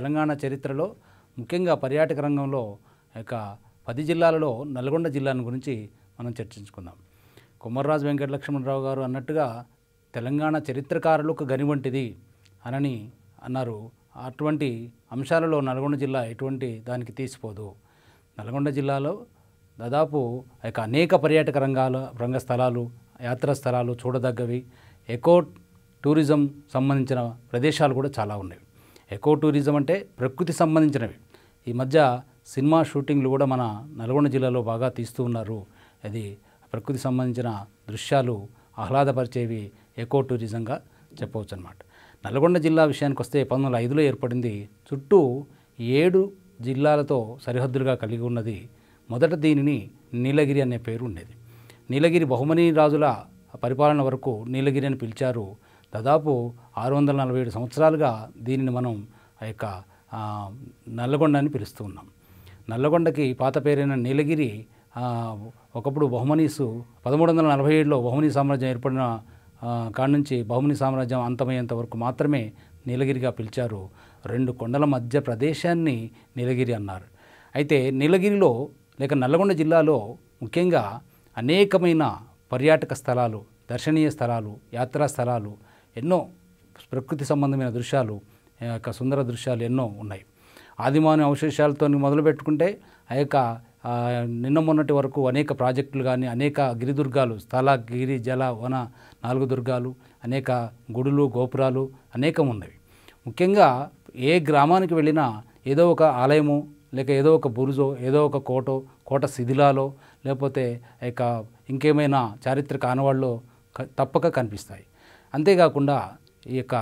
తెలంగాణ చరిత్రలో ముఖ్యంగా పర్యాటక రంగంలో యొక్క పది జిల్లాలలో నల్గొండ జిల్లాను గురించి మనం చర్చించుకుందాం కుమ్మర్రాజు వెంకటలక్ష్మణరావు గారు అన్నట్టుగా తెలంగాణ చరిత్రకారులకు గనివంటిది అనని అన్నారు అటువంటి అంశాలలో నల్గొండ జిల్లా ఎటువంటి దానికి తీసిపోదు నల్గొండ జిల్లాలో దాదాపు యొక్క అనేక పర్యాటక రంగాల రంగ స్థలాలు యాత్రా స్థలాలు చూడదగ్గవి ఎకో టూరిజం సంబంధించిన ప్రదేశాలు కూడా చాలా ఉన్నాయి ఎకో టూరిజం అంటే ప్రకృతి సంబంధించినవి ఈ మధ్య సినిమా షూటింగ్లు కూడా మన నల్గొండ జిల్లాలో బాగా తీస్తూ ఉన్నారు అది ప్రకృతి సంబంధించిన దృశ్యాలు ఆహ్లాదపరిచేవి ఎకో టూరిజంగా చెప్పవచ్చు అనమాట నల్గొండ జిల్లా విషయానికి వస్తే పంతొమ్మిది వందల ఐదులో ఏర్పడింది చుట్టూ ఏడు జిల్లాలతో సరిహద్దులుగా కలిగి ఉన్నది మొదట దీనిని నీలగిరి అనే పేరు ఉండేది నీలగిరి బహుమనీ రాజుల పరిపాలన వరకు నీలగిరి అని పిలిచారు దాదాపు ఆరు వందల నలభై ఏడు సంవత్సరాలుగా దీనిని మనం ఆ యొక్క నల్లగొండ అని పిలుస్తూ ఉన్నాం నల్లగొండకి పాత పేరైన నీలగిరి ఒకప్పుడు బహుమనీసు పదమూడు వందల నలభై ఏడులో బహుమనీ సామ్రాజ్యం ఏర్పడిన కాడి నుంచి బహుమని సామ్రాజ్యం అంతమయ్యేంత వరకు మాత్రమే నీలగిరిగా పిలిచారు రెండు కొండల మధ్య ప్రదేశాన్ని నీలగిరి అన్నారు అయితే నీలగిరిలో లేక నల్లగొండ జిల్లాలో ముఖ్యంగా అనేకమైన పర్యాటక స్థలాలు దర్శనీయ స్థలాలు యాత్రా స్థలాలు ఎన్నో ప్రకృతి సంబంధమైన దృశ్యాలు యొక్క సుందర దృశ్యాలు ఎన్నో ఉన్నాయి ఆదిమాని అవశేషాలతో మొదలు పెట్టుకుంటే ఆ యొక్క నిన్న మొన్నటి వరకు అనేక ప్రాజెక్టులు కానీ అనేక గిరిదుర్గాలు స్థల గిరి జల వన నాలుగు దుర్గాలు అనేక గుడులు గోపురాలు అనేకం ఉన్నవి ముఖ్యంగా ఏ గ్రామానికి వెళ్ళినా ఏదో ఒక ఆలయము లేక ఏదో ఒక బురుజో ఏదో ఒక కోటో కోట శిథిలాలో లేకపోతే ఇంకేమైనా చారిత్రక ఆనవాళ్ళు తప్పక కనిపిస్తాయి అంతేకాకుండా ఈ యొక్క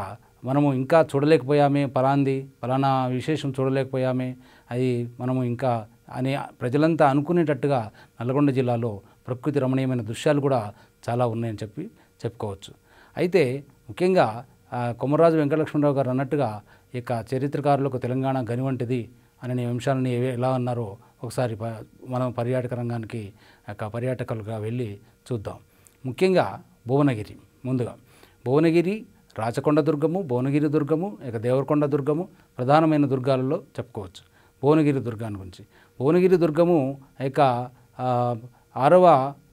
మనము ఇంకా చూడలేకపోయామే పలాంది పలానా విశేషం చూడలేకపోయామే అది మనము ఇంకా అనే ప్రజలంతా అనుకునేటట్టుగా నల్గొండ జిల్లాలో ప్రకృతి రమణీయమైన దృశ్యాలు కూడా చాలా ఉన్నాయని చెప్పి చెప్పుకోవచ్చు అయితే ముఖ్యంగా కొమర్రాజు వెంకటలక్ష్మణరావు గారు అన్నట్టుగా ఇక చరిత్రకారులకు తెలంగాణ గని వంటిది అనే అంశాలని ఎలా అన్నారో ఒకసారి మనం పర్యాటక రంగానికి పర్యాటకులుగా వెళ్ళి చూద్దాం ముఖ్యంగా భువనగిరి ముందుగా భువనగిరి రాచకొండ దుర్గము భువనగిరి దుర్గము ఇక దేవరకొండ దుర్గము ప్రధానమైన దుర్గాలలో చెప్పుకోవచ్చు భువనగిరి దుర్గాని గురించి భువనగిరి దుర్గము ఇక ఆరవ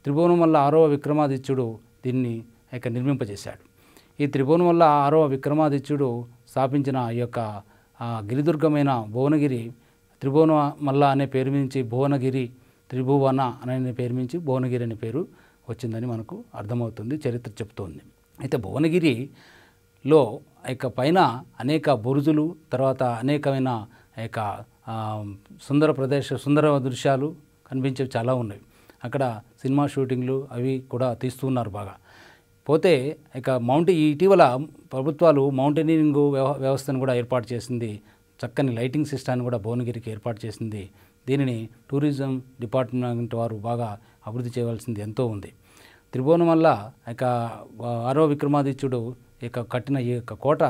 త్రిభువనం వల్ల ఆరవ విక్రమాదిత్యుడు దీన్ని ఇక నిర్మింపజేశాడు ఈ త్రిభువనం వల్ల ఆరవ విక్రమాదిత్యుడు స్థాపించిన ఈ యొక్క గిరిదుర్గమైన భువనగిరి త్రిభువన మల్ల అనే పేరు మించి భువనగిరి త్రిభువన అనే పేరు మించి భువనగిరి అనే పేరు వచ్చిందని మనకు అర్థమవుతుంది చరిత్ర చెప్తోంది అయితే భువనగిరిలో యొక్క పైన అనేక బురుజులు తర్వాత అనేకమైన యొక్క సుందర ప్రదేశ సుందర దృశ్యాలు కనిపించేవి చాలా ఉన్నాయి అక్కడ సినిమా షూటింగ్లు అవి కూడా తీస్తున్నారు బాగా పోతే ఇక మౌంట ఇటీవల ప్రభుత్వాలు మౌంటైనీరింగ్ వ్యవస్థను కూడా ఏర్పాటు చేసింది చక్కని లైటింగ్ సిస్టాన్ని కూడా భువనగిరికి ఏర్పాటు చేసింది దీనిని టూరిజం డిపార్ట్మెంట్ వారు బాగా అభివృద్ధి చేయవలసింది ఎంతో ఉంది త్రిభువనం వల్ల ఇక ఆరో విక్రమాదిత్యుడు ఇక కట్టిన ఈ యొక్క కోట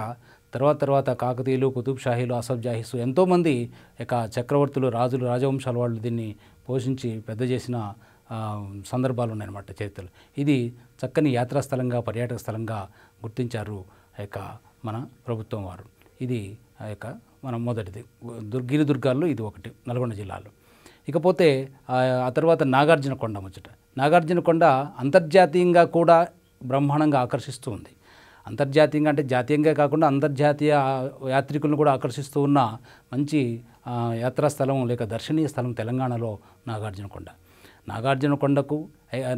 తర్వాత తర్వాత కాకతీయులు కుతుబ్ షాహీలు అసఫ్ జాహీసు ఎంతోమంది ఇక చక్రవర్తులు రాజులు రాజవంశాల వాళ్ళు దీన్ని పోషించి పెద్ద చేసిన సందర్భాలు ఉన్నాయన్నమాట చరిత్రలు ఇది చక్కని యాత్రా స్థలంగా పర్యాటక స్థలంగా గుర్తించారు యొక్క మన ప్రభుత్వం వారు ఇది ఆ యొక్క మన మొదటిది గిరిదుర్గాల్లో ఇది ఒకటి నల్గొండ జిల్లాలో ఇకపోతే ఆ తర్వాత నాగార్జున కొండ ముచ్చట నాగార్జునకొండ అంతర్జాతీయంగా కూడా బ్రహ్మాండంగా ఆకర్షిస్తూ ఉంది అంతర్జాతీయంగా అంటే జాతీయంగా కాకుండా అంతర్జాతీయ యాత్రికులను కూడా ఆకర్షిస్తూ ఉన్న మంచి యాత్రాస్థలం లేక దర్శనీయ స్థలం తెలంగాణలో నాగార్జునకొండ నాగార్జునకొండకు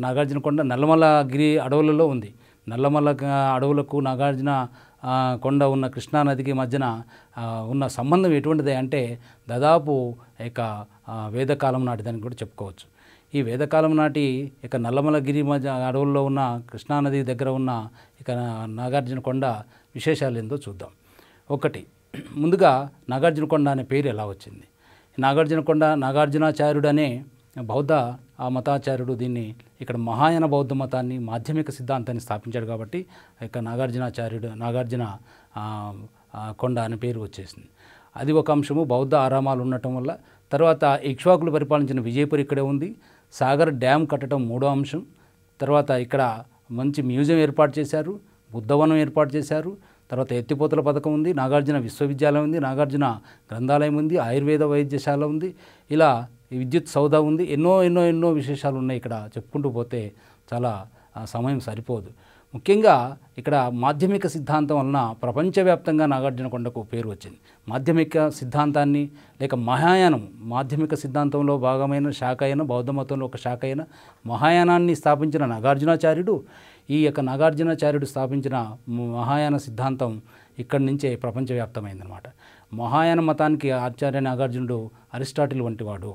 నాగార్జునకొండ నల్లమల గిరి అడవులలో ఉంది నల్లమల అడవులకు నాగార్జున కొండ ఉన్న కృష్ణానదికి మధ్యన ఉన్న సంబంధం ఎటువంటిది అంటే దాదాపు ఇక వేదకాలం నాటిదని కూడా చెప్పుకోవచ్చు ఈ వేదకాలం నాటి ఇక నల్లమలగిరి మధ్య అడవుల్లో ఉన్న కృష్ణానది దగ్గర ఉన్న ఇక నాగార్జున కొండ విశేషాలు ఏందో చూద్దాం ఒకటి ముందుగా నాగార్జున కొండ అనే పేరు ఎలా వచ్చింది నాగార్జున కొండ నాగార్జునాచార్యుడు అనే బౌద్ధ ఆ మతాచార్యుడు దీన్ని ఇక్కడ మహాయాన బౌద్ధ మతాన్ని మాధ్యమిక సిద్ధాంతాన్ని స్థాపించాడు కాబట్టి ఇక నాగార్జునాచార్యుడు నాగార్జున కొండ అనే పేరు వచ్చేసింది అది ఒక అంశము బౌద్ధ ఆరామాలు ఉండటం వల్ల తర్వాత ఇక్ష్వాకులు పరిపాలించిన విజయపురి ఇక్కడే ఉంది సాగర్ డ్యామ్ కట్టడం మూడో అంశం తర్వాత ఇక్కడ మంచి మ్యూజియం ఏర్పాటు చేశారు బుద్ధవనం ఏర్పాటు చేశారు తర్వాత ఎత్తిపోతల పథకం ఉంది నాగార్జున విశ్వవిద్యాలయం ఉంది నాగార్జున గ్రంథాలయం ఉంది ఆయుర్వేద వైద్యశాల ఉంది ఇలా విద్యుత్ సౌదా ఉంది ఎన్నో ఎన్నో ఎన్నో విశేషాలు ఉన్నాయి ఇక్కడ చెప్పుకుంటూ పోతే చాలా సమయం సరిపోదు ముఖ్యంగా ఇక్కడ మాధ్యమిక సిద్ధాంతం వలన ప్రపంచవ్యాప్తంగా నాగార్జునకొండకు పేరు వచ్చింది మాధ్యమిక సిద్ధాంతాన్ని లేక మహాయానం మాధ్యమిక సిద్ధాంతంలో భాగమైన శాఖ అయిన బౌద్ధ మతంలో ఒక శాఖ అయిన మహాయానాన్ని స్థాపించిన నాగార్జునాచార్యుడు ఈ యొక్క నాగార్జునాచార్యుడు స్థాపించిన మహాయాన సిద్ధాంతం ఇక్కడి నుంచే ప్రపంచవ్యాప్తమైందనమాట మహాయాన మతానికి ఆచార్య నాగార్జునుడు అరిస్టాటిల్ వంటివాడు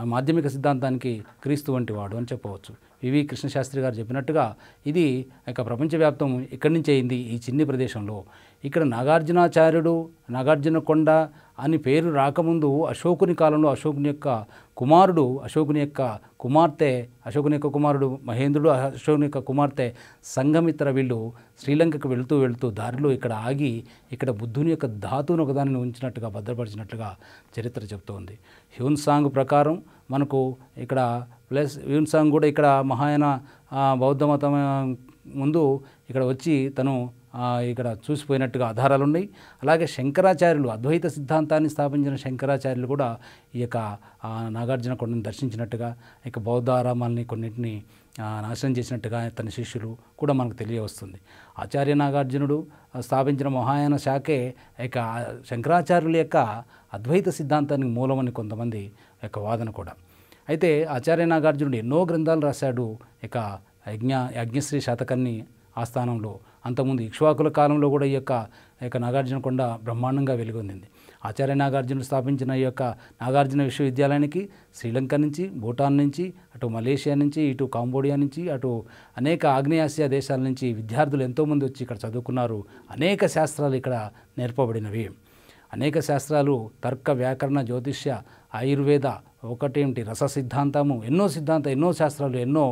ఆ మాధ్యమిక సిద్ధాంతానికి క్రీస్తు వంటివాడు అని చెప్పవచ్చు వివి కృష్ణశాస్త్రి గారు చెప్పినట్టుగా ఇది యొక్క ప్రపంచవ్యాప్తం ఇక్కడి నుంచి అయింది ఈ చిన్ని ప్రదేశంలో ఇక్కడ నాగార్జునాచార్యుడు నాగార్జునకొండ అని పేరు రాకముందు అశోకుని కాలంలో అశోకుని యొక్క కుమారుడు అశోకుని యొక్క కుమార్తె అశోకుని యొక్క కుమారుడు మహేంద్రుడు అశోకుని యొక్క కుమార్తె సంఘమిత్ర వీళ్ళు శ్రీలంకకు వెళుతూ వెళుతూ దారిలో ఇక్కడ ఆగి ఇక్కడ బుద్ధుని యొక్క ధాతువును ఒకదానిని ఉంచినట్టుగా భద్రపరిచినట్లుగా చరిత్ర చెబుతోంది హ్యూన్ సాంగ్ ప్రకారం మనకు ఇక్కడ ప్లస్ సాంగ్ కూడా ఇక్కడ మహాయన బౌద్ధ మతం ముందు ఇక్కడ వచ్చి తను ఇక్కడ చూసిపోయినట్టుగా ఆధారాలు ఉన్నాయి అలాగే శంకరాచార్యులు అద్వైత సిద్ధాంతాన్ని స్థాపించిన శంకరాచార్యులు కూడా ఈ యొక్క నాగార్జున కొండను దర్శించినట్టుగా ఇక బౌద్ధ ఆరామాలని కొన్నింటిని నాశనం చేసినట్టుగా తన శిష్యులు కూడా మనకు తెలియవస్తుంది ఆచార్య నాగార్జునుడు స్థాపించిన మహాయాన శాఖే ఇక శంకరాచార్యుల యొక్క అద్వైత సిద్ధాంతానికి మూలమని కొంతమంది యొక్క వాదన కూడా అయితే ఆచార్య నాగార్జునుడు ఎన్నో గ్రంథాలు రాశాడు ఇక యజ్ఞ యజ్ఞశ్రీ శాతకర్ణి ఆ స్థానంలో అంతకుముందు ఇక్ష్వాకుల కాలంలో కూడా ఈ యొక్క ఈ యొక్క నాగార్జున కొండ బ్రహ్మాండంగా వెలుగొందింది ఆచార్య నాగార్జునుడు స్థాపించిన ఈ యొక్క నాగార్జున విశ్వవిద్యాలయానికి శ్రీలంక నుంచి భూటాన్ నుంచి అటు మలేషియా నుంచి ఇటు కాంబోడియా నుంచి అటు అనేక ఆగ్నేయాసియా దేశాల నుంచి విద్యార్థులు ఎంతోమంది వచ్చి ఇక్కడ చదువుకున్నారు అనేక శాస్త్రాలు ఇక్కడ నేర్పబడినవి అనేక శాస్త్రాలు తర్క వ్యాకరణ జ్యోతిష్య ఆయుర్వేద ఒకటేమిటి రస సిద్ధాంతము ఎన్నో సిద్ధాంత ఎన్నో శాస్త్రాలు ఎన్నో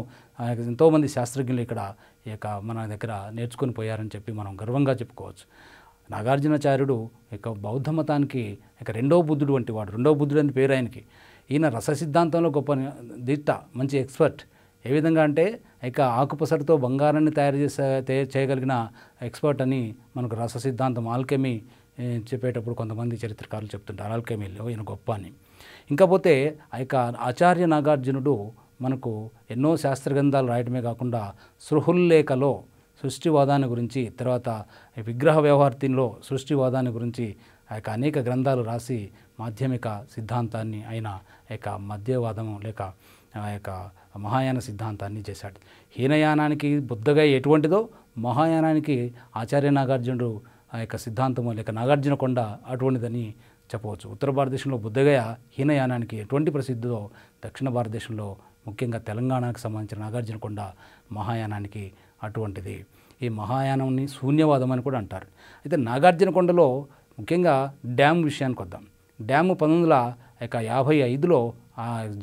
ఎంతోమంది శాస్త్రజ్ఞులు ఇక్కడ ఈ యొక్క మన దగ్గర నేర్చుకుని పోయారని చెప్పి మనం గర్వంగా చెప్పుకోవచ్చు నాగార్జునాచార్యుడు యొక్క బౌద్ధ మతానికి ఇక రెండో బుద్ధుడు వంటి వాడు రెండో బుద్ధుడు అని పేరు ఆయనకి ఈయన రస సిద్ధాంతంలో గొప్ప దిట్ట మంచి ఎక్స్పర్ట్ ఏ విధంగా అంటే ఇక ఆకుపసరతో బంగారాన్ని తయారు చేసే చేయగలిగిన ఎక్స్పర్ట్ అని మనకు రస సిద్ధాంతం ఆల్కెమీ చెప్పేటప్పుడు కొంతమంది చరిత్రకారులు చెప్తుంటారు ఆల్కెమీలో ఈయన గొప్ప అని ఇంకా పోతే ఆ యొక్క ఆచార్య నాగార్జునుడు మనకు ఎన్నో శాస్త్రగ్రంథాలు గ్రంథాలు రాయడమే కాకుండా సృహుల్లేఖలో సృష్టివాదాన్ని గురించి తర్వాత విగ్రహ వ్యవహార్తిలో సృష్టివాదాన్ని గురించి ఆ యొక్క అనేక గ్రంథాలు రాసి మాధ్యమిక సిద్ధాంతాన్ని ఆయన యొక్క మధ్యవాదము లేక ఆ యొక్క మహాయాన సిద్ధాంతాన్ని చేశాడు హీనయానానికి బుద్ధగా ఎటువంటిదో మహాయానానికి ఆచార్య నాగార్జునుడు ఆ యొక్క సిద్ధాంతము లేక నాగార్జున కొండ అటువంటిదని చెప్పవచ్చు ఉత్తర భారతదేశంలో బుద్ధగయ హీనయానానికి ఎటువంటి ప్రసిద్ధిదో దక్షిణ భారతదేశంలో ముఖ్యంగా తెలంగాణకు సంబంధించిన నాగార్జున కొండ మహాయానానికి అటువంటిది ఈ మహాయానంని శూన్యవాదం అని కూడా అంటారు అయితే నాగార్జున కొండలో ముఖ్యంగా డ్యామ్ విషయానికి వద్దాం డ్యాము పంతొమ్మిది వందల యొక్క యాభై ఐదులో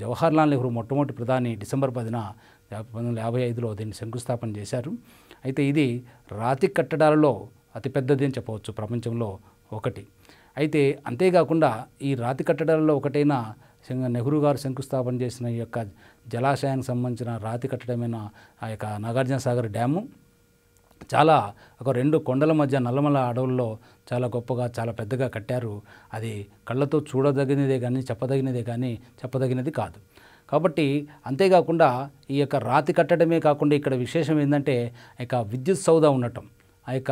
జవహర్లాల్ నెహ్రూ మొట్టమొదటి ప్రధాని డిసెంబర్ పదిన పంతొమ్మిది వందల యాభై ఐదులో దీన్ని శంకుస్థాపన చేశారు అయితే ఇది రాతి కట్టడాలలో అతిపెద్దది అని చెప్పవచ్చు ప్రపంచంలో ఒకటి అయితే అంతేకాకుండా ఈ రాతి కట్టడాలలో ఒకటైన నెహ్రూ గారు శంకుస్థాపన చేసిన ఈ యొక్క జలాశయానికి సంబంధించిన రాతి కట్టడమైన ఆ యొక్క నాగార్జున సాగర్ డ్యాము చాలా ఒక రెండు కొండల మధ్య నల్లమల అడవుల్లో చాలా గొప్పగా చాలా పెద్దగా కట్టారు అది కళ్ళతో చూడదగినదే కానీ చెప్పదగినదే కానీ చెప్పదగినది కాదు కాబట్టి అంతేకాకుండా ఈ యొక్క రాతి కట్టడమే కాకుండా ఇక్కడ విశేషం ఏంటంటే ఇక విద్యుత్ సౌదా ఉండటం ఆ యొక్క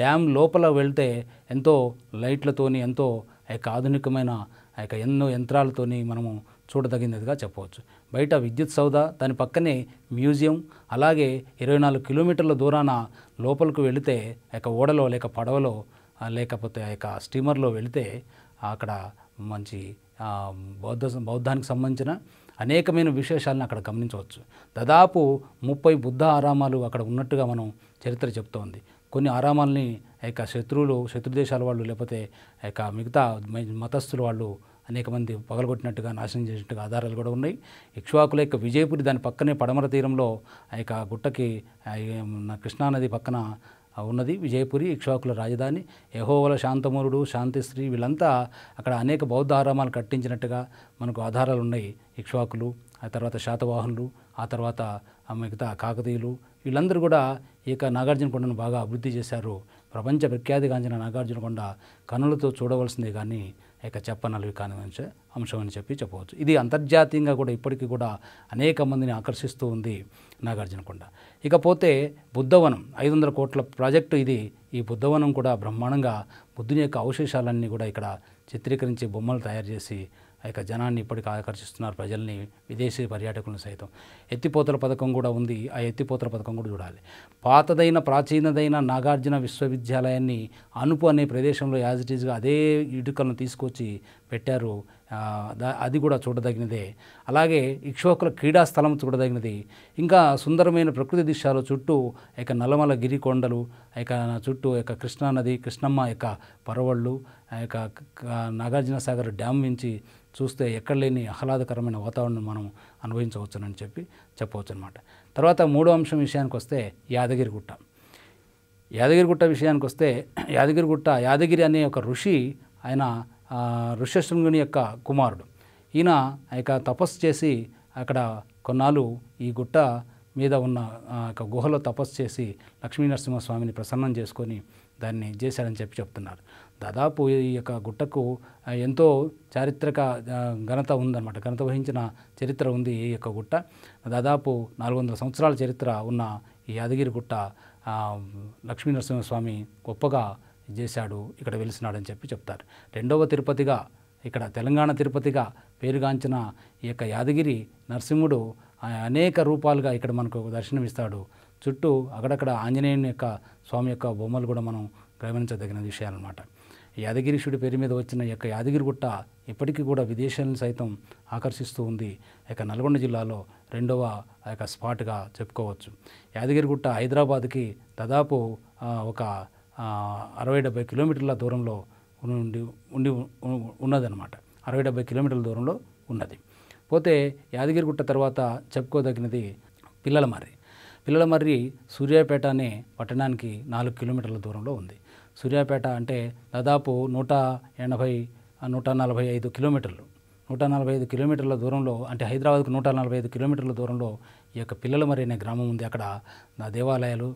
డ్యామ్ లోపల వెళ్తే ఎంతో లైట్లతోని ఎంతో ఆ యొక్క ఆధునికమైన ఆ యొక్క ఎన్నో యంత్రాలతోని మనము చూడదగినదిగా చెప్పవచ్చు బయట విద్యుత్ సౌద దాని పక్కనే మ్యూజియం అలాగే ఇరవై నాలుగు కిలోమీటర్ల దూరాన లోపలికి వెళితే ఆ యొక్క ఓడలో లేక పడవలో లేకపోతే ఆ యొక్క స్టీమర్లో వెళితే అక్కడ మంచి బౌద్ధ బౌద్ధానికి సంబంధించిన అనేకమైన విశేషాలను అక్కడ గమనించవచ్చు దాదాపు ముప్పై బుద్ధ ఆరామాలు అక్కడ ఉన్నట్టుగా మనం చరిత్ర చెప్తోంది కొన్ని ఆరామాలని యొక్క శత్రువులు శత్రు దేశాల వాళ్ళు లేకపోతే యొక్క మిగతా మతస్థుల వాళ్ళు అనేక మంది పగలగొట్టినట్టుగా నాశనం చేసినట్టుగా ఆధారాలు కూడా ఉన్నాయి ఇక్ష్వాకుల యొక్క విజయపురి దాని పక్కనే పడమర తీరంలో ఆ యొక్క గుట్టకి కృష్ణానది పక్కన ఉన్నది విజయపురి ఇక్ష్వాకుల రాజధాని యహోవల శాంతమూరుడు శాంతిశ్రీ వీళ్ళంతా అక్కడ అనేక బౌద్ధ ఆరామాలు కట్టించినట్టుగా మనకు ఆధారాలు ఉన్నాయి ఇక్ష్వాకులు ఆ తర్వాత శాతవాహనులు ఆ తర్వాత మిగతా కాకతీయులు వీళ్ళందరూ కూడా ఈ యొక్క నాగార్జునకొండను బాగా అభివృద్ధి చేశారు ప్రపంచ ప్రఖ్యాతిగాంచిన నాగార్జునకొండ కనులతో చూడవలసిందే కానీ ఇక చెప్పనలవి కాని అంశం అని చెప్పి చెప్పవచ్చు ఇది అంతర్జాతీయంగా కూడా ఇప్పటికీ కూడా అనేక మందిని ఆకర్షిస్తూ ఉంది నాగార్జునకొండ ఇకపోతే బుద్ధవనం ఐదు వందల కోట్ల ప్రాజెక్టు ఇది ఈ బుద్ధవనం కూడా బ్రహ్మాండంగా బుద్ధుని యొక్క అవశేషాలన్నీ కూడా ఇక్కడ చిత్రీకరించి బొమ్మలు తయారు చేసి ఆ యొక్క జనాన్ని ఇప్పటికీ ఆకర్షిస్తున్నారు ప్రజల్ని విదేశీ పర్యాటకులను సైతం ఎత్తిపోతల పథకం కూడా ఉంది ఆ ఎత్తిపోతల పథకం కూడా చూడాలి పాతదైన ప్రాచీనదైన నాగార్జున విశ్వవిద్యాలయాన్ని అనుపు అనే ప్రదేశంలో యాజ్ ఇట్ ఈజ్గా అదే ఇటుకలను తీసుకొచ్చి పెట్టారు అది కూడా చూడదగినదే అలాగే ఇక్షోకుల క్రీడా స్థలం చూడదగినది ఇంకా సుందరమైన ప్రకృతి దృశ్యాల చుట్టూ ఇక నల్లమల గిరి కొండలు ఇక చుట్టూ ఇక కృష్ణానది కృష్ణమ్మ యొక్క పరవళ్ళు ఆ యొక్క నాగార్జునసాగర్ డ్యామ్ నుంచి చూస్తే ఎక్కడ లేని ఆహ్లాదకరమైన వాతావరణం మనం అనుభవించవచ్చునని చెప్పి చెప్పవచ్చు అనమాట తర్వాత మూడో అంశం విషయానికి వస్తే యాదగిరిగుట్ట యాదగిరిగుట్ట విషయానికి వస్తే యాదగిరిగుట్ట యాదగిరి అనే ఒక ఋషి ఆయన ఋషశృంగుని యొక్క కుమారుడు ఈయన యొక్క తపస్సు చేసి అక్కడ కొన్నాళ్ళు ఈ గుట్ట మీద ఉన్న యొక్క గుహలో తపస్సు చేసి లక్ష్మీనరసింహస్వామిని ప్రసన్నం చేసుకొని దాన్ని చేశాడని చెప్పి చెప్తున్నారు దాదాపు ఈ యొక్క గుట్టకు ఎంతో చారిత్రక ఘనత ఉందన్నమాట ఘనత వహించిన చరిత్ర ఉంది ఈ యొక్క గుట్ట దాదాపు నాలుగు వందల సంవత్సరాల చరిత్ర ఉన్న ఈ యాదగిరి గుట్ట లక్ష్మీనరసింహస్వామి గొప్పగా చేశాడు ఇక్కడ వెలిసినాడని చెప్పి చెప్తారు రెండవ తిరుపతిగా ఇక్కడ తెలంగాణ తిరుపతిగా పేరుగాంచిన ఈ యొక్క యాదగిరి నరసింహుడు అనేక రూపాలుగా ఇక్కడ మనకు దర్శనమిస్తాడు చుట్టూ అక్కడక్కడ ఆంజనేయుని యొక్క స్వామి యొక్క బొమ్మలు కూడా మనం గమనించదగిన విషయాలన్నమాట యాదగిరీషుడి పేరు మీద వచ్చిన యొక్క యాదగిరిగుట్ట ఇప్పటికీ కూడా విదేశాలను సైతం ఆకర్షిస్తూ ఉంది యొక్క నల్గొండ జిల్లాలో రెండవ ఆ యొక్క స్పాట్గా చెప్పుకోవచ్చు యాదగిరిగుట్ట హైదరాబాద్కి దాదాపు ఒక అరవై డెబ్బై కిలోమీటర్ల దూరంలో ఉండి ఉండి ఉన్నదనమాట అరవై డెబ్బై కిలోమీటర్ల దూరంలో ఉన్నది పోతే యాదగిరిగుట్ట తర్వాత చెప్పుకోదగినది పిల్లల మర్రి పిల్లల మర్రి సూర్యాపేట అనే పట్టణానికి నాలుగు కిలోమీటర్ల దూరంలో ఉంది సూర్యాపేట అంటే దాదాపు నూట ఎనభై నూట నలభై ఐదు కిలోమీటర్లు నూట నలభై ఐదు కిలోమీటర్ల దూరంలో అంటే హైదరాబాద్కు నూట నలభై ఐదు కిలోమీటర్ల దూరంలో ఈ యొక్క పిల్లల మరి అనే గ్రామం ఉంది అక్కడ దేవాలయాలు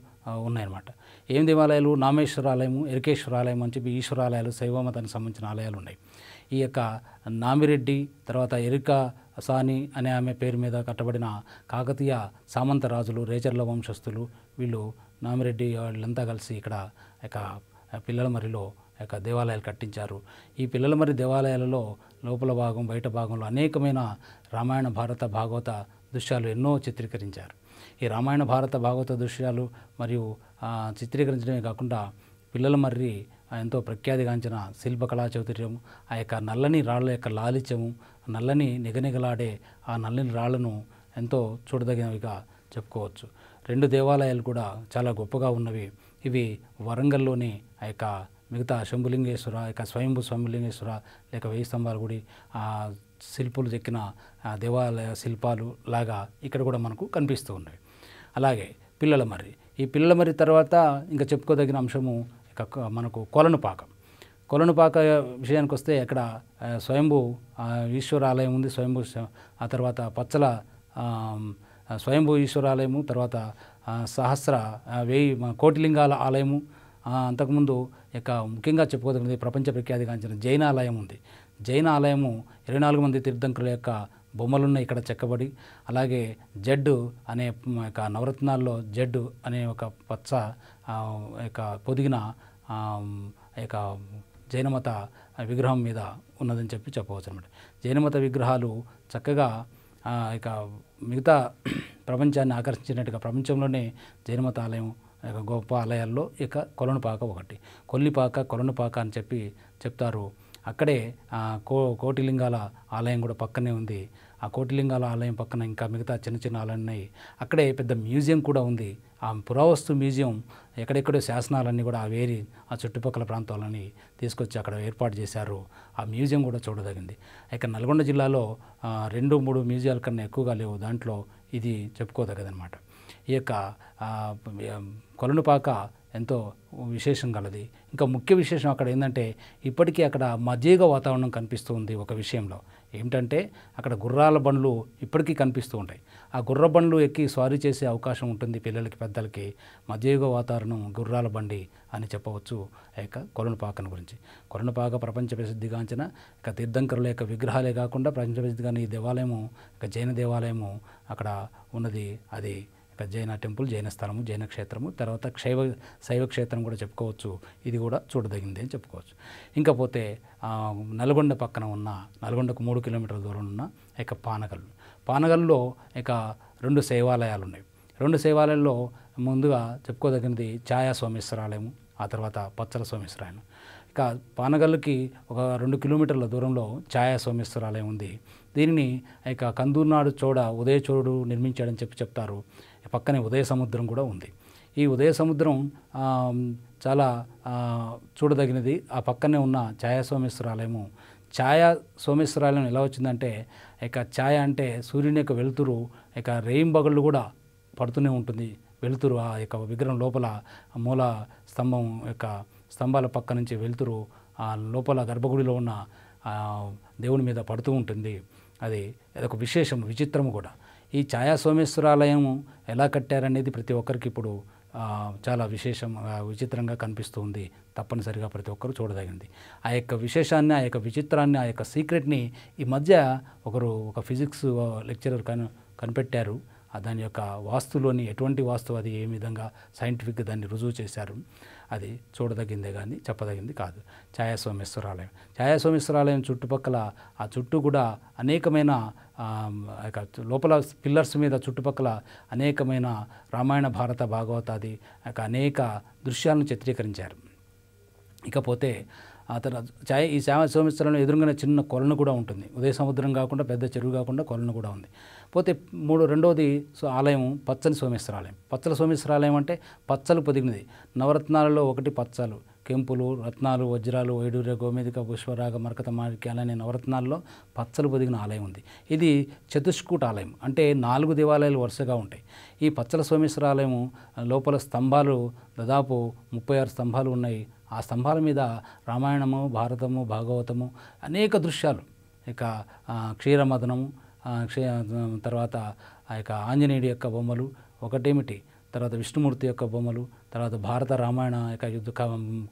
ఉన్నాయన్నమాట ఏం దేవాలయాలు నామేశ్వర ఆలయము ఎరికేశ్వర ఆలయం అని చెప్పి ఈశ్వరాలయాలు శైవ మతానికి సంబంధించిన ఆలయాలు ఉన్నాయి ఈ యొక్క నామిరెడ్డి తర్వాత ఎరిక సాని అనే ఆమె పేరు మీద కట్టబడిన కాకతీయ సామంత రాజులు రేచర్ల వంశస్థులు వీళ్ళు నామిరెడ్డి వాళ్ళంతా కలిసి ఇక్కడ యొక్క పిల్లల మరిలో యొక్క దేవాలయాలు కట్టించారు ఈ పిల్లల మరి దేవాలయాలలో లోపల భాగం బయట భాగంలో అనేకమైన రామాయణ భారత భాగవత దృశ్యాలు ఎన్నో చిత్రీకరించారు ఈ రామాయణ భారత భాగవత దృశ్యాలు మరియు చిత్రీకరించడమే కాకుండా పిల్లల మర్రి ఎంతో ప్రఖ్యాతిగాంచిన శిల్పకళా చౌతుర్యం ఆ యొక్క నల్లని రాళ్ళ యొక్క లాలిత్యము నల్లని నిగనిగలాడే ఆ నల్లని రాళ్లను ఎంతో చూడదగినవిగా చెప్పుకోవచ్చు రెండు దేవాలయాలు కూడా చాలా గొప్పగా ఉన్నవి ఇవి వరంగల్లోని ఆ యొక్క మిగతా శంభులింగేశ్వర ఇక స్వయంభూ స్వంభులింగేశ్వర లేక వెయ్యి స్తంభాల గుడి శిల్పులు చెక్కిన దేవాలయ శిల్పాలు లాగా ఇక్కడ కూడా మనకు కనిపిస్తూ ఉన్నాయి అలాగే పిల్లల మర్రి ఈ పిల్లల మర్రి తర్వాత ఇంకా చెప్పుకోదగిన అంశము ఇక మనకు కొలను పాకం కొలను పాక విషయానికి వస్తే అక్కడ స్వయంభూ ఈశ్వర ఆలయం ఉంది స్వయంభూ ఆ తర్వాత పచ్చల స్వయంభూ ఈశ్వర ఆలయము తర్వాత సహస్ర వేయి కోటిలింగాల ఆలయము అంతకుముందు ఇక ముఖ్యంగా చెప్పుకోదగినది ప్రపంచ ప్రఖ్యాతిగాంచిన జైన ఆలయం ఉంది జైన ఆలయము ఇరవై నాలుగు మంది తీర్థంకుల యొక్క బొమ్మలున్నాయి ఇక్కడ చెక్కబడి అలాగే జడ్డు అనే యొక్క నవరత్నాల్లో జడ్డు అనే ఒక పచ్చ యొక్క పొదిగిన యొక్క జైనమత విగ్రహం మీద ఉన్నదని చెప్పి చెప్పవచ్చు అనమాట జైనమత విగ్రహాలు చక్కగా ఇక మిగతా ప్రపంచాన్ని ఆకర్షించినట్టుగా ప్రపంచంలోనే జైనమత ఆలయం గొప్ప ఆలయాల్లో ఇక కొలనుపాక ఒకటి కొల్లిపాక కొలనుపాక అని చెప్పి చెప్తారు అక్కడే కో కోటిలింగాల ఆలయం కూడా పక్కనే ఉంది ఆ కోటిలింగాల ఆలయం పక్కన ఇంకా మిగతా చిన్న చిన్న ఆలయాలు ఉన్నాయి అక్కడే పెద్ద మ్యూజియం కూడా ఉంది ఆ పురావస్తు మ్యూజియం ఎక్కడెక్కడో శాసనాలన్నీ కూడా ఆ వేరి ఆ చుట్టుపక్కల ప్రాంతాలని తీసుకొచ్చి అక్కడ ఏర్పాటు చేశారు ఆ మ్యూజియం కూడా చూడదగింది ఇక నల్గొండ జిల్లాలో రెండు మూడు మ్యూజియాల కన్నా ఎక్కువగా లేవు దాంట్లో ఇది చెప్పుకోదగదనమాట ఈ యొక్క కొలనుపాక ఎంతో విశేషం గలది ఇంకా ముఖ్య విశేషం అక్కడ ఏంటంటే ఇప్పటికీ అక్కడ మధ్యయుగ వాతావరణం కనిపిస్తూ ఉంది ఒక విషయంలో ఏమిటంటే అక్కడ గుర్రాల బండ్లు ఇప్పటికీ కనిపిస్తూ ఉంటాయి ఆ గుర్ర బండ్లు ఎక్కి స్వారీ చేసే అవకాశం ఉంటుంది పిల్లలకి పెద్దలకి మధ్యయుగ వాతావరణం గుర్రాల బండి అని చెప్పవచ్చు ఆ యొక్క కొలనుపాకను గురించి కొలనుపాక ప్రపంచ ప్రసిద్ధిగాంచిన ఇక తీర్థంకరుల యొక్క విగ్రహాలే కాకుండా ప్రపంచ ప్రసిద్ధిగా ఈ దేవాలయము ఇక జైన దేవాలయము అక్కడ ఉన్నది అది ఇక్కడ జైన టెంపుల్ జైన స్థలము జైన క్షేత్రము తర్వాత శైవ శైవ క్షేత్రం కూడా చెప్పుకోవచ్చు ఇది కూడా చూడదగింది అని చెప్పుకోవచ్చు ఇంకా పోతే నల్గొండ పక్కన ఉన్న నల్గొండకు మూడు కిలోమీటర్ల దూరం ఉన్న ఇక పానగల్లు పానగల్లో ఇక రెండు శైవాలయాలు ఉన్నాయి రెండు సేవాలయాల్లో ముందుగా చెప్పుకోదగినది ఛాయా స్వామేశ్వరాలయము ఆ తర్వాత పచ్చల స్వామేశ్వరాలయం ఇక పానగల్లుకి ఒక రెండు కిలోమీటర్ల దూరంలో ఛాయా సోమేశ్వరాలయం ఉంది దీనిని ఇక కందూర్నాడు చోడ ఉదయచోడు నిర్మించాడని చెప్పి చెప్తారు పక్కనే ఉదయ సముద్రం కూడా ఉంది ఈ ఉదయ సముద్రం చాలా చూడదగినది ఆ పక్కనే ఉన్న ఛాయా సోమేశ్వరాలయము ఛాయా సోమేశ్వరాలయం ఎలా వచ్చిందంటే ఇక ఛాయ అంటే సూర్యుని యొక్క వెలుతురు ఇక బగళ్ళు కూడా పడుతూనే ఉంటుంది వెలుతురు ఆ యొక్క విగ్రహం లోపల మూల స్తంభం యొక్క స్తంభాల పక్క నుంచి వెలుతురు ఆ లోపల గర్భగుడిలో ఉన్న దేవుని మీద పడుతూ ఉంటుంది అది అదొక విశేషం విచిత్రము కూడా ఈ ఛాయా సోమేశ్వరాలయం ఎలా కట్టారనేది ప్రతి ఒక్కరికి ఇప్పుడు చాలా విశేషం విచిత్రంగా కనిపిస్తుంది తప్పనిసరిగా ప్రతి ఒక్కరు చూడదగింది ఆ యొక్క విశేషాన్ని ఆ యొక్క విచిత్రాన్ని ఆ యొక్క సీక్రెట్ని ఈ మధ్య ఒకరు ఒక ఫిజిక్స్ లెక్చరర్ కను కనిపెట్టారు దాని యొక్క వాస్తులోని ఎటువంటి వాస్తు అది ఏ విధంగా సైంటిఫిక్గా దాన్ని రుజువు చేశారు అది చూడదగిందే కానీ చెప్పదగింది కాదు ఛాయాస్వామేశ్వరాలయం ఛాయాస్వామేశ్వరాలయం ఛాయా చుట్టుపక్కల ఆ చుట్టూ కూడా అనేకమైన లోపల పిల్లర్స్ మీద చుట్టుపక్కల అనేకమైన రామాయణ భారత భాగవతాది అనేక దృశ్యాలను చిత్రీకరించారు ఇకపోతే ఆ తర్వాత చాయ్ ఈ శ్యామ సోమేశ్వరంలో ఎదురుగానే చిన్న కొలను కూడా ఉంటుంది ఉదయ సముద్రం కాకుండా పెద్ద చెరువు కాకుండా కొలను కూడా ఉంది పోతే మూడు రెండవది సో ఆలయం పచ్చని సోమేశ్వర ఆలయం పచ్చల సోమేశ్వర ఆలయం అంటే పచ్చలు పొదిగినది నవరత్నాలలో ఒకటి పచ్చలు కెంపులు రత్నాలు వజ్రాలు వైడూర్య గోమేదిక పుష్పరాగ మరకత మార్క్యాలు అనే నవరత్నాల్లో పచ్చలు పొదిగిన ఆలయం ఉంది ఇది చతుష్కూట ఆలయం అంటే నాలుగు దేవాలయాలు వరుసగా ఉంటాయి ఈ పచ్చల సోమేశ్వర ఆలయం లోపల స్తంభాలు దాదాపు ముప్పై ఆరు స్తంభాలు ఉన్నాయి ఆ స్తంభాల మీద రామాయణము భారతము భాగవతము అనేక దృశ్యాలు ఇక క్షీరమదనము క్షీ తర్వాత ఆ యొక్క ఆంజనేయుడి యొక్క బొమ్మలు ఒకటేమిటి తర్వాత విష్ణుమూర్తి యొక్క బొమ్మలు తర్వాత భారత రామాయణ యొక్క యుద్ధ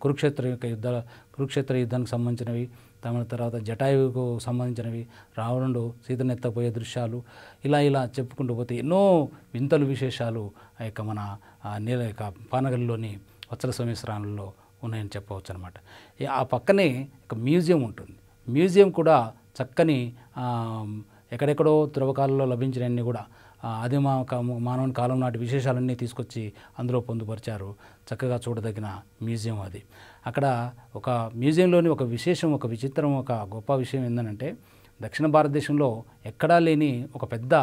కురుక్షేత్ర యొక్క యుద్ధ కురుక్షేత్ర యుద్ధానికి సంబంధించినవి తమ తర్వాత జటాయువుకు సంబంధించినవి రావణుడు సీతను ఎత్తపోయే దృశ్యాలు ఇలా ఇలా చెప్పుకుంటూ పోతే ఎన్నో వింతలు విశేషాలు ఆ యొక్క మన నీల యొక్క పానగల్లోని వత్సల సోమేశ్వరాలలో ఉన్నాయని చెప్పవచ్చు అనమాట ఆ పక్కనే ఒక మ్యూజియం ఉంటుంది మ్యూజియం కూడా చక్కని ఎక్కడెక్కడో త్రవ్వకాలలో లభించినవన్నీ కూడా అదే మా మానవుని కాలం నాటి విశేషాలన్నీ తీసుకొచ్చి అందులో పొందుపరిచారు చక్కగా చూడదగిన మ్యూజియం అది అక్కడ ఒక మ్యూజియంలోని ఒక విశేషం ఒక విచిత్రం ఒక గొప్ప విషయం ఏంటంటే దక్షిణ భారతదేశంలో ఎక్కడా లేని ఒక పెద్ద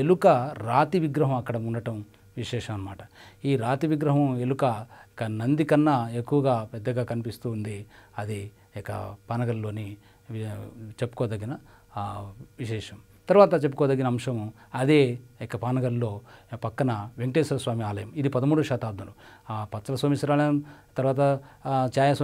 ఎలుక రాతి విగ్రహం అక్కడ ఉండటం విశేషం అనమాట ఈ రాతి విగ్రహం ఎలుక నంది కన్నా ఎక్కువగా పెద్దగా కనిపిస్తూ ఉంది అది ఇక పనగల్లోని చెప్పుకోదగిన విశేషం తర్వాత చెప్పుకోదగిన అంశము అదే యొక్క పానగల్లో పక్కన వెంకటేశ్వర స్వామి ఆలయం ఇది పదమూడు శతాబ్దంలో పచ్చల స్వామిశ్వరాలయం తర్వాత ఛాయా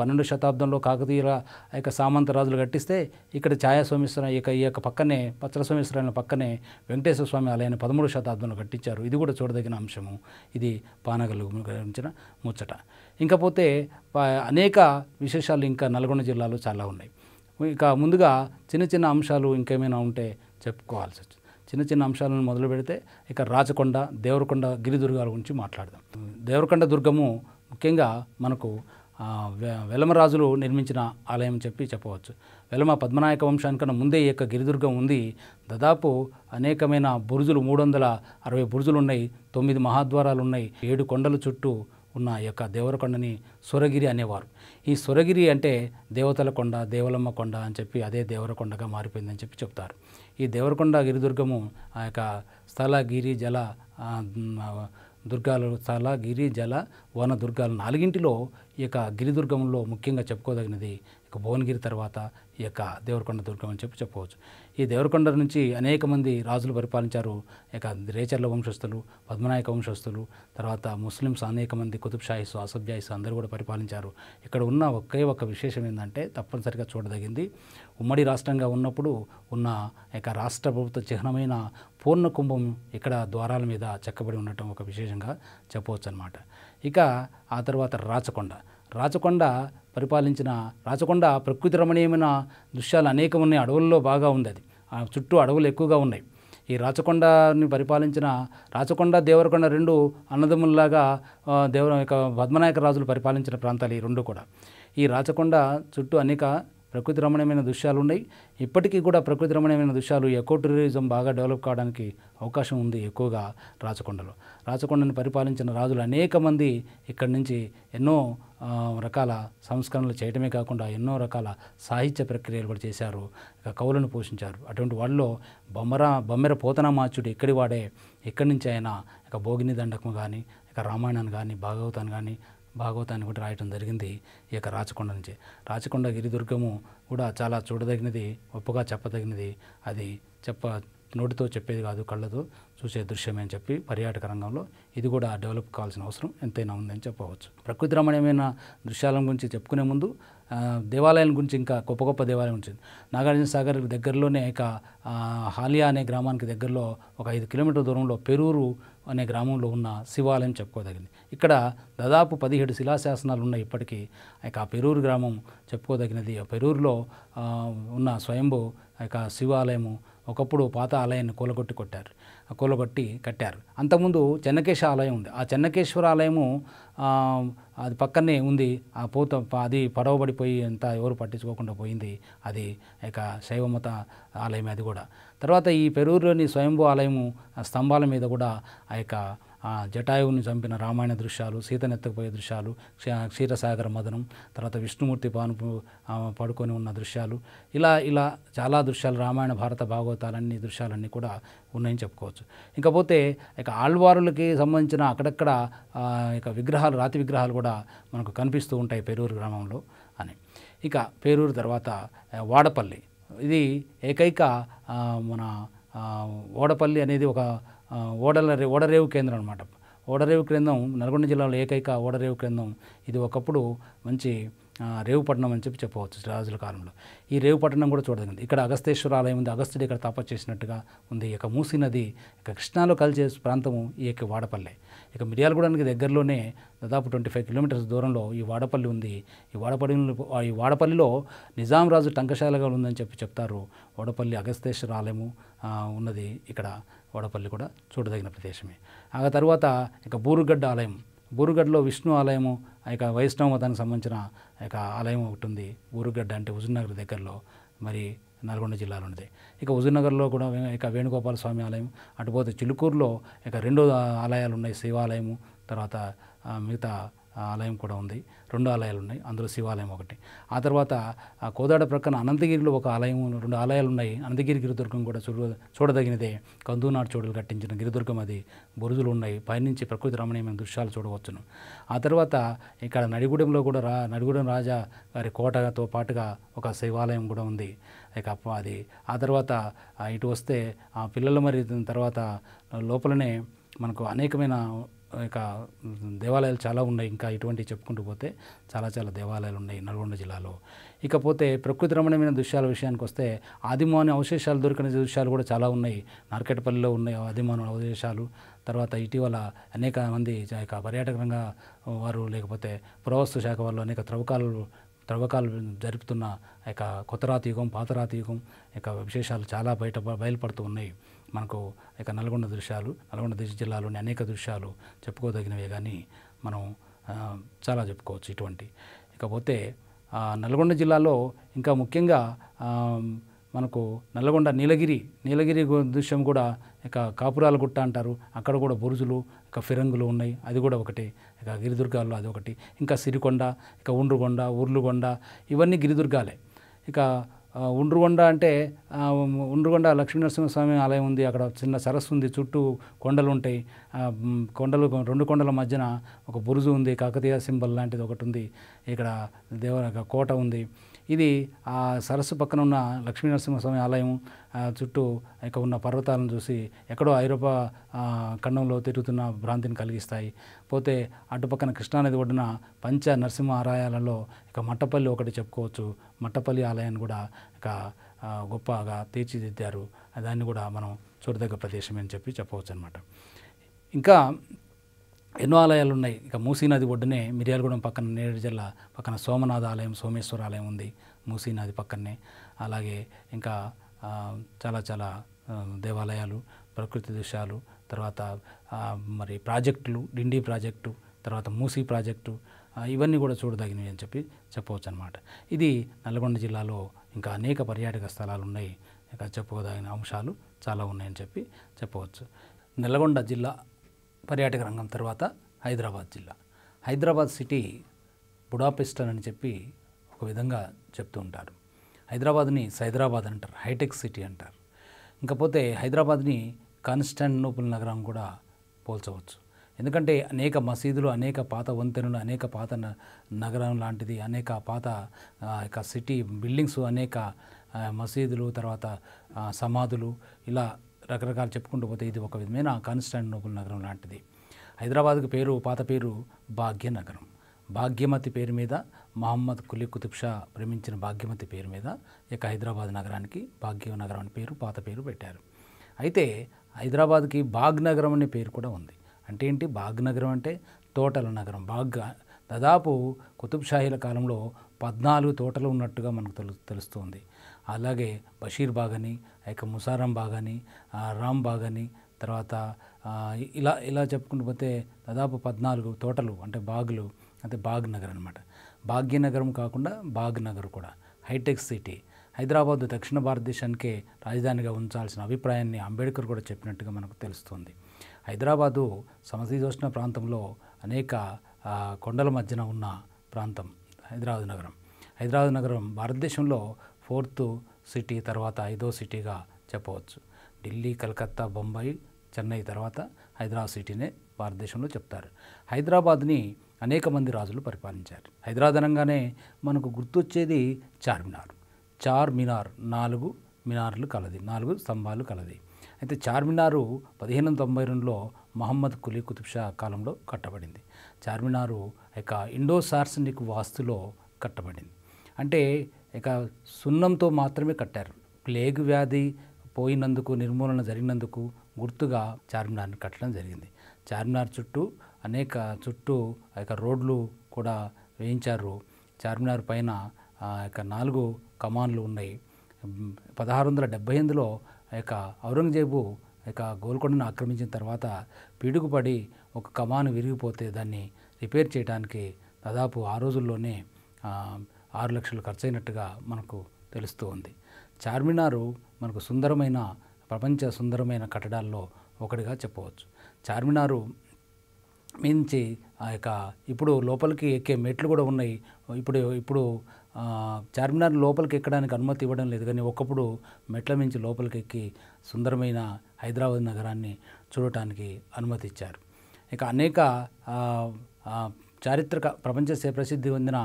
పన్నెండు శతాబ్దంలో కాకతీయుల యొక్క సామంత రాజులు కట్టిస్తే ఇక్కడ ఛాయా సోమేశ్వర యొక్క ఈ యొక్క పక్కనే పచ్చల స్వామిశ్వరాలయం పక్కనే వెంకటేశ్వర స్వామి ఆలయాన్ని పదమూడు శతాబ్దంలో కట్టించారు ఇది కూడా చూడదగిన అంశము ఇది పానగల్లు గురించిన ముచ్చట ఇంకపోతే అనేక విశేషాలు ఇంకా నల్గొండ జిల్లాలో చాలా ఉన్నాయి ఇక ముందుగా చిన్న చిన్న అంశాలు ఇంకేమైనా ఉంటే చెప్పుకోవాల్సి వచ్చింది చిన్న చిన్న అంశాలను మొదలు పెడితే ఇక రాచకొండ దేవరకొండ గిరిదుర్గాల గురించి మాట్లాడదాం దేవరకొండ దుర్గము ముఖ్యంగా మనకు వెలమరాజులు నిర్మించిన ఆలయం చెప్పి చెప్పవచ్చు వెలమ పద్మనాయక వంశానికన్నా ముందే ఈ యొక్క గిరిదుర్గం ఉంది దాదాపు అనేకమైన బురుజులు మూడు వందల అరవై బురుజులు ఉన్నాయి తొమ్మిది మహాద్వారాలు ఉన్నాయి ఏడు కొండల చుట్టూ ఉన్న యొక్క దేవరకొండని సురగిరి అనేవారు ఈ సురగిరి అంటే దేవతల కొండ దేవలమ్మ కొండ అని చెప్పి అదే దేవరకొండగా మారిపోయిందని చెప్పి చెప్తారు ఈ దేవరకొండ గిరిదుర్గము ఆ యొక్క స్థల గిరి జల దుర్గాలు స్థల గిరి జల వన దుర్గాలు నాలుగింటిలో ఈ యొక్క గిరిదుర్గంలో ముఖ్యంగా చెప్పుకోదగినది ఇక భువనగిరి తర్వాత ఈ యొక్క దేవరకొండ దుర్గం అని చెప్పి చెప్పవచ్చు ఈ దేవరకొండ నుంచి అనేక మంది రాజులు పరిపాలించారు ఇక రేచర్ల వంశస్థులు పద్మనాయక వంశస్థులు తర్వాత ముస్లిమ్స్ అనేక మంది కుతుబ్షాయిస్ అసభ్యాయిస్ అందరూ కూడా పరిపాలించారు ఇక్కడ ఉన్న ఒకే ఒక విశేషం ఏంటంటే తప్పనిసరిగా చూడదగింది ఉమ్మడి రాష్ట్రంగా ఉన్నప్పుడు ఉన్న యొక్క రాష్ట్ర ప్రభుత్వ చిహ్నమైన పూర్ణ కుంభం ఇక్కడ ద్వారాల మీద చెక్కబడి ఉండటం ఒక విశేషంగా చెప్పవచ్చు అనమాట ఇక ఆ తర్వాత రాచకొండ రాచకొండ పరిపాలించిన రాచకొండ ప్రకృతి రమణీయమైన దృశ్యాలు అనేకం ఉన్నాయి అడవుల్లో బాగా ఉంది అది ఆ చుట్టూ అడవులు ఎక్కువగా ఉన్నాయి ఈ రాచకొండని పరిపాలించిన రాచకొండ దేవరకొండ రెండు అన్నదమ్ముల్లాగా దేవర యొక్క పద్మనాయక రాజులు పరిపాలించిన ప్రాంతాలు ఈ రెండు కూడా ఈ రాచకొండ చుట్టూ అనేక ప్రకృతి రమణీయమైన దృశ్యాలు ఉన్నాయి ఇప్పటికీ కూడా ప్రకృతి రమణీయమైన దృశ్యాలు ఎకో టూరిజం బాగా డెవలప్ కావడానికి అవకాశం ఉంది ఎక్కువగా రాచకొండలో రాచకొండను పరిపాలించిన రాజులు అనేక మంది ఇక్కడి నుంచి ఎన్నో రకాల సంస్కరణలు చేయటమే కాకుండా ఎన్నో రకాల సాహిత్య ప్రక్రియలు కూడా చేశారు కవులను పోషించారు అటువంటి వాళ్ళలో బొమ్మర బొమ్మెర పోతన ఇక్కడి వాడే ఇక్కడి నుంచి ఆయన ఇక భోగిని దండకం కానీ ఇక రామాయణాన్ని కానీ భాగవతాన్ని కానీ భాగవతాన్ని కూడా రాయటం జరిగింది ఈ యొక్క రాచకొండ నుంచి రాచకొండ గిరిదుర్గము కూడా చాలా చూడదగినది ఒప్పుగా చెప్పదగినది అది చెప్ప నోటితో చెప్పేది కాదు కళ్ళతో చూసే దృశ్యమే అని చెప్పి పర్యాటక రంగంలో ఇది కూడా డెవలప్ కావాల్సిన అవసరం ఎంతైనా ఉందని చెప్పవచ్చు ప్రకృతి రమణీయమైన దృశ్యాల గురించి చెప్పుకునే ముందు దేవాలయం గురించి ఇంకా గొప్ప గొప్ప దేవాలయం ఉంటుంది నాగార్జున సాగర్ దగ్గరలోనే ఇక హాలియా అనే గ్రామానికి దగ్గరలో ఒక ఐదు కిలోమీటర్ దూరంలో పెరూరు అనే గ్రామంలో ఉన్న శివాలయం చెప్పుకోదగింది ఇక్కడ దాదాపు పదిహేడు శిలాశాసనాలు ఉన్నాయి ఇప్పటికీ ఇక ఆ పెరూరు గ్రామం చెప్పుకోదగినది ఆ పెరూరులో ఉన్న స్వయంభూ యొక్క శివాలయము ఒకప్పుడు పాత ఆలయాన్ని కూలగొట్టి కొట్టారు కూలగొట్టి కట్టారు అంతకుముందు చెన్నకేశ ఆలయం ఉంది ఆ చెన్నకేశ్వర ఆలయము అది పక్కనే ఉంది ఆ పూత అది పడవబడిపోయి అంతా ఎవరు పట్టించుకోకుండా పోయింది అది ఇక శైవమత ఆలయం అది కూడా తర్వాత ఈ పెరూరులోని స్వయంభు ఆలయము స్తంభాల మీద కూడా ఆ యొక్క జటాయువుని చంపిన రామాయణ దృశ్యాలు సీత నెత్తకపోయే దృశ్యాలు క్షీరసాగర మదనం తర్వాత విష్ణుమూర్తి పాను పడుకొని ఉన్న దృశ్యాలు ఇలా ఇలా చాలా దృశ్యాలు రామాయణ భారత భాగవతాలన్నీ దృశ్యాలన్నీ కూడా ఉన్నాయని చెప్పుకోవచ్చు ఇంకపోతే ఇక ఆళ్వారులకి సంబంధించిన అక్కడక్కడ ఇక విగ్రహాలు రాతి విగ్రహాలు కూడా మనకు కనిపిస్తూ ఉంటాయి పేరూరు గ్రామంలో అని ఇక పేరూరు తర్వాత వాడపల్లి ఇది ఏకైక మన ఓడపల్లి అనేది ఒక ఓడల ఓడరేవు కేంద్రం అనమాట ఓడరేవు కేంద్రం నల్గొండ జిల్లాలో ఏకైక ఓడరేవు కేంద్రం ఇది ఒకప్పుడు మంచి రేవుపట్నం అని చెప్పి చెప్పవచ్చు రాజుల కాలంలో ఈ రేవుపట్నం కూడా చూడదగింది ఇక్కడ అగస్తేశ్వర ఆలయం ఉంది అగస్తుడు ఇక్కడ తప చేసినట్టుగా ఉంది ఇక మూసీ నది ఇక కృష్ణాలో కలిసే ప్రాంతము ఈ యొక్క వాడపల్లె ఇక మిర్యాలగూడానికి దగ్గరలోనే దాదాపు ట్వంటీ ఫైవ్ కిలోమీటర్స్ దూరంలో ఈ వాడపల్లి ఉంది ఈ వాడపల్లి ఈ వాడపల్లిలో నిజాం రాజు టంకశాలగా ఉందని చెప్పి చెప్తారు వాడపల్లి అగస్తేశ్వర ఆలయము ఉన్నది ఇక్కడ వాడపల్లి కూడా చూడదగిన ప్రదేశమే ఆ తర్వాత ఇక బూరుగడ్డ ఆలయం బూరుగడ్డలో విష్ణు ఆలయము ఇక వైష్ణవ మతానికి సంబంధించిన యొక్క ఆలయం ఒకటి ఉంది ఊరుగడ్డ అంటే హుజూర్నగర్ దగ్గరలో మరి నల్గొండ జిల్లాలో ఉంది ఇక హుజూర్నగర్లో కూడా ఇక వేణుగోపాల స్వామి ఆలయం అటుపోతే చిలుకూరులో ఇక రెండు ఆలయాలు ఉన్నాయి శివాలయము తర్వాత మిగతా ఆలయం కూడా ఉంది రెండు ఆలయాలు ఉన్నాయి అందులో శివాలయం ఒకటి ఆ తర్వాత ఆ కోదాడ ప్రక్కన అనంతగిరిలో ఒక ఆలయం రెండు ఆలయాలు ఉన్నాయి అనంతగిరి గిరిదుర్గం కూడా చూడ చూడదగినదే కందునాడు చోడులు కట్టించిన గిరిదుర్గం అది బురుజులు ఉన్నాయి పైనుంచి ప్రకృతి రమణీయమైన దృశ్యాలు చూడవచ్చును ఆ తర్వాత ఇక్కడ నడిగూడెంలో కూడా రా నడిగూడెం రాజా గారి కోటతో పాటుగా ఒక శివాలయం కూడా ఉంది ఇక అది ఆ తర్వాత ఇటు వస్తే ఆ పిల్లలు మరి తర్వాత లోపలనే మనకు అనేకమైన ఇక దేవాలయాలు చాలా ఉన్నాయి ఇంకా ఇటువంటి చెప్పుకుంటూ పోతే చాలా చాలా దేవాలయాలు ఉన్నాయి నల్గొండ జిల్లాలో ఇకపోతే ప్రకృతి రమణమైన దృశ్యాల విషయానికి వస్తే ఆదిమాని అవశేషాలు దొరికిన దృశ్యాలు కూడా చాలా ఉన్నాయి నార్కెట్పల్లిలో ఉన్నాయి ఆదిమాను అవశేషాలు తర్వాత ఇటీవల అనేక మంది పర్యాటక రంగ వారు లేకపోతే పురావస్తు శాఖ వాళ్ళు అనేక త్రవ్వకాలు త్రవ్వకాలు జరుపుతున్న యొక్క కొత్త రాతి యుగం పాతరాతి యుగం యొక్క విశేషాలు చాలా బయట బయలుపడుతూ ఉన్నాయి మనకు ఇక నల్గొండ దృశ్యాలు నల్గొండ జిల్లాలోని అనేక దృశ్యాలు చెప్పుకోదగినవే కానీ మనం చాలా చెప్పుకోవచ్చు ఇటువంటి ఇకపోతే నల్గొండ జిల్లాలో ఇంకా ముఖ్యంగా మనకు నల్గొండ నీలగిరి నీలగిరి దృశ్యం కూడా ఇక కాపురాల గుట్ట అంటారు అక్కడ కూడా బురుజులు ఇక ఫిరంగులు ఉన్నాయి అది కూడా ఒకటి ఇక గిరిదుర్గాల్లో అది ఒకటి ఇంకా సిరికొండ ఇక ఉండ్రుగొండ ఉర్లుగొండ ఇవన్నీ గిరిదుర్గాలే ఇక ఉండ్రుగొండ అంటే ఉండ్రుగొండ లక్ష్మీనరసింహస్వామి ఆలయం ఉంది అక్కడ చిన్న సరస్సు ఉంది చుట్టూ కొండలు ఉంటాయి కొండలు రెండు కొండల మధ్యన ఒక బురుజు ఉంది కాకతీయ సింబల్ లాంటిది ఒకటి ఉంది ఇక్కడ దేవ కోట ఉంది ఇది ఆ సరస్సు పక్కన ఉన్న లక్ష్మీనరసింహస్వామి ఆలయం చుట్టూ ఇక ఉన్న పర్వతాలను చూసి ఎక్కడో ఐరోపా ఖండంలో తిరుగుతున్న భ్రాంతిని కలిగిస్తాయి పోతే అటుపక్కన కృష్ణానది ఒడ్డున పంచ నరసింహ ఆలయాలలో ఇక మట్టపల్లి ఒకటి చెప్పుకోవచ్చు మట్టపల్లి ఆలయాన్ని కూడా ఇక గొప్పగా తీర్చిదిద్దారు దాన్ని కూడా మనం చూడదగ్గ ప్రదేశం అని చెప్పి చెప్పవచ్చు అనమాట ఇంకా ఎన్నో ఆలయాలు ఉన్నాయి ఇక మూసీ నది ఒడ్డునే మిర్యాలగూడెం పక్కన నేడు జిల్లా పక్కన సోమనాథ ఆలయం సోమేశ్వర ఆలయం ఉంది మూసీ నది పక్కనే అలాగే ఇంకా చాలా చాలా దేవాలయాలు ప్రకృతి దృశ్యాలు తర్వాత మరి ప్రాజెక్టులు డిండి ప్రాజెక్టు తర్వాత మూసీ ప్రాజెక్టు ఇవన్నీ కూడా చూడదగినవి అని చెప్పి చెప్పవచ్చు అనమాట ఇది నల్గొండ జిల్లాలో ఇంకా అనేక పర్యాటక స్థలాలు ఉన్నాయి ఇంకా చెప్పుకోదగిన అంశాలు చాలా ఉన్నాయని చెప్పి చెప్పవచ్చు నల్గొండ జిల్లా పర్యాటక రంగం తర్వాత హైదరాబాద్ జిల్లా హైదరాబాద్ సిటీ బుడాపిస్టన్ అని చెప్పి ఒక విధంగా చెప్తూ ఉంటారు హైదరాబాద్ని సైదరాబాద్ అంటారు హైటెక్ సిటీ అంటారు ఇంకపోతే హైదరాబాద్ని కాన్స్టాంటినోపుల్ నగరం కూడా పోల్చవచ్చు ఎందుకంటే అనేక మసీదులు అనేక పాత వంతెనలు అనేక పాత నగరం లాంటిది అనేక పాత యొక్క సిటీ బిల్డింగ్స్ అనేక మసీదులు తర్వాత సమాధులు ఇలా రకరకాలు చెప్పుకుంటూ పోతే ఇది ఒక విధమైన కాన్స్టాంటినోబుల్ నగరం లాంటిది హైదరాబాద్కి పేరు పాత పేరు భాగ్యనగరం భాగ్యమతి పేరు మీద మహమ్మద్ కులీ కుతుబ్షా ప్రేమించిన భాగ్యమతి పేరు మీద ఇక హైదరాబాద్ నగరానికి భాగ్యనగరం అని పేరు పాత పేరు పెట్టారు అయితే హైదరాబాద్కి బాగ్ నగరం అనే పేరు కూడా ఉంది అంటే ఏంటి బాగ్ నగరం అంటే తోటల నగరం బాగ్ దాదాపు కుతుబ్ షాహీల కాలంలో పద్నాలుగు తోటలు ఉన్నట్టుగా మనకు తెలు తెలుస్తుంది అలాగే బషీర్ బాగ్ అని ఇక ముసారం బాగ్ అని రామ్ బాగ్ అని తర్వాత ఇలా ఇలా చెప్పుకుంటూ పోతే దాదాపు పద్నాలుగు తోటలు అంటే బాగులు అంటే బాగ్ నగర్ అనమాట భాగ్యనగరం కాకుండా బాగ్ నగర్ కూడా హైటెక్ సిటీ హైదరాబాద్ దక్షిణ భారతదేశానికే రాజధానిగా ఉంచాల్సిన అభిప్రాయాన్ని అంబేద్కర్ కూడా చెప్పినట్టుగా మనకు తెలుస్తుంది హైదరాబాదు సమశీతోష్ణ ప్రాంతంలో అనేక కొండల మధ్యన ఉన్న ప్రాంతం హైదరాబాద్ నగరం హైదరాబాద్ నగరం భారతదేశంలో ఫోర్త్ సిటీ తర్వాత ఐదో సిటీగా చెప్పవచ్చు ఢిల్లీ కలకత్తా బొంబాయి చెన్నై తర్వాత హైదరాబాద్ సిటీనే భారతదేశంలో చెప్తారు హైదరాబాద్ని అనేక మంది రాజులు పరిపాలించారు హైదరాబాద్ అనగానే మనకు గుర్తొచ్చేది చార్మినార్ చార్మినార్ నాలుగు మినార్లు కలది నాలుగు స్తంభాలు కలది అయితే చార్మినారు పదిహేను తొంభై రెండులో మహమ్మద్ కులీ కుతుబ్షా కాలంలో కట్టబడింది చార్మినారు యొక్క ఇండో సార్సనిక్ వాస్తులో కట్టబడింది అంటే ఇక సున్నంతో మాత్రమే కట్టారు ప్లేగ్ వ్యాధి పోయినందుకు నిర్మూలన జరిగినందుకు గుర్తుగా చార్మినార్ని కట్టడం జరిగింది చార్మినార్ చుట్టూ అనేక చుట్టూ యొక్క రోడ్లు కూడా వేయించారు చార్మినార్ పైన యొక్క నాలుగు కమాన్లు ఉన్నాయి పదహారు వందల డెబ్బై ఎనిమిదిలో ఇక ఔరంగజేబు ఇక గోల్కొండను ఆక్రమించిన తర్వాత పిడుగుపడి ఒక కమాను విరిగిపోతే దాన్ని రిపేర్ చేయడానికి దాదాపు ఆ రోజుల్లోనే ఆరు లక్షలు ఖర్చైనట్టుగా మనకు తెలుస్తూ ఉంది చార్మినారు మనకు సుందరమైన ప్రపంచ సుందరమైన కట్టడాల్లో ఒకటిగా చెప్పవచ్చు చార్మినారు మించి ఆ యొక్క ఇప్పుడు లోపలికి ఎక్కే మెట్లు కూడా ఉన్నాయి ఇప్పుడు ఇప్పుడు చార్మినార్ లోపలికి ఎక్కడానికి అనుమతి ఇవ్వడం లేదు కానీ ఒకప్పుడు మెట్ల మించి లోపలికి ఎక్కి సుందరమైన హైదరాబాద్ నగరాన్ని చూడటానికి అనుమతి ఇచ్చారు ఇక అనేక చారిత్రక ప్రపంచ ప్రసిద్ధి పొందిన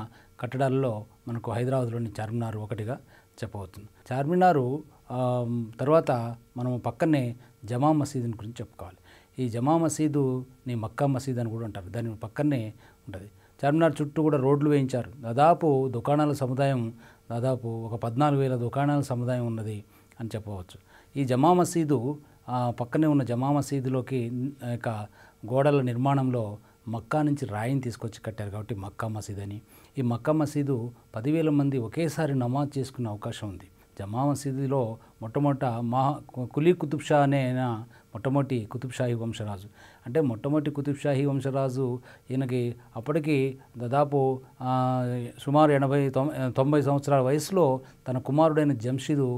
కట్టడాల్లో మనకు హైదరాబాద్లోని చార్మినార్ ఒకటిగా చెప్పవచ్చు చార్మినారు తర్వాత మనం పక్కనే జమా మసీదుని గురించి చెప్పుకోవాలి ఈ జమా మసీదుని మక్కా మసీద్ అని కూడా అంటారు దాని పక్కనే ఉంటుంది చార్మినార్ చుట్టూ కూడా రోడ్లు వేయించారు దాదాపు దుకాణాల సముదాయం దాదాపు ఒక పద్నాలుగు వేల దుకాణాల సముదాయం ఉన్నది అని చెప్పవచ్చు ఈ జమా మసీదు పక్కనే ఉన్న జమా మసీదులోకి ఇక గోడల నిర్మాణంలో మక్కా నుంచి రాయిని తీసుకొచ్చి కట్టారు కాబట్టి మక్కా మసీద్ అని ఈ మక్కా మసీదు పదివేల మంది ఒకేసారి నమాజ్ చేసుకునే అవకాశం ఉంది జమా మసీదులో మొట్టమొదట మహా కులీ కుతుబ్ షా అనే ఆయన మొట్టమొదటి కుతుబ్షాహీ వంశరాజు అంటే మొట్టమొదటి కుతుబ్షాహీ వంశరాజు ఈయనకి అప్పటికి దాదాపు సుమారు ఎనభై తొంభై సంవత్సరాల వయసులో తన కుమారుడైన జంషీదు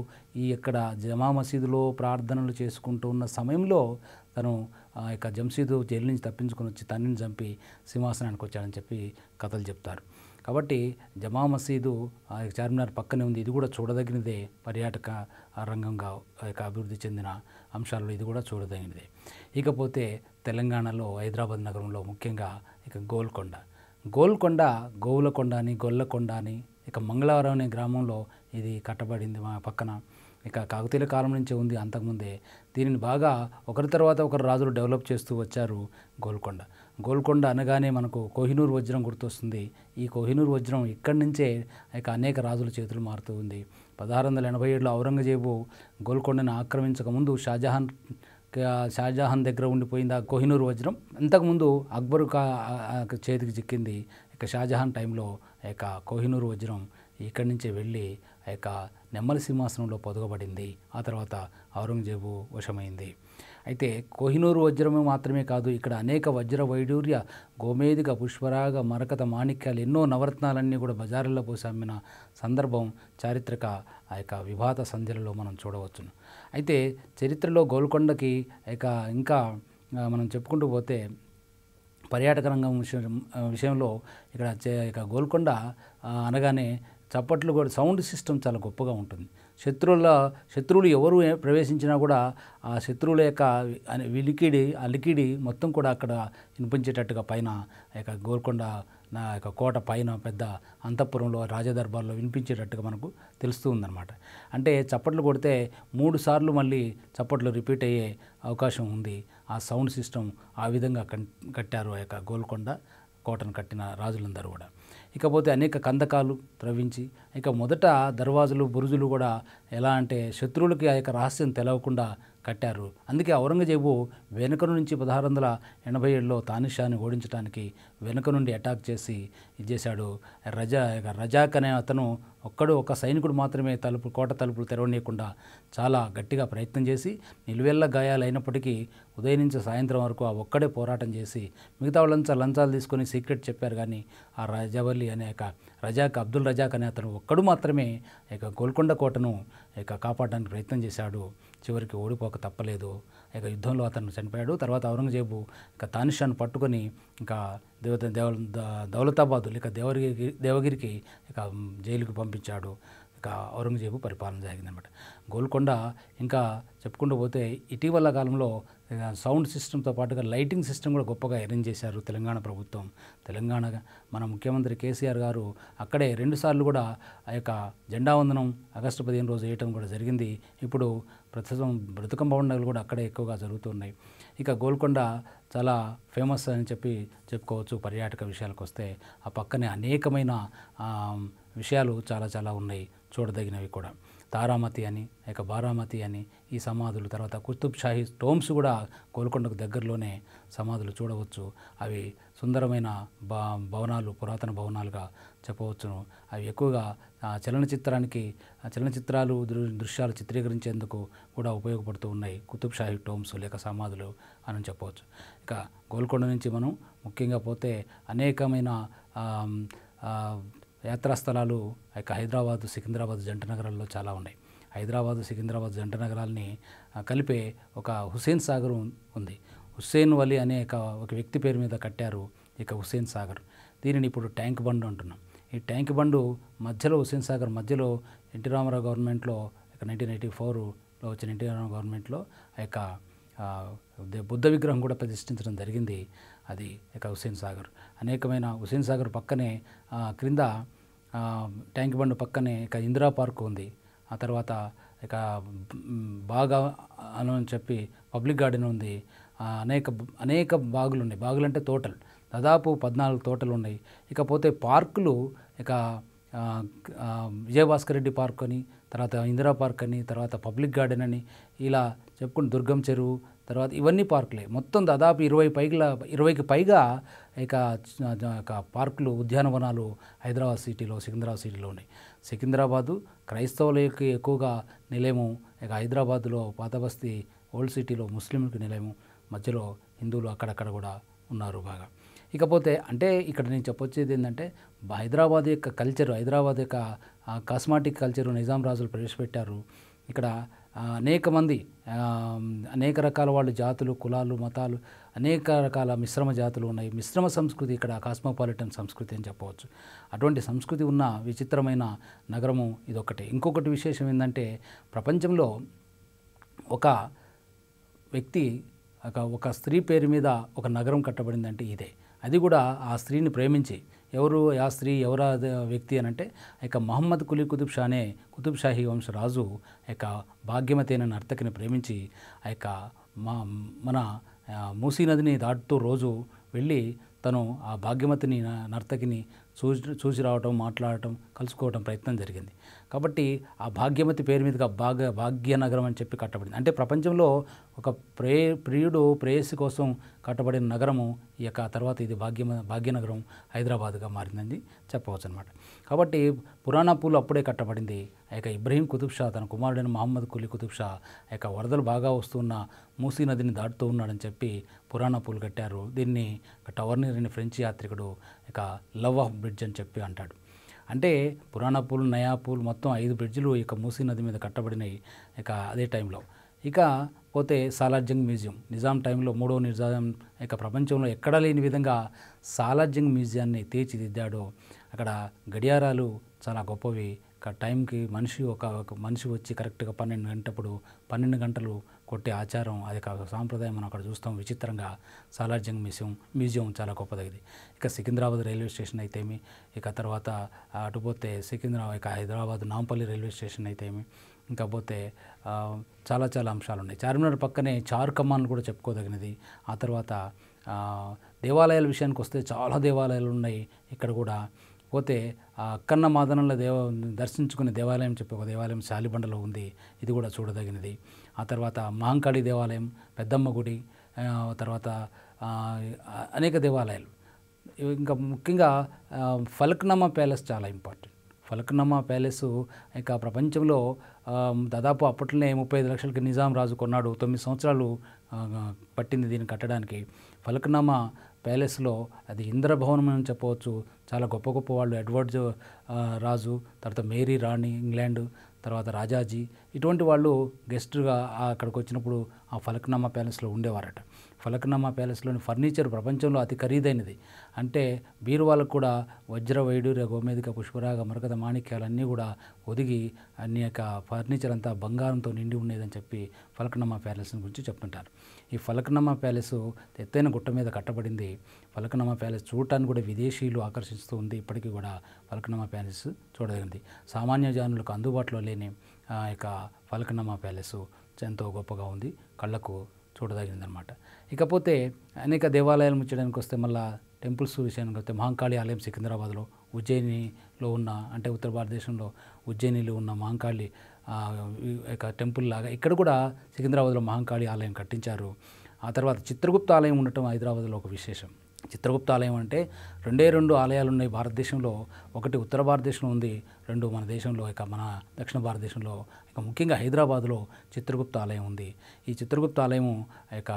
ఈ ఇక్కడ జమా మసీదులో ప్రార్థనలు చేసుకుంటూ ఉన్న సమయంలో తను ఆ యొక్క జంషీదు జైలు నుంచి తప్పించుకొని వచ్చి తన్నిని చంపి సింహాసనానికి వచ్చాడని చెప్పి కథలు చెప్తారు కాబట్టి జమా మసీదు ఆ చార్మినార్ పక్కనే ఉంది ఇది కూడా చూడదగినదే పర్యాటక రంగంగా యొక్క అభివృద్ధి చెందిన అంశాల్లో ఇది కూడా చూడదగినదే ఇకపోతే తెలంగాణలో హైదరాబాద్ నగరంలో ముఖ్యంగా ఇక గోల్కొండ గోల్కొండ గోవులకొండ అని గొల్లకొండ అని ఇక మంగళవారం అనే గ్రామంలో ఇది కట్టబడింది మా పక్కన ఇక కాకతీయుల కాలం నుంచే ఉంది అంతకుముందే దీనిని బాగా ఒకరి తర్వాత ఒకరు రాజులు డెవలప్ చేస్తూ వచ్చారు గోల్కొండ గోల్కొండ అనగానే మనకు కోహినూర్ వజ్రం గుర్తొస్తుంది ఈ కోహినూర్ వజ్రం ఇక్కడి నుంచే ఇక అనేక రాజుల చేతులు మారుతూ ఉంది పదహారు వందల ఎనభై ఏడులో ఔరంగజేబు గోల్కొండను ఆక్రమించకముందు షాజహాన్ షాజహాన్ దగ్గర ఉండిపోయింది ఆ కోహినూర్ వజ్రం ఇంతకుముందు అక్బరు చేతికి చిక్కింది ఇక షాజహాన్ టైంలో ఇక కోహినూర్ వజ్రం ఇక్కడి నుంచే వెళ్ళి ఆ యొక్క నెమ్మలి సింహాసనంలో పొదగబడింది ఆ తర్వాత ఔరంగజేబు వశమైంది అయితే కోహినూరు వజ్రమే మాత్రమే కాదు ఇక్కడ అనేక వజ్ర వైడూర్య గోమేదిక పుష్పరాగ మరకత మాణిక్యాలు ఎన్నో నవరత్నాలన్నీ కూడా బజారుల్లో పోసి అమ్మిన సందర్భం చారిత్రక ఆ యొక్క విభాత సంధ్యలలో మనం చూడవచ్చును అయితే చరిత్రలో గోల్కొండకి ఇక ఇంకా మనం చెప్పుకుంటూ పోతే పర్యాటక రంగం విషయం విషయంలో ఇక్కడ ఇక గోల్కొండ అనగానే చప్పట్లు కూడా సౌండ్ సిస్టమ్ చాలా గొప్పగా ఉంటుంది శత్రువుల శత్రువులు ఎవరు ప్రవేశించినా కూడా ఆ శత్రువుల యొక్క విలికిడి ఆ లికిడి మొత్తం కూడా అక్కడ వినిపించేటట్టుగా పైన యొక్క గోల్కొండ నా యొక్క కోట పైన పెద్ద అంతఃపురంలో రాజదర్బార్లో వినిపించేటట్టుగా మనకు తెలుస్తూ ఉందన్నమాట అంటే చప్పట్లు కొడితే మూడు సార్లు మళ్ళీ చప్పట్లు రిపీట్ అయ్యే అవకాశం ఉంది ఆ సౌండ్ సిస్టమ్ ఆ విధంగా కట్టారు ఆ యొక్క గోల్కొండ కోటను కట్టిన రాజులందరూ కూడా ఇకపోతే అనేక కందకాలు త్రవించి ఇక మొదట దర్వాజులు బురుజులు కూడా ఎలా అంటే శత్రువులకి ఆ యొక్క రహస్యం తెలవకుండా కట్టారు అందుకే ఔరంగజేబు వెనుక నుంచి పదహారు వందల ఎనభై ఏడులో తానిషాని ఓడించడానికి వెనుక నుండి అటాక్ చేసి ఇది చేశాడు రజా రజాక్ అనే అతను ఒక్కడు ఒక సైనికుడు మాత్రమే తలుపు కోట తలుపులు తెరవనీయకుండా చాలా గట్టిగా ప్రయత్నం చేసి నిలువెల్ల గాయాలైనప్పటికీ ఉదయం నుంచి సాయంత్రం వరకు ఆ ఒక్కడే పోరాటం చేసి మిగతా వాళ్ళంతా లంచాలు తీసుకొని సీక్రెట్ చెప్పారు కానీ ఆ రాజవల్లి అనే యొక్క రజాక్ అబ్దుల్ రజాక్ అనే అతను ఒక్కడు మాత్రమే ఇక గోల్కొండ కోటను ఇక కాపాడడానికి ప్రయత్నం చేశాడు చివరికి ఓడిపోక తప్పలేదు ఇక యుద్ధంలో అతను చనిపోయాడు తర్వాత ఔరంగజేబు ఇక తానిషాను పట్టుకొని ఇంకా దేవత దేవ దౌలతాబాదులు ఇక దేవగిరి దేవగిరికి ఇక జైలుకు పంపించాడు ఇక ఔరంగజేబు పరిపాలన జరిగిందనమాట గోల్కొండ ఇంకా చెప్పుకుంటూ పోతే ఇటీవల కాలంలో సౌండ్ సిస్టంతో పాటుగా లైటింగ్ సిస్టమ్ కూడా గొప్పగా అరేంజ్ చేశారు తెలంగాణ ప్రభుత్వం తెలంగాణ మన ముఖ్యమంత్రి కేసీఆర్ గారు అక్కడే రెండుసార్లు కూడా ఆ యొక్క జెండా వందనం ఆగస్టు పదిహేను రోజు వేయటం కూడా జరిగింది ఇప్పుడు ప్రస్తుతం బ్రతుకమ్మ పండుగలు కూడా అక్కడే ఎక్కువగా జరుగుతున్నాయి ఇక గోల్కొండ చాలా ఫేమస్ అని చెప్పి చెప్పుకోవచ్చు పర్యాటక విషయాలకు వస్తే ఆ పక్కనే అనేకమైన విషయాలు చాలా చాలా ఉన్నాయి చూడదగినవి కూడా తారామతి అని ఇక బారామతి అని ఈ సమాధులు తర్వాత కుతుబ్ షాహీ టోమ్స్ కూడా గోల్కొండకు దగ్గరలోనే సమాధులు చూడవచ్చు అవి సుందరమైన భవనాలు పురాతన భవనాలుగా చెప్పవచ్చును అవి ఎక్కువగా చలనచిత్రానికి చలనచిత్రాలు దృశ్యాలు చిత్రీకరించేందుకు కూడా ఉపయోగపడుతూ ఉన్నాయి కుతుబ్ షాహీ టోమ్స్ లేక సమాధులు అని చెప్పవచ్చు ఇక గోల్కొండ నుంచి మనం ముఖ్యంగా పోతే అనేకమైన యాత్రా స్థలాలు ఇక హైదరాబాద్ సికింద్రాబాద్ జంట నగరాల్లో చాలా ఉన్నాయి హైదరాబాదు సికింద్రాబాద్ జంట నగరాల్ని కలిపే ఒక హుసేన్ సాగర్ ఉంది హుస్సేన్ వలి అనే ఒక వ్యక్తి పేరు మీద కట్టారు ఇక హుసేన్ సాగర్ దీనిని ఇప్పుడు ట్యాంక్ బండ్ అంటున్నాం ఈ ట్యాంక్ బండు మధ్యలో హుస్సేన్ సాగర్ మధ్యలో ఎన్టీ రామారావు గవర్నమెంట్లో ఇక నైన్టీన్ ఎయిటీ ఫోర్లో వచ్చిన ఎన్టీ రామారావు గవర్నమెంట్లో ఆ యొక్క బుద్ధ విగ్రహం కూడా ప్రతిష్ఠించడం జరిగింది అది ఇక హుస్సేన్ సాగర్ అనేకమైన హుస్సేన్ సాగర్ పక్కనే క్రింద ట్యాంక్ బండ్ పక్కనే ఇక ఇందిరా పార్క్ ఉంది ఆ తర్వాత ఇక బాగా అని చెప్పి పబ్లిక్ గార్డెన్ ఉంది అనేక అనేక బాగులు ఉన్నాయి బాగులు అంటే తోటలు దాదాపు పద్నాలుగు తోటలు ఉన్నాయి ఇకపోతే పార్కులు ఇక విజయభాస్కర్ రెడ్డి పార్క్ అని తర్వాత ఇందిరా పార్క్ అని తర్వాత పబ్లిక్ గార్డెన్ అని ఇలా చెప్పుకుని దుర్గం చెరువు తర్వాత ఇవన్నీ పార్కులే మొత్తం దాదాపు ఇరవై పైగా ఇరవైకి పైగా ఇక పార్కులు ఉద్యానవనాలు హైదరాబాద్ సిటీలో సికింద్రాబాద్ సిటీలో ఉన్నాయి సికింద్రాబాదు క్రైస్తవులకి ఎక్కువగా నిలయము ఇక హైదరాబాదులో పాతబస్తీ ఓల్డ్ సిటీలో ముస్లింలకు నిలయము మధ్యలో హిందువులు అక్కడక్కడ కూడా ఉన్నారు బాగా ఇకపోతే అంటే ఇక్కడ నేను చెప్పొచ్చేది ఏంటంటే హైదరాబాద్ యొక్క కల్చర్ హైదరాబాద్ యొక్క కాస్మాటిక్ కల్చరు నిజాం రాజులు ప్రవేశపెట్టారు ఇక్కడ అనేక మంది అనేక రకాల వాళ్ళు జాతులు కులాలు మతాలు అనేక రకాల మిశ్రమ జాతులు ఉన్నాయి మిశ్రమ సంస్కృతి ఇక్కడ కాస్మోపాలిటన్ సంస్కృతి అని చెప్పవచ్చు అటువంటి సంస్కృతి ఉన్న విచిత్రమైన నగరము ఇదొకటి ఇంకొకటి విశేషం ఏంటంటే ప్రపంచంలో ఒక వ్యక్తి ఒక ఒక స్త్రీ పేరు మీద ఒక నగరం కట్టబడిందంటే ఇదే అది కూడా ఆ స్త్రీని ప్రేమించి ఎవరు ఆ స్త్రీ ఎవరా వ్యక్తి అని అంటే ఇక మహమ్మద్ కులీ కుతుబ్ షానే కుతుబ్ షాహీ రాజు యొక్క అయిన నర్తకిని ప్రేమించి ఆ యొక్క మా మన మూసీ నదిని దాటుతూ రోజు వెళ్ళి తను ఆ భాగ్యమతిని నర్తకిని చూసి చూసి రావటం మాట్లాడటం కలుసుకోవటం ప్రయత్నం జరిగింది కాబట్టి ఆ భాగ్యమతి పేరు మీదుగా భాగ భాగ్యనగరం అని చెప్పి కట్టబడింది అంటే ప్రపంచంలో ఒక ప్రే ప్రియుడు ప్రేయసి కోసం కట్టబడిన నగరము ఈ యొక్క తర్వాత ఇది భాగ్య భాగ్యనగరం హైదరాబాద్గా మారిందని చెప్పవచ్చు అనమాట కాబట్టి పూలు అప్పుడే కట్టబడింది ఆ యొక్క ఇబ్రహీం కుతుబ్ షా తన కుమారుడైన మహమ్మద్ కులీ కుతుబ్ షా ఆ యొక్క వరదలు బాగా వస్తున్న మూసీ నదిని దాటుతూ ఉన్నాడని చెప్పి పురాణ పూలు కట్టారు దీన్ని టవర్ని ఫ్రెంచ్ యాత్రికుడు ఇక లవ్ ఆఫ్ బ్రిడ్జ్ అని చెప్పి అంటాడు అంటే పురాణ పూలు నయా పూల్ మొత్తం ఐదు బ్రిడ్జ్లు ఇక మూసీ నది మీద కట్టబడినాయి ఇక అదే టైంలో ఇక పోతే సాలార్జంగ్ మ్యూజియం నిజాం టైంలో మూడో నిజాం ఇక ప్రపంచంలో ఎక్కడా లేని విధంగా సాలార్జంగ్ మ్యూజియాన్ని తీర్చిదిద్దాడు అక్కడ గడియారాలు చాలా గొప్పవి టైంకి మనిషి ఒక మనిషి వచ్చి కరెక్ట్గా పన్నెండు గంటప్పుడు పన్నెండు గంటలు కొట్టే ఆచారం అది కాక సాంప్రదాయం మనం అక్కడ చూస్తాం విచిత్రంగా సాలార్జంగ్ మ్యూజియం మ్యూజియం చాలా గొప్పదగిది ఇక సికింద్రాబాద్ రైల్వే స్టేషన్ అయితేమి ఇక తర్వాత అటుపోతే సికింద్రాబాద్ ఇక హైదరాబాద్ నాంపల్లి రైల్వే స్టేషన్ అయితేమి ఇంకా పోతే చాలా చాలా అంశాలు ఉన్నాయి చార్మినార్ పక్కనే చారు కమాన్లు కూడా చెప్పుకోదగినది ఆ తర్వాత దేవాలయాల విషయానికి వస్తే చాలా దేవాలయాలు ఉన్నాయి ఇక్కడ కూడా పోతే ఆ అక్కన్న మాదనంలో దేవ దర్శించుకునే దేవాలయం చెప్పి ఒక దేవాలయం శాలిబండలో ఉంది ఇది కూడా చూడదగినది ఆ తర్వాత మహంకాళి దేవాలయం పెద్దమ్మ గుడి తర్వాత అనేక దేవాలయాలు ఇంకా ముఖ్యంగా ఫలక్నమ్మ ప్యాలెస్ చాలా ఇంపార్టెంట్ ఫలక్నమ్మ ప్యాలెస్ ఇక ప్రపంచంలో దాదాపు అప్పట్లోనే ముప్పై ఐదు లక్షలకి నిజాం రాజు కొన్నాడు తొమ్మిది సంవత్సరాలు పట్టింది దీన్ని కట్టడానికి ఫలక్నమ్మ ప్యాలెస్లో అది ఇంద్రభవనం అని చెప్పవచ్చు చాలా గొప్ప గొప్ప వాళ్ళు ఎడ్వర్డ్ రాజు తర్వాత మేరీ రాణి ఇంగ్లాండ్ తర్వాత రాజాజీ ఇటువంటి వాళ్ళు గెస్ట్గా అక్కడికి వచ్చినప్పుడు ఆ ఫలక్నామా ప్యాలెస్లో ఉండేవారట ఫలక్నామా ప్యాలెస్లోని ఫర్నిచర్ ప్రపంచంలో అతి ఖరీదైనది అంటే బీరువాళ్ళకు కూడా వజ్ర వైడూర్య గోమేదిక పుష్పరాగ మాణిక్యాలు మాణిక్యాలన్నీ కూడా ఒదిగి అన్ని యొక్క ఫర్నిచర్ అంతా బంగారంతో నిండి ఉండేదని చెప్పి ఫలక్నామా ప్యాలెస్ గురించి చెప్తుంటారు ఈ ఫలకనమ్మ ప్యాలెస్ ఎత్తైన గుట్ట మీద కట్టబడింది ఫలకనమ్మ ప్యాలెస్ చూడటానికి కూడా విదేశీయులు ఆకర్షిస్తూ ఉంది ఇప్పటికీ కూడా ఫలకనమ్మ ప్యాలెస్ చూడగలిగింది సామాన్య జనులకు అందుబాటులో లేని యొక్క ఫలకనమ్మ ప్యాలెస్ ఎంతో గొప్పగా ఉంది కళ్ళకు చూడదగినదనమాట ఇకపోతే అనేక దేవాలయాలు ముచ్చడానికి వస్తే మళ్ళీ టెంపుల్స్ విషయానికి వస్తే మహంకాళి ఆలయం సికింద్రాబాద్లో ఉజ్జయినిలో ఉన్న అంటే ఉత్తర భారతదేశంలో ఉజ్జయినిలో ఉన్న మహంకాళి యొక్క టెంపుల్ లాగా ఇక్కడ కూడా సికింద్రాబాద్లో మహంకాళి ఆలయం కట్టించారు ఆ తర్వాత చిత్రగుప్త ఆలయం ఉండటం హైదరాబాద్లో ఒక విశేషం చిత్రగుప్త ఆలయం అంటే రెండే రెండు ఆలయాలు ఉన్నాయి భారతదేశంలో ఒకటి ఉత్తర భారతదేశంలో ఉంది రెండు మన దేశంలో ఇక మన దక్షిణ భారతదేశంలో ఇక ముఖ్యంగా హైదరాబాద్లో చిత్రగుప్త ఆలయం ఉంది ఈ చిత్రగుప్త ఆలయం యొక్క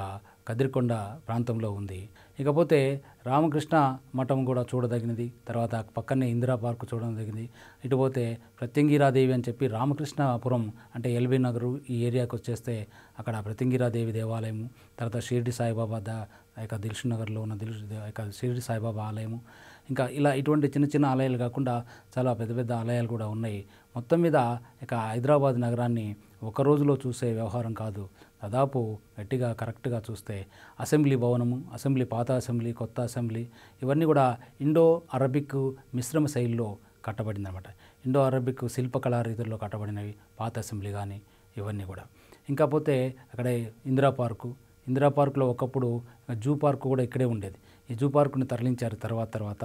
కదిరికొండ ప్రాంతంలో ఉంది ఇకపోతే రామకృష్ణ మఠం కూడా చూడదగినది తర్వాత పక్కనే ఇందిరా పార్క్ చూడదగినది ఇటుపోతే ప్రత్యంగిరాదేవి అని చెప్పి రామకృష్ణపురం అంటే ఎల్బీ నగర్ ఈ ఏరియాకి వచ్చేస్తే అక్కడ ప్రత్యంగిరాదేవి దేవాలయము తర్వాత షిర్డి సాయిబాబా దా యొక్క దిల్షు నగర్లో ఉన్న దిల్ యొక్క షిర్డి సాయిబాబా ఆలయము ఇంకా ఇలా ఇటువంటి చిన్న చిన్న ఆలయాలు కాకుండా చాలా పెద్ద పెద్ద ఆలయాలు కూడా ఉన్నాయి మొత్తం మీద ఇక హైదరాబాద్ నగరాన్ని ఒక రోజులో చూసే వ్యవహారం కాదు దాదాపు గట్టిగా కరెక్ట్గా చూస్తే అసెంబ్లీ భవనము అసెంబ్లీ పాత అసెంబ్లీ కొత్త అసెంబ్లీ ఇవన్నీ కూడా ఇండో అరబిక్ మిశ్రమ శైలిలో కట్టబడింది అనమాట ఇండో అరబిక్ శిల్పకళా రీతిలో కట్టబడినవి పాత అసెంబ్లీ కానీ ఇవన్నీ కూడా ఇంకా పోతే అక్కడ ఇందిరా పార్కు ఇందిరా పార్కులో ఒకప్పుడు జూ పార్కు కూడా ఇక్కడే ఉండేది ఈ జూ పార్కుని తరలించారు తర్వాత తర్వాత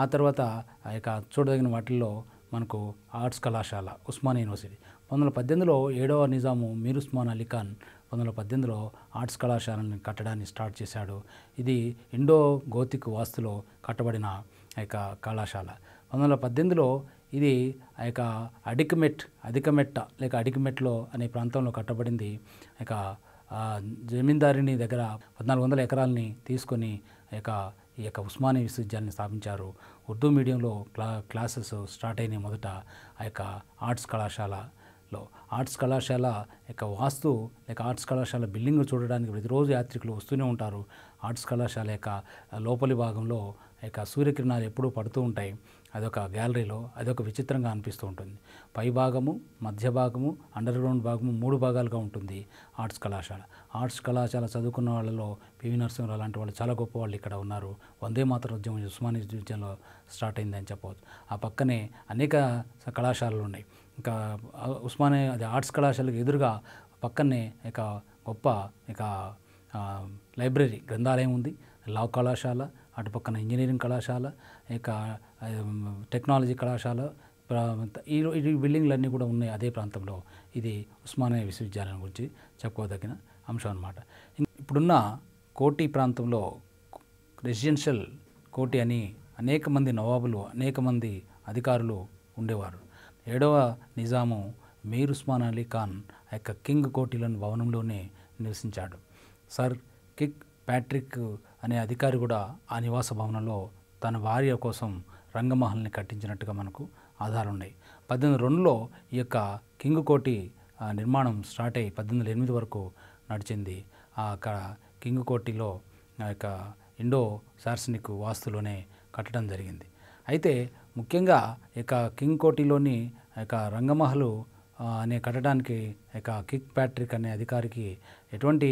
ఆ తర్వాత ఆ యొక్క చూడదగిన వాటిల్లో మనకు ఆర్ట్స్ కళాశాల ఉస్మాన్ యూనివర్సిటీ వందల పద్దెనిమిదిలో ఏడవ నిజాము మీర్ ఉస్మాన్ అలీ ఖాన్ పంతొమ్మిది వందల పద్దెనిమిదిలో ఆర్ట్స్ కళాశాలను కట్టడాన్ని స్టార్ట్ చేశాడు ఇది ఇండో గోతిక్ వాస్తులో కట్టబడిన ఆ యొక్క కళాశాల పంతొమ్మిది వందల పద్దెనిమిదిలో ఇది ఆ యొక్క అడికమెట్ అధికమెట్ట లేక అడికమెట్లో అనే ప్రాంతంలో కట్టబడింది యొక్క జమీందారిని దగ్గర పద్నాలుగు వందల ఎకరాలని తీసుకొని ఆ యొక్క ఈ యొక్క ఉస్మానియా విశ్వవిద్యాలయాన్ని స్థాపించారు ఉర్దూ మీడియంలో క్లా క్లాసెస్ స్టార్ట్ అయిన మొదట ఆ యొక్క ఆర్ట్స్ కళాశాల లో ఆర్ట్స్ కళాశాల యొక్క వాస్తు లేక ఆర్ట్స్ కళాశాల బిల్డింగ్ చూడడానికి ప్రతిరోజు యాత్రికులు వస్తూనే ఉంటారు ఆర్ట్స్ కళాశాల యొక్క లోపలి భాగంలో యొక్క సూర్యకిరణాలు ఎప్పుడూ పడుతూ ఉంటాయి అదొక గ్యాలరీలో అదొక విచిత్రంగా అనిపిస్తూ ఉంటుంది పై భాగము మధ్య భాగము అండర్ గ్రౌండ్ భాగము మూడు భాగాలుగా ఉంటుంది ఆర్ట్స్ కళాశాల ఆర్ట్స్ కళాశాల చదువుకున్న వాళ్ళలో పివి నరసింహరావు లాంటి వాళ్ళు చాలా గొప్ప వాళ్ళు ఇక్కడ ఉన్నారు వందే మాతర ఉద్యమం ఉస్మానియా ఉద్యమంలో స్టార్ట్ అయిందని చెప్పవచ్చు ఆ పక్కనే అనేక కళాశాలలు ఉన్నాయి ఇంకా ఉస్మానియా అది ఆర్ట్స్ కళాశాలకు ఎదురుగా పక్కనే ఇక గొప్ప ఇక లైబ్రరీ గ్రంథాలయం ఉంది లా కళాశాల అటు పక్కన ఇంజనీరింగ్ కళాశాల ఇక టెక్నాలజీ కళాశాల ఈ బిల్డింగ్లన్నీ కూడా ఉన్నాయి అదే ప్రాంతంలో ఇది ఉస్మానియా విశ్వవిద్యాలయం గురించి చెప్పుకోదగిన అంశం అనమాట ఇప్పుడున్న కోటి ప్రాంతంలో రెసిడెన్షియల్ కోటి అని అనేక మంది నవాబులు అనేక మంది అధికారులు ఉండేవారు ఏడవ నిజాము మీర్ ఉస్మాన్ అలీ ఖాన్ యొక్క కింగ్ కోటిలోని భవనంలోనే నివసించాడు సర్ కిక్ ప్యాట్రిక్ అనే అధికారి కూడా ఆ నివాస భవనంలో తన భార్య కోసం రంగమహల్ని కట్టించినట్టుగా మనకు ఆధారాలున్నాయి పద్దెనిమిది రెండులో ఈ యొక్క కింగ్ కోటి నిర్మాణం స్టార్ట్ అయ్యి పద్దెనిమిది ఎనిమిది వరకు నడిచింది ఆ యొక్క కింగ్ కోటిలో ఆ యొక్క ఇండో శాసనిక్ వాస్తులోనే కట్టడం జరిగింది అయితే ముఖ్యంగా ఇక కింగ్ కోటిలోని ఇక రంగమహలు అనే కట్టడానికి ఇక కిక్ ప్యాట్రిక్ అనే అధికారికి ఎటువంటి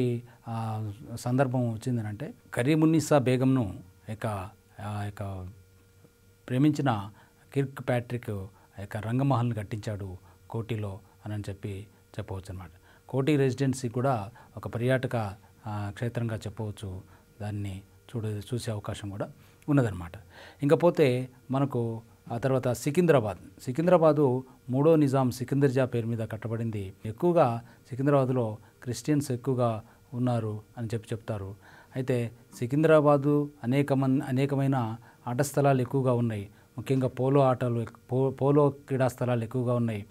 సందర్భం వచ్చిందనంటే కరీమున్నిసా బేగంను ఇక ఇక ప్రేమించిన కిర్క్ ప్యాట్రిక్ యొక్క రంగమహల్ని కట్టించాడు కోటిలో అని చెప్పి చెప్పవచ్చు అనమాట కోటి రెసిడెన్సీ కూడా ఒక పర్యాటక క్షేత్రంగా చెప్పవచ్చు దాన్ని చూడ చూసే అవకాశం కూడా ఉన్నదన్నమాట ఇంకపోతే మనకు ఆ తర్వాత సికింద్రాబాద్ సికింద్రాబాదు మూడో నిజాం సికిందర్జా పేరు మీద కట్టబడింది ఎక్కువగా సికింద్రాబాద్లో క్రిస్టియన్స్ ఎక్కువగా ఉన్నారు అని చెప్పి చెప్తారు అయితే సికింద్రాబాదు అనేక అనేకమైన ఆట స్థలాలు ఎక్కువగా ఉన్నాయి ముఖ్యంగా పోలో ఆటలు పో పోలో క్రీడా స్థలాలు ఎక్కువగా ఉన్నాయి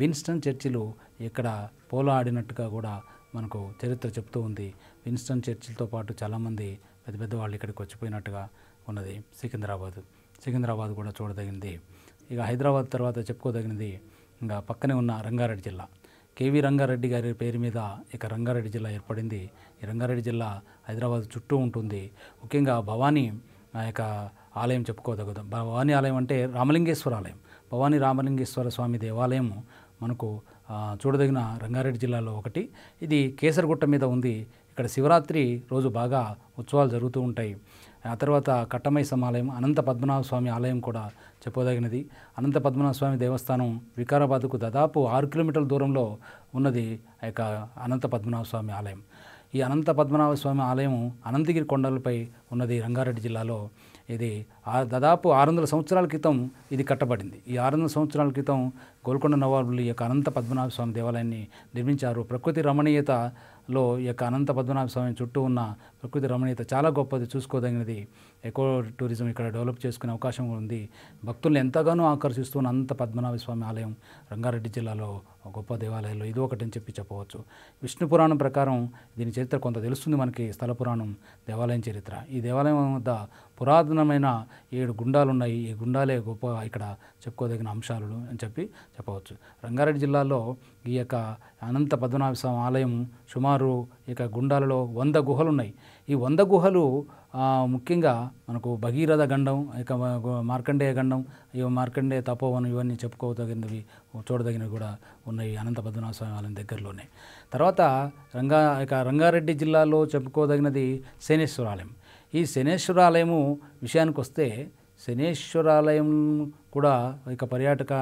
విన్స్టన్ చర్చిలు ఇక్కడ పోలో ఆడినట్టుగా కూడా మనకు చరిత్ర చెప్తూ ఉంది విన్స్టన్ చర్చిలతో పాటు చాలామంది పెద్ద పెద్ద వాళ్ళు ఇక్కడికి వచ్చిపోయినట్టుగా ఉన్నది సికింద్రాబాదు సికింద్రాబాద్ కూడా చూడదగినది ఇక హైదరాబాద్ తర్వాత చెప్పుకోదగినది ఇంకా పక్కనే ఉన్న రంగారెడ్డి జిల్లా కేవీ రంగారెడ్డి గారి పేరు మీద ఇక రంగారెడ్డి జిల్లా ఏర్పడింది ఈ రంగారెడ్డి జిల్లా హైదరాబాద్ చుట్టూ ఉంటుంది ముఖ్యంగా భవానీ ఆ యొక్క ఆలయం చెప్పుకోదగదు భవానీ ఆలయం అంటే రామలింగేశ్వర ఆలయం భవానీ రామలింగేశ్వర స్వామి దేవాలయం మనకు చూడదగిన రంగారెడ్డి జిల్లాలో ఒకటి ఇది కేసరగుట్ట మీద ఉంది ఇక్కడ శివరాత్రి రోజు బాగా ఉత్సవాలు జరుగుతూ ఉంటాయి ఆ తర్వాత కట్టమై సమాలయం అనంత పద్మనాభ స్వామి ఆలయం కూడా చెప్పదగినది అనంత పద్మనాభ స్వామి దేవస్థానం వికారాబాద్కు దాదాపు ఆరు కిలోమీటర్ల దూరంలో ఉన్నది ఆ యొక్క అనంత పద్మనాభ స్వామి ఆలయం ఈ అనంత పద్మనాభ స్వామి ఆలయం అనంతగిరి కొండలపై ఉన్నది రంగారెడ్డి జిల్లాలో ఇది దాదాపు ఆరు వందల సంవత్సరాల క్రితం ఇది కట్టబడింది ఈ ఆరు వందల సంవత్సరాల క్రితం గోల్కొండ నవాబులు యొక్క అనంత పద్మనాభ స్వామి దేవాలయాన్ని నిర్మించారు ప్రకృతి రమణీయత లో ఈ యొక్క అనంత పద్మనాభ స్వామి చుట్టూ ఉన్న ప్రకృతి రమణీయత చాలా గొప్పది చూసుకోదగినది ఎకో టూరిజం ఇక్కడ డెవలప్ చేసుకునే అవకాశం ఉంది భక్తులను ఎంతగానో ఆకర్షిస్తున్న అంత పద్మనాభ స్వామి ఆలయం రంగారెడ్డి జిల్లాలో గొప్ప దేవాలయాల్లో ఇది ఒకటి అని చెప్పి చెప్పవచ్చు విష్ణు పురాణం ప్రకారం దీని చరిత్ర కొంత తెలుస్తుంది మనకి స్థల పురాణం దేవాలయం చరిత్ర ఈ దేవాలయం వద్ద పురాతనమైన ఏడు గుండాలు ఉన్నాయి ఈ గుండాలే గొప్ప ఇక్కడ చెప్పుకోదగిన అంశాలు అని చెప్పి చెప్పవచ్చు రంగారెడ్డి జిల్లాలో ఈ యొక్క అనంత పద్మనాభ స్వామి ఆలయం సుమారు ఇక గుండాలలో వంద గుహలు ఉన్నాయి ఈ వంద గుహలు ముఖ్యంగా మనకు భగీరథ గండం ఇక మార్కండేయ గండం ఇవి మార్కండేయ తపోవనం ఇవన్నీ చెప్పుకోదగినవి చూడదగినవి కూడా ఉన్నాయి అనంత పద్మనాభ స్వామి ఆలయం దగ్గరలోనే తర్వాత రంగా ఇక రంగారెడ్డి జిల్లాలో చెప్పుకోదగినది శనేశ్వరాలయం ఈ శనేశ్వరాలయము విషయానికి వస్తే శనేశ్వరాలయం కూడా ఇక పర్యాటక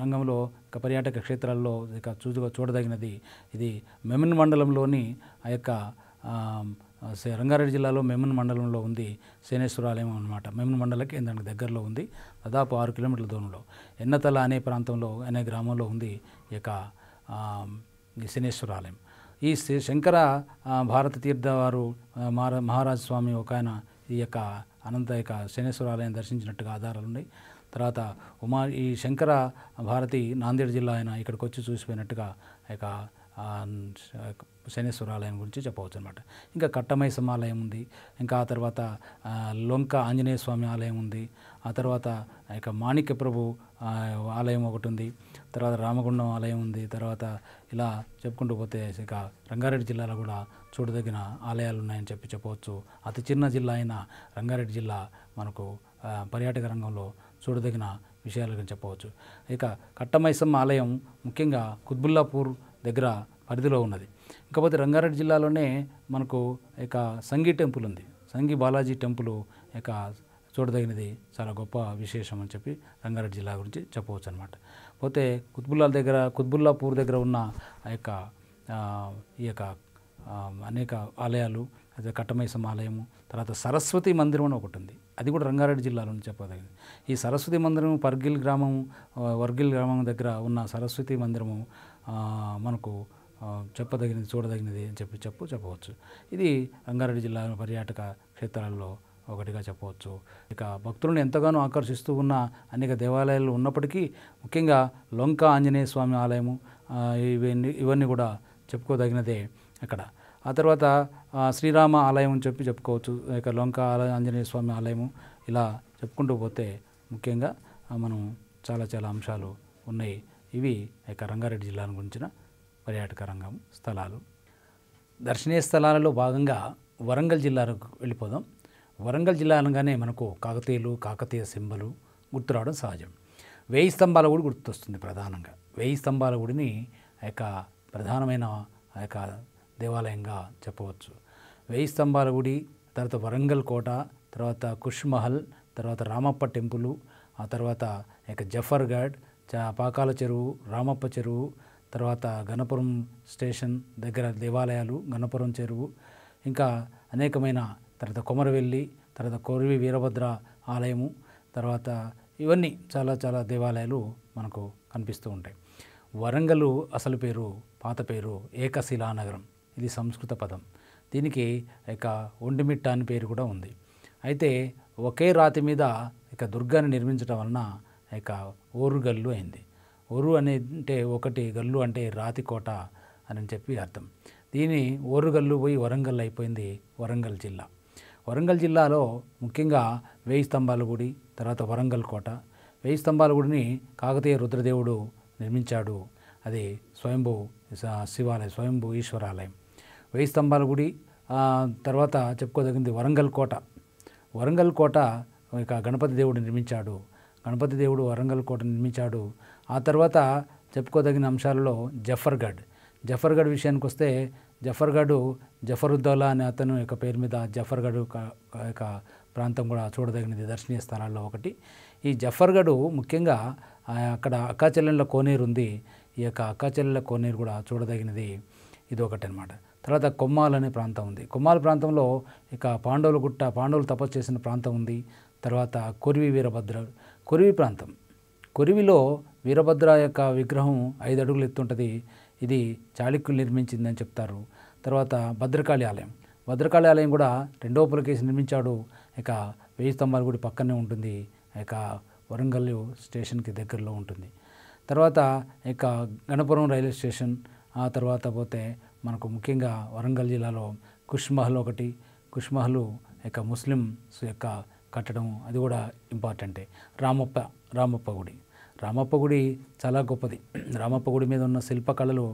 రంగంలో ఇక పర్యాటక క్షేత్రాల్లో ఇక చూ చూడదగినది ఇది మెమిన్ మండలంలోని ఆ యొక్క రంగారెడ్డి జిల్లాలో మెమన్ మండలంలో ఉంది శనేశ్వరాలయం అనమాట మెమన్ మండల కేంద్రానికి దగ్గరలో ఉంది దాదాపు ఆరు కిలోమీటర్ల దూరంలో ఎన్నతల అనే ప్రాంతంలో అనే గ్రామంలో ఉంది ఈ యొక్క శనేశ్వరాలయం ఈ శ్రీ శంకర భారత తీర్థ వారు మహారాజ స్వామి ఒక ఆయన ఈ యొక్క అనంత యొక్క శనేశ్వరాలయం దర్శించినట్టుగా ఆధారాలు ఉన్నాయి తర్వాత ఉమా ఈ శంకర భారతి నాందేడ్ జిల్లా ఆయన ఇక్కడికి వచ్చి చూసిపోయినట్టుగా యొక్క శనేశ్వర ఆలయం గురించి చెప్పవచ్చు అనమాట ఇంకా కట్టమైసమ్మ ఆలయం ఉంది ఇంకా ఆ తర్వాత లొంక ఆంజనేయ స్వామి ఆలయం ఉంది ఆ తర్వాత ఇక మాణిక్య ప్రభు ఆలయం ఒకటి ఉంది తర్వాత రామగుండం ఆలయం ఉంది తర్వాత ఇలా చెప్పుకుంటూ పోతే ఇక రంగారెడ్డి జిల్లాలో కూడా చూడదగిన ఆలయాలు ఉన్నాయని చెప్పి చెప్పవచ్చు అతి చిన్న జిల్లా అయిన రంగారెడ్డి జిల్లా మనకు పర్యాటక రంగంలో చూడదగిన విషయాలు చెప్పవచ్చు ఇక కట్టమైసమ్మ ఆలయం ముఖ్యంగా కుత్బుల్లాపూర్ దగ్గర పరిధిలో ఉన్నది ఇకపోతే రంగారెడ్డి జిల్లాలోనే మనకు ఇక సంఘీ టెంపుల్ ఉంది సంఘి బాలాజీ టెంపుల్ ఇక చూడదగినది చాలా గొప్ప విశేషం అని చెప్పి రంగారెడ్డి జిల్లా గురించి చెప్పవచ్చు అనమాట పోతే కుత్బుల్లా దగ్గర కుత్బుల్లాపూర్ దగ్గర ఉన్న ఆ యొక్క ఈ యొక్క అనేక ఆలయాలు అదే కట్టమైసం ఆలయము తర్వాత సరస్వతి మందిరం అని ఒకటి ఉంది అది కూడా రంగారెడ్డి జిల్లాలో చెప్పదగింది ఈ సరస్వతి మందిరం పర్గిల్ గ్రామం వర్గిల్ గ్రామం దగ్గర ఉన్న సరస్వతి మందిరము మనకు చెప్పదగినది చూడదగినది అని చెప్పి చెప్పు చెప్పవచ్చు ఇది రంగారెడ్డి జిల్లా పర్యాటక క్షేత్రాల్లో ఒకటిగా చెప్పవచ్చు ఇక భక్తులను ఎంతగానో ఆకర్షిస్తూ ఉన్న అనేక దేవాలయాలు ఉన్నప్పటికీ ముఖ్యంగా లొంక ఆంజనేయ స్వామి ఆలయము ఇవన్నీ ఇవన్నీ కూడా చెప్పుకోదగినదే అక్కడ ఆ తర్వాత శ్రీరామ ఆలయం అని చెప్పి చెప్పుకోవచ్చు ఇక లొంక ఆలయ ఆంజనేయ స్వామి ఆలయము ఇలా చెప్పుకుంటూ పోతే ముఖ్యంగా మనం చాలా చాలా అంశాలు ఉన్నాయి ఇవి ఇక రంగారెడ్డి జిల్లాను గురించిన పర్యాటక రంగం స్థలాలు దర్శనీయ స్థలాలలో భాగంగా వరంగల్ జిల్లాకు వెళ్ళిపోదాం వరంగల్ జిల్లా అనగానే మనకు కాకతీయులు కాకతీయ సింబలు గుర్తు రావడం సహజం వేయి స్తంభాల గుడి గుర్తొస్తుంది ప్రధానంగా వేయి స్తంభాల గుడిని యొక్క ప్రధానమైన యొక్క దేవాలయంగా చెప్పవచ్చు వేయి స్తంభాల గుడి తర్వాత వరంగల్ కోట తర్వాత కుష్ మహల్ తర్వాత రామప్ప టెంపులు ఆ తర్వాత యొక్క జఫర్ ఘాట్ పాకాల చెరువు రామప్ప చెరువు తర్వాత గణపురం స్టేషన్ దగ్గర దేవాలయాలు గణపురం చెరువు ఇంకా అనేకమైన తర్వాత కొమరవెల్లి తర్వాత కోరివి వీరభద్ర ఆలయము తర్వాత ఇవన్నీ చాలా చాలా దేవాలయాలు మనకు కనిపిస్తూ ఉంటాయి వరంగల్ అసలు పేరు పాత పేరు ఏకశిలానగరం ఇది సంస్కృత పదం దీనికి ఇక ఒండిమిట్ట అని పేరు కూడా ఉంది అయితే ఒకే రాతి మీద ఇక దుర్గాన్ని నిర్మించడం వలన ఇక ఓరుగల్లు అయింది ఒరు అనే అంటే ఒకటి గల్లు అంటే రాతి కోట అని చెప్పి అర్థం దీని ఓరుగల్లు పోయి వరంగల్ అయిపోయింది వరంగల్ జిల్లా వరంగల్ జిల్లాలో ముఖ్యంగా వేయి స్తంభాల గుడి తర్వాత వరంగల్ కోట వేయి స్తంభాల గుడిని కాకతీయ రుద్రదేవుడు నిర్మించాడు అది స్వయంభూ శివాలయం స్వయంభూ ఈశ్వరాలయం వేయి స్తంభాల గుడి తర్వాత చెప్పుకోదగింది వరంగల్ కోట వరంగల్ కోట ఇక గణపతి దేవుడు నిర్మించాడు గణపతి దేవుడు వరంగల్ కోట నిర్మించాడు ఆ తర్వాత చెప్పుకోదగిన అంశాలలో జఫర్గఢ్ జఫర్గఢ్ విషయానికి వస్తే జఫర్గఢ్ జఫరుద్దౌలా అనే అతను యొక్క పేరు మీద జఫర్గఢ్ యొక్క ప్రాంతం కూడా చూడదగినది దర్శనీయ స్థలాల్లో ఒకటి ఈ జఫర్గఢ్ ముఖ్యంగా అక్కడ అక్కాచెల్లెల కోనేరు ఉంది ఈ యొక్క అక్కాచెల్లెల కోనేరు కూడా చూడదగినది ఇది ఒకటి అనమాట తర్వాత కొమ్మాల్ అనే ప్రాంతం ఉంది కొమ్మాల్ ప్రాంతంలో ఇక పాండవుల గుట్ట పాండవులు తపస్సు చేసిన ప్రాంతం ఉంది తర్వాత కొరివి వీరభద్ర కొరివి ప్రాంతం కొరివిలో వీరభద్ర యొక్క విగ్రహం ఐదు అడుగులు ఎత్తుంటుంది ఇది చాళుక్యులు నిర్మించిందని చెప్తారు తర్వాత భద్రకాళి ఆలయం భద్రకాళి ఆలయం కూడా రెండవ పులకేసి నిర్మించాడు ఇక వెయ్యి స్తంభాల గుడి పక్కనే ఉంటుంది ఇక వరంగల్ స్టేషన్కి దగ్గరలో ఉంటుంది తర్వాత ఇక గణపురం రైల్వే స్టేషన్ ఆ తర్వాత పోతే మనకు ముఖ్యంగా వరంగల్ జిల్లాలో కుష్మహల్ ఒకటి కుష్మహల్ ఇక ముస్లిమ్స్ యొక్క కట్టడం అది కూడా ఇంపార్టెంటే రామప్ప రామప్ప గుడి రామప్ప గుడి చాలా గొప్పది రామప్ప గుడి మీద ఉన్న శిల్పకళలు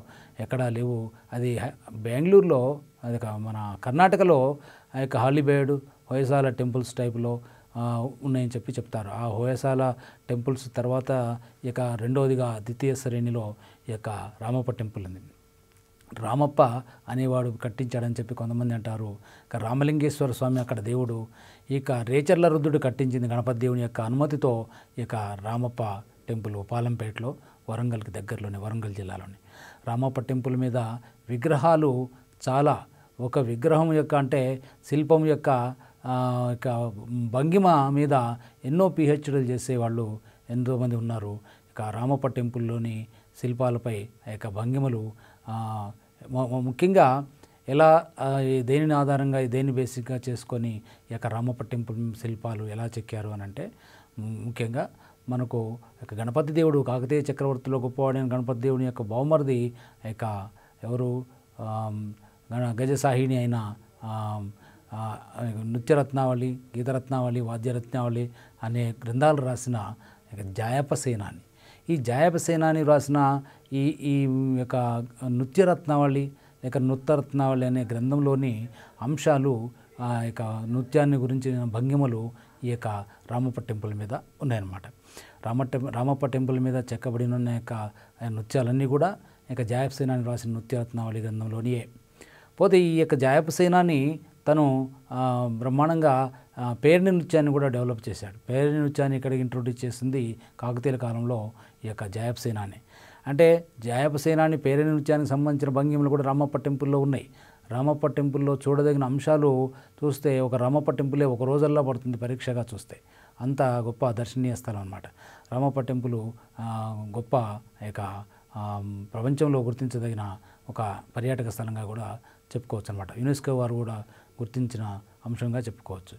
ఎక్కడా లేవు అది బెంగళూరులో అది మన కర్ణాటకలో ఆ యొక్క హాలీబేడు హోయసాల టెంపుల్స్ టైప్లో ఉన్నాయని చెప్పి చెప్తారు ఆ హోయసాల టెంపుల్స్ తర్వాత ఇక రెండవదిగా ద్వితీయ శ్రేణిలో ఈ యొక్క రామప్ప టెంపుల్ ఉంది రామప్ప అనేవాడు కట్టించాడని చెప్పి కొంతమంది అంటారు ఇక రామలింగేశ్వర స్వామి అక్కడ దేవుడు ఇక రేచర్ల రుద్రుడు కట్టించింది గణపతి దేవుని యొక్క అనుమతితో ఇక రామప్ప టెంపుల్ పాలంపేటలో వరంగల్కి దగ్గరలోనే వరంగల్ జిల్లాలోని రామప్ప టెంపుల్ మీద విగ్రహాలు చాలా ఒక విగ్రహం యొక్క అంటే శిల్పం యొక్క భంగిమ మీద ఎన్నో పిహెచ్డీలు చేసేవాళ్ళు ఎంతోమంది ఉన్నారు ఇక రామప్ప టెంపుల్లోని శిల్పాలపై ఆ యొక్క భంగిమలు ముఖ్యంగా ఎలా దేనిని ఆధారంగా దేని బేసిక్గా చేసుకొని ఈ యొక్క రామప్ప టెంపుల్ శిల్పాలు ఎలా చెక్కారు అని అంటే ముఖ్యంగా మనకు గణపతి దేవుడు కాకతీయ చక్రవర్తిలో గొప్పవాడైన గణపతి దేవుని యొక్క బహుమరిది యొక్క ఎవరు గజసాహిని అయిన నృత్యరత్నావళి గీతరత్నావళి వాద్యరత్నావళి అనే గ్రంథాలు రాసిన జాయపసేనాని ఈ జాయప సేనాని రాసిన ఈ ఈ యొక్క నృత్యరత్నావళి లేక నృత్యరత్నావళి అనే గ్రంథంలోని అంశాలు ఆ యొక్క నృత్యాన్ని గురించిన భంగిమలు ఈ యొక్క రామప్ప టెంపుల్ మీద ఉన్నాయన్నమాట రామ రామప్ప టెంపుల్ మీద చెక్కబడిన యొక్క నృత్యాలన్నీ కూడా ఇక జాయప్సేనాన్ని రాసిన నృత్యరత్నావళి గ్రంథంలోనియే పోతే ఈ యొక్క జాయప్సేనాని తను బ్రహ్మాండంగా పేరిణి నృత్యాన్ని కూడా డెవలప్ చేశాడు పేరిణి నృత్యాన్ని ఇక్కడ ఇంట్రొడ్యూస్ చేసింది కాకతీయుల కాలంలో ఈ యొక్క జాయప్సేనాని అంటే జాయపసేనాని పేరిణి నృత్యానికి సంబంధించిన భంగిమలు కూడా రామప్ప టెంపుల్లో ఉన్నాయి రామప్ప టెంపుల్లో చూడదగిన అంశాలు చూస్తే ఒక రామప్ప టెంపులే ఒక రోజల్లో పడుతుంది పరీక్షగా చూస్తే అంత గొప్ప దర్శనీయ స్థలం అనమాట రామప్ప టెంపుల్ గొప్ప యొక్క ప్రపంచంలో గుర్తించదగిన ఒక పర్యాటక స్థలంగా కూడా చెప్పుకోవచ్చు అనమాట యునెస్కో వారు కూడా గుర్తించిన అంశంగా చెప్పుకోవచ్చు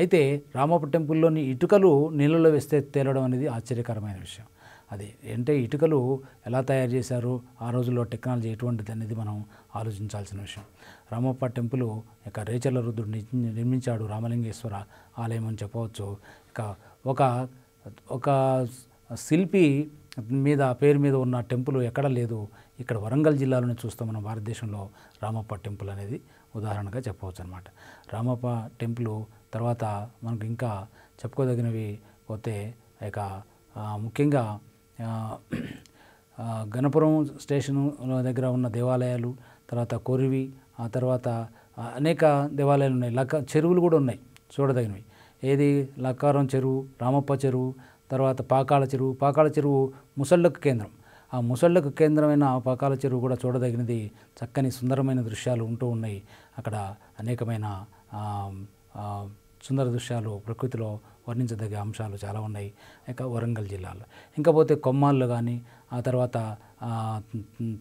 అయితే రామప్ప టెంపుల్లోని ఇటుకలు నీళ్ళలో వేస్తే తేలడం అనేది ఆశ్చర్యకరమైన విషయం అది అంటే ఇటుకలు ఎలా తయారు చేశారు ఆ రోజుల్లో టెక్నాలజీ ఎటువంటిది అనేది మనం ఆలోచించాల్సిన విషయం రామప్ప టెంపుల్ యొక్క రేచర్ల రుద్రుడు నిర్మించాడు రామలింగేశ్వర ఆలయం అని చెప్పవచ్చు ఒక ఒక శిల్పి మీద పేరు మీద ఉన్న టెంపుల్ ఎక్కడ లేదు ఇక్కడ వరంగల్ జిల్లాలోనే చూస్తాం మనం భారతదేశంలో రామప్ప టెంపుల్ అనేది ఉదాహరణగా చెప్పవచ్చు అనమాట రామప్ప టెంపుల్ తర్వాత మనకు ఇంకా చెప్పుకోదగినవి పోతే ఇక ముఖ్యంగా గణపురం స్టేషన్ దగ్గర ఉన్న దేవాలయాలు తర్వాత కొరివి ఆ తర్వాత అనేక దేవాలయాలు ఉన్నాయి లక చెరువులు కూడా ఉన్నాయి చూడదగినవి ఏది లక్కారం చెరువు రామప్ప చెరువు తర్వాత పాకాల చెరువు పాకాల చెరువు ముసళ్ళకు కేంద్రం ఆ ముసళ్ళకు కేంద్రమైన ఆ పాకాల చెరువు కూడా చూడదగినది చక్కని సుందరమైన దృశ్యాలు ఉంటూ ఉన్నాయి అక్కడ అనేకమైన సుందర దృశ్యాలు ప్రకృతిలో వర్ణించదగ్గ అంశాలు చాలా ఉన్నాయి ఇంకా వరంగల్ జిల్లాలో ఇంకా పోతే కొమ్మాల్లో కానీ ఆ తర్వాత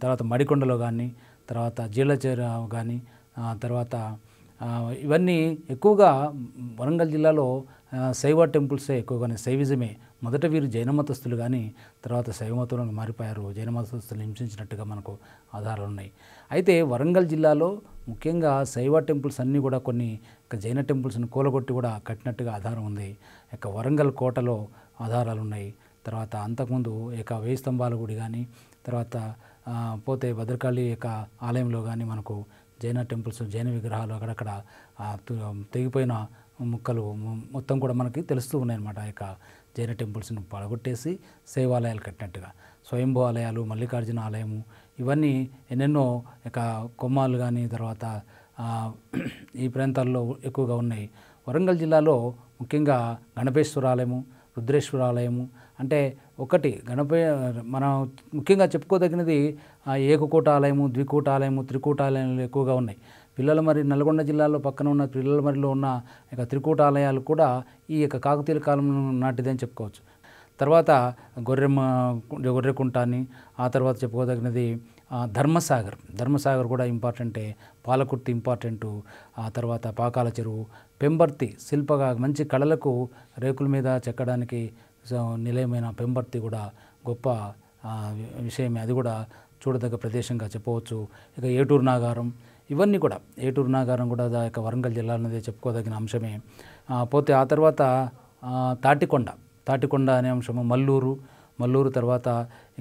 తర్వాత మడికొండలో కానీ తర్వాత జీలచేర కానీ తర్వాత ఇవన్నీ ఎక్కువగా వరంగల్ జిల్లాలో శైవ టెంపుల్సే ఎక్కువగానే శైవిజమే మొదట వీరు జైన మతస్థులు కానీ తర్వాత శైవమతంలోకి మారిపోయారు జైన మతస్థులు హింసించినట్టుగా మనకు ఆధారాలు ఉన్నాయి అయితే వరంగల్ జిల్లాలో ముఖ్యంగా శైవ టెంపుల్స్ అన్నీ కూడా కొన్ని జైన టెంపుల్స్ని కూలగొట్టి కూడా కట్టినట్టుగా ఆధారం ఉంది ఇక వరంగల్ కోటలో ఆధారాలు ఉన్నాయి తర్వాత అంతకుముందు ఇక వేయి స్తంభాల గుడి కానీ తర్వాత పోతే భద్రకాళి యొక్క ఆలయంలో కానీ మనకు జైన టెంపుల్స్ జైన విగ్రహాలు అక్కడక్కడ తెగిపోయిన ముక్కలు మొత్తం కూడా మనకి తెలుస్తూ ఉన్నాయన్నమాట ఆ యొక్క జైన టెంపుల్స్ను పడగొట్టేసి శైవాలయాలు కట్టినట్టుగా స్వయంభూ ఆలయాలు మల్లికార్జున ఆలయము ఇవన్నీ ఎన్నెన్నో ఇక కొమ్మాలు కానీ తర్వాత ఈ ప్రాంతాల్లో ఎక్కువగా ఉన్నాయి వరంగల్ జిల్లాలో ముఖ్యంగా గణపేశ్వర ఆలయము రుద్రేశ్వర ఆలయము అంటే ఒకటి గణపతి మనం ముఖ్యంగా చెప్పుకోదగినది ఏకకోట ఆలయము ద్వికోట ఆలయము త్రికోట ఆలయాలు ఎక్కువగా ఉన్నాయి పిల్లల మరి నల్గొండ జిల్లాలో పక్కన ఉన్న పిల్లల మరిలో ఉన్న యొక్క త్రికోట ఆలయాలు కూడా ఈ యొక్క కాకతీయుల కాలం నాటిదని చెప్పుకోవచ్చు తర్వాత గొర్రెమ్మ గొర్రెకుంట అని ఆ తర్వాత చెప్పుకోదగినది ధర్మసాగర్ ధర్మసాగర్ కూడా ఇంపార్టెంటే పాలకుర్తి ఇంపార్టెంటు ఆ తర్వాత పాకాల చెరువు పెంబర్తి శిల్పగా మంచి కళలకు రేకుల మీద చెక్కడానికి నిలయమైన పెంబర్తి కూడా గొప్ప విషయమే అది కూడా చూడదగ్గ ప్రదేశంగా చెప్పవచ్చు ఇక ఏటూరు నాగారం ఇవన్నీ కూడా ఏటూరు నాగారం కూడా దా యొక్క వరంగల్ జిల్లా అనేది చెప్పుకోదగిన అంశమే పోతే ఆ తర్వాత తాటికొండ తాటికొండ అనే అంశము మల్లూరు మల్లూరు తర్వాత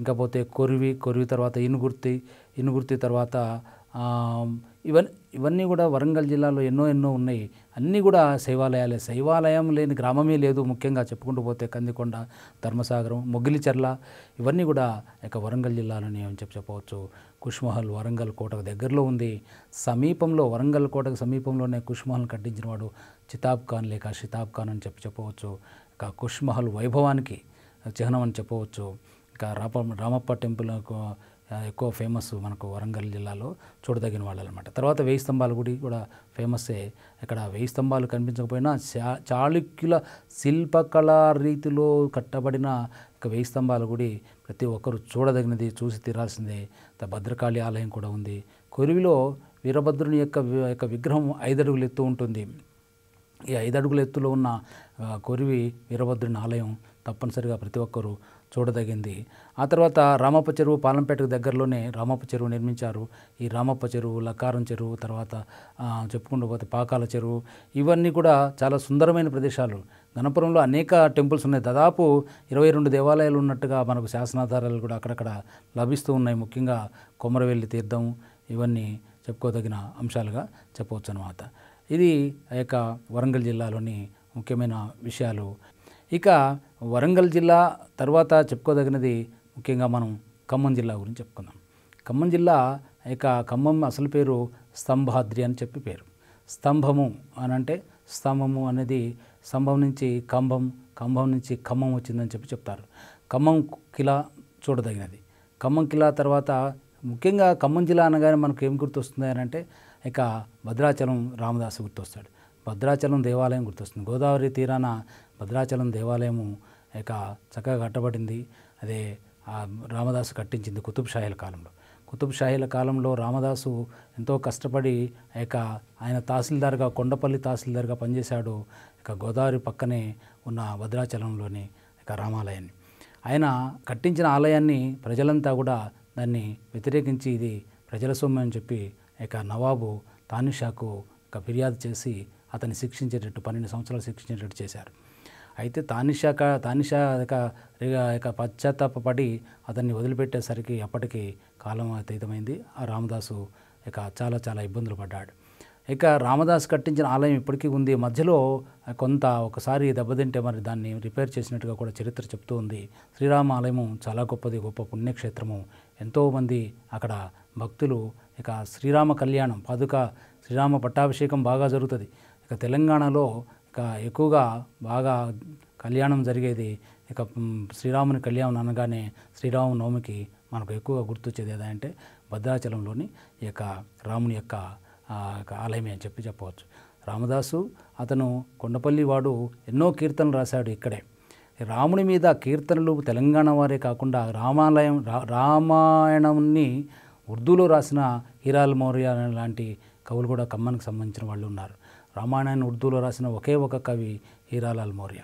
ఇంకా పోతే కొరివి కొరివి తర్వాత ఇనుగుర్తి ఇనుగుర్తి తర్వాత ఇవన్నీ ఇవన్నీ కూడా వరంగల్ జిల్లాలో ఎన్నో ఎన్నో ఉన్నాయి అన్నీ కూడా శైవాలయాలే శైవాలయం లేని గ్రామమే లేదు ముఖ్యంగా చెప్పుకుంటూ పోతే కందికొండ ధర్మసాగరం మొగ్గిలిచెర్ల ఇవన్నీ కూడా ఇక వరంగల్ జిల్లాలోని అని చెప్పి చెప్పవచ్చు కుష్మహల్ వరంగల్ కోటకు దగ్గరలో ఉంది సమీపంలో వరంగల్ కోటకు సమీపంలోనే కుష్మహల్ కట్టించిన వాడు చితాబ్ ఖాన్ లేక షితాబ్ ఖాన్ అని చెప్పి చెప్పవచ్చు ఇక కుష్మహల్ వైభవానికి చిహ్నం అని చెప్పవచ్చు ఇక రాప రామప్ప టెంపుల్ ఎక్కువ ఫేమస్ మనకు వరంగల్ జిల్లాలో చూడదగిన వాళ్ళు అనమాట తర్వాత వెయ్యి స్తంభాల గుడి కూడా ఫేమస్సే ఇక్కడ వెయ్యి స్తంభాలు కనిపించకపోయినా చాళుక్యుల శిల్పకళా రీతిలో కట్టబడిన ఇక వెయ్యి స్తంభాల గుడి ప్రతి ఒక్కరు చూడదగినది చూసి తీరాల్సిందే భద్రకాళి ఆలయం కూడా ఉంది కొరివిలో వీరభద్రుని యొక్క యొక్క విగ్రహం ఐదడుగులు ఎత్తు ఉంటుంది ఈ ఐదడుగుల ఎత్తులో ఉన్న కొరివి వీరభద్రుని ఆలయం తప్పనిసరిగా ప్రతి ఒక్కరూ చూడదగింది ఆ తర్వాత రామప్ప చెరువు పాలంపేటకు దగ్గరలోనే రామప్ప చెరువు నిర్మించారు ఈ రామప్ప చెరువు లకారం చెరువు తర్వాత చెప్పుకుంటూ పోతే పాకాల చెరువు ఇవన్నీ కూడా చాలా సుందరమైన ప్రదేశాలు గణపురంలో అనేక టెంపుల్స్ ఉన్నాయి దాదాపు ఇరవై రెండు దేవాలయాలు ఉన్నట్టుగా మనకు శాసనాధారాలు కూడా అక్కడక్కడ లభిస్తూ ఉన్నాయి ముఖ్యంగా కొమరవెల్లి తీర్థం ఇవన్నీ చెప్పుకోదగిన అంశాలుగా చెప్పవచ్చు అన్నమాట ఇది ఆ యొక్క వరంగల్ జిల్లాలోని ముఖ్యమైన విషయాలు ఇక వరంగల్ జిల్లా తర్వాత చెప్పుకోదగినది ముఖ్యంగా మనం ఖమ్మం జిల్లా గురించి చెప్పుకుందాం ఖమ్మం జిల్లా ఇక ఖమ్మం అసలు పేరు స్తంభాద్రి అని చెప్పి పేరు స్తంభము అని అంటే స్తంభము అనేది స్తంభం నుంచి కంభం కంభం నుంచి ఖమ్మం వచ్చిందని చెప్పి చెప్తారు ఖమ్మం కిలా చూడదగినది ఖమ్మం కిలా తర్వాత ముఖ్యంగా ఖమ్మం జిల్లా అనగానే మనకు ఏం గుర్తొస్తుంది అని అంటే ఇక భద్రాచలం రామదాసు గుర్తొస్తాడు భద్రాచలం దేవాలయం గుర్తొస్తుంది గోదావరి తీరాన భద్రాచలం దేవాలయము ఇక చక్కగా కట్టబడింది అదే రామదాసు కట్టించింది కుతుబ్షాహిల కాలంలో కుతుబ్ కాలంలో రామదాసు ఎంతో కష్టపడి ఇక ఆయన తహసీల్దార్గా కొండపల్లి తహసీల్దార్గా పనిచేశాడు ఇక గోదావరి పక్కనే ఉన్న భద్రాచలంలోని ఇక రామాలయాన్ని ఆయన కట్టించిన ఆలయాన్ని ప్రజలంతా కూడా దాన్ని వ్యతిరేకించి ఇది ప్రజల సొమ్ము అని చెప్పి ఇక నవాబు తానిషాకు ఇక ఫిర్యాదు చేసి అతన్ని శిక్షించేటట్టు పన్నెండు సంవత్సరాలు శిక్షించేటట్టు చేశారు అయితే తానిషా తానిషా యొక్క పశ్చాత్తాపడి అతన్ని వదిలిపెట్టేసరికి అప్పటికి కాలం అతీతమైంది ఆ రామదాసు ఇక చాలా చాలా ఇబ్బందులు పడ్డాడు ఇక రామదాస్ కట్టించిన ఆలయం ఇప్పటికీ ఉంది మధ్యలో కొంత ఒకసారి దెబ్బతింటే మరి దాన్ని రిపేర్ చేసినట్టుగా కూడా చరిత్ర చెప్తూ ఉంది శ్రీరామ ఆలయము చాలా గొప్పది గొప్ప పుణ్యక్షేత్రము ఎంతోమంది అక్కడ భక్తులు ఇక శ్రీరామ కళ్యాణం పాదుక శ్రీరామ పట్టాభిషేకం బాగా జరుగుతుంది ఇక తెలంగాణలో ఎక్కువగా బాగా కళ్యాణం జరిగేది ఇక శ్రీరాముని కళ్యాణం అనగానే శ్రీరాము నవమికి మనకు ఎక్కువగా గుర్తొచ్చేది ఏదంటే భద్రాచలంలోని ఈ యొక్క రాముని యొక్క ఆలయమే అని చెప్పి చెప్పవచ్చు రామదాసు అతను కొండపల్లి వాడు ఎన్నో కీర్తనలు రాశాడు ఇక్కడే రాముని మీద కీర్తనలు తెలంగాణ వారే కాకుండా రామాలయం రామాయణంని ఉర్దూలో రాసిన హీరాల్ మౌర్య లాంటి కవులు కూడా కమ్మనికి సంబంధించిన వాళ్ళు ఉన్నారు రామాయణాన్ని ఉర్దూలో రాసిన ఒకే ఒక కవి హీరాలాల్ మౌర్య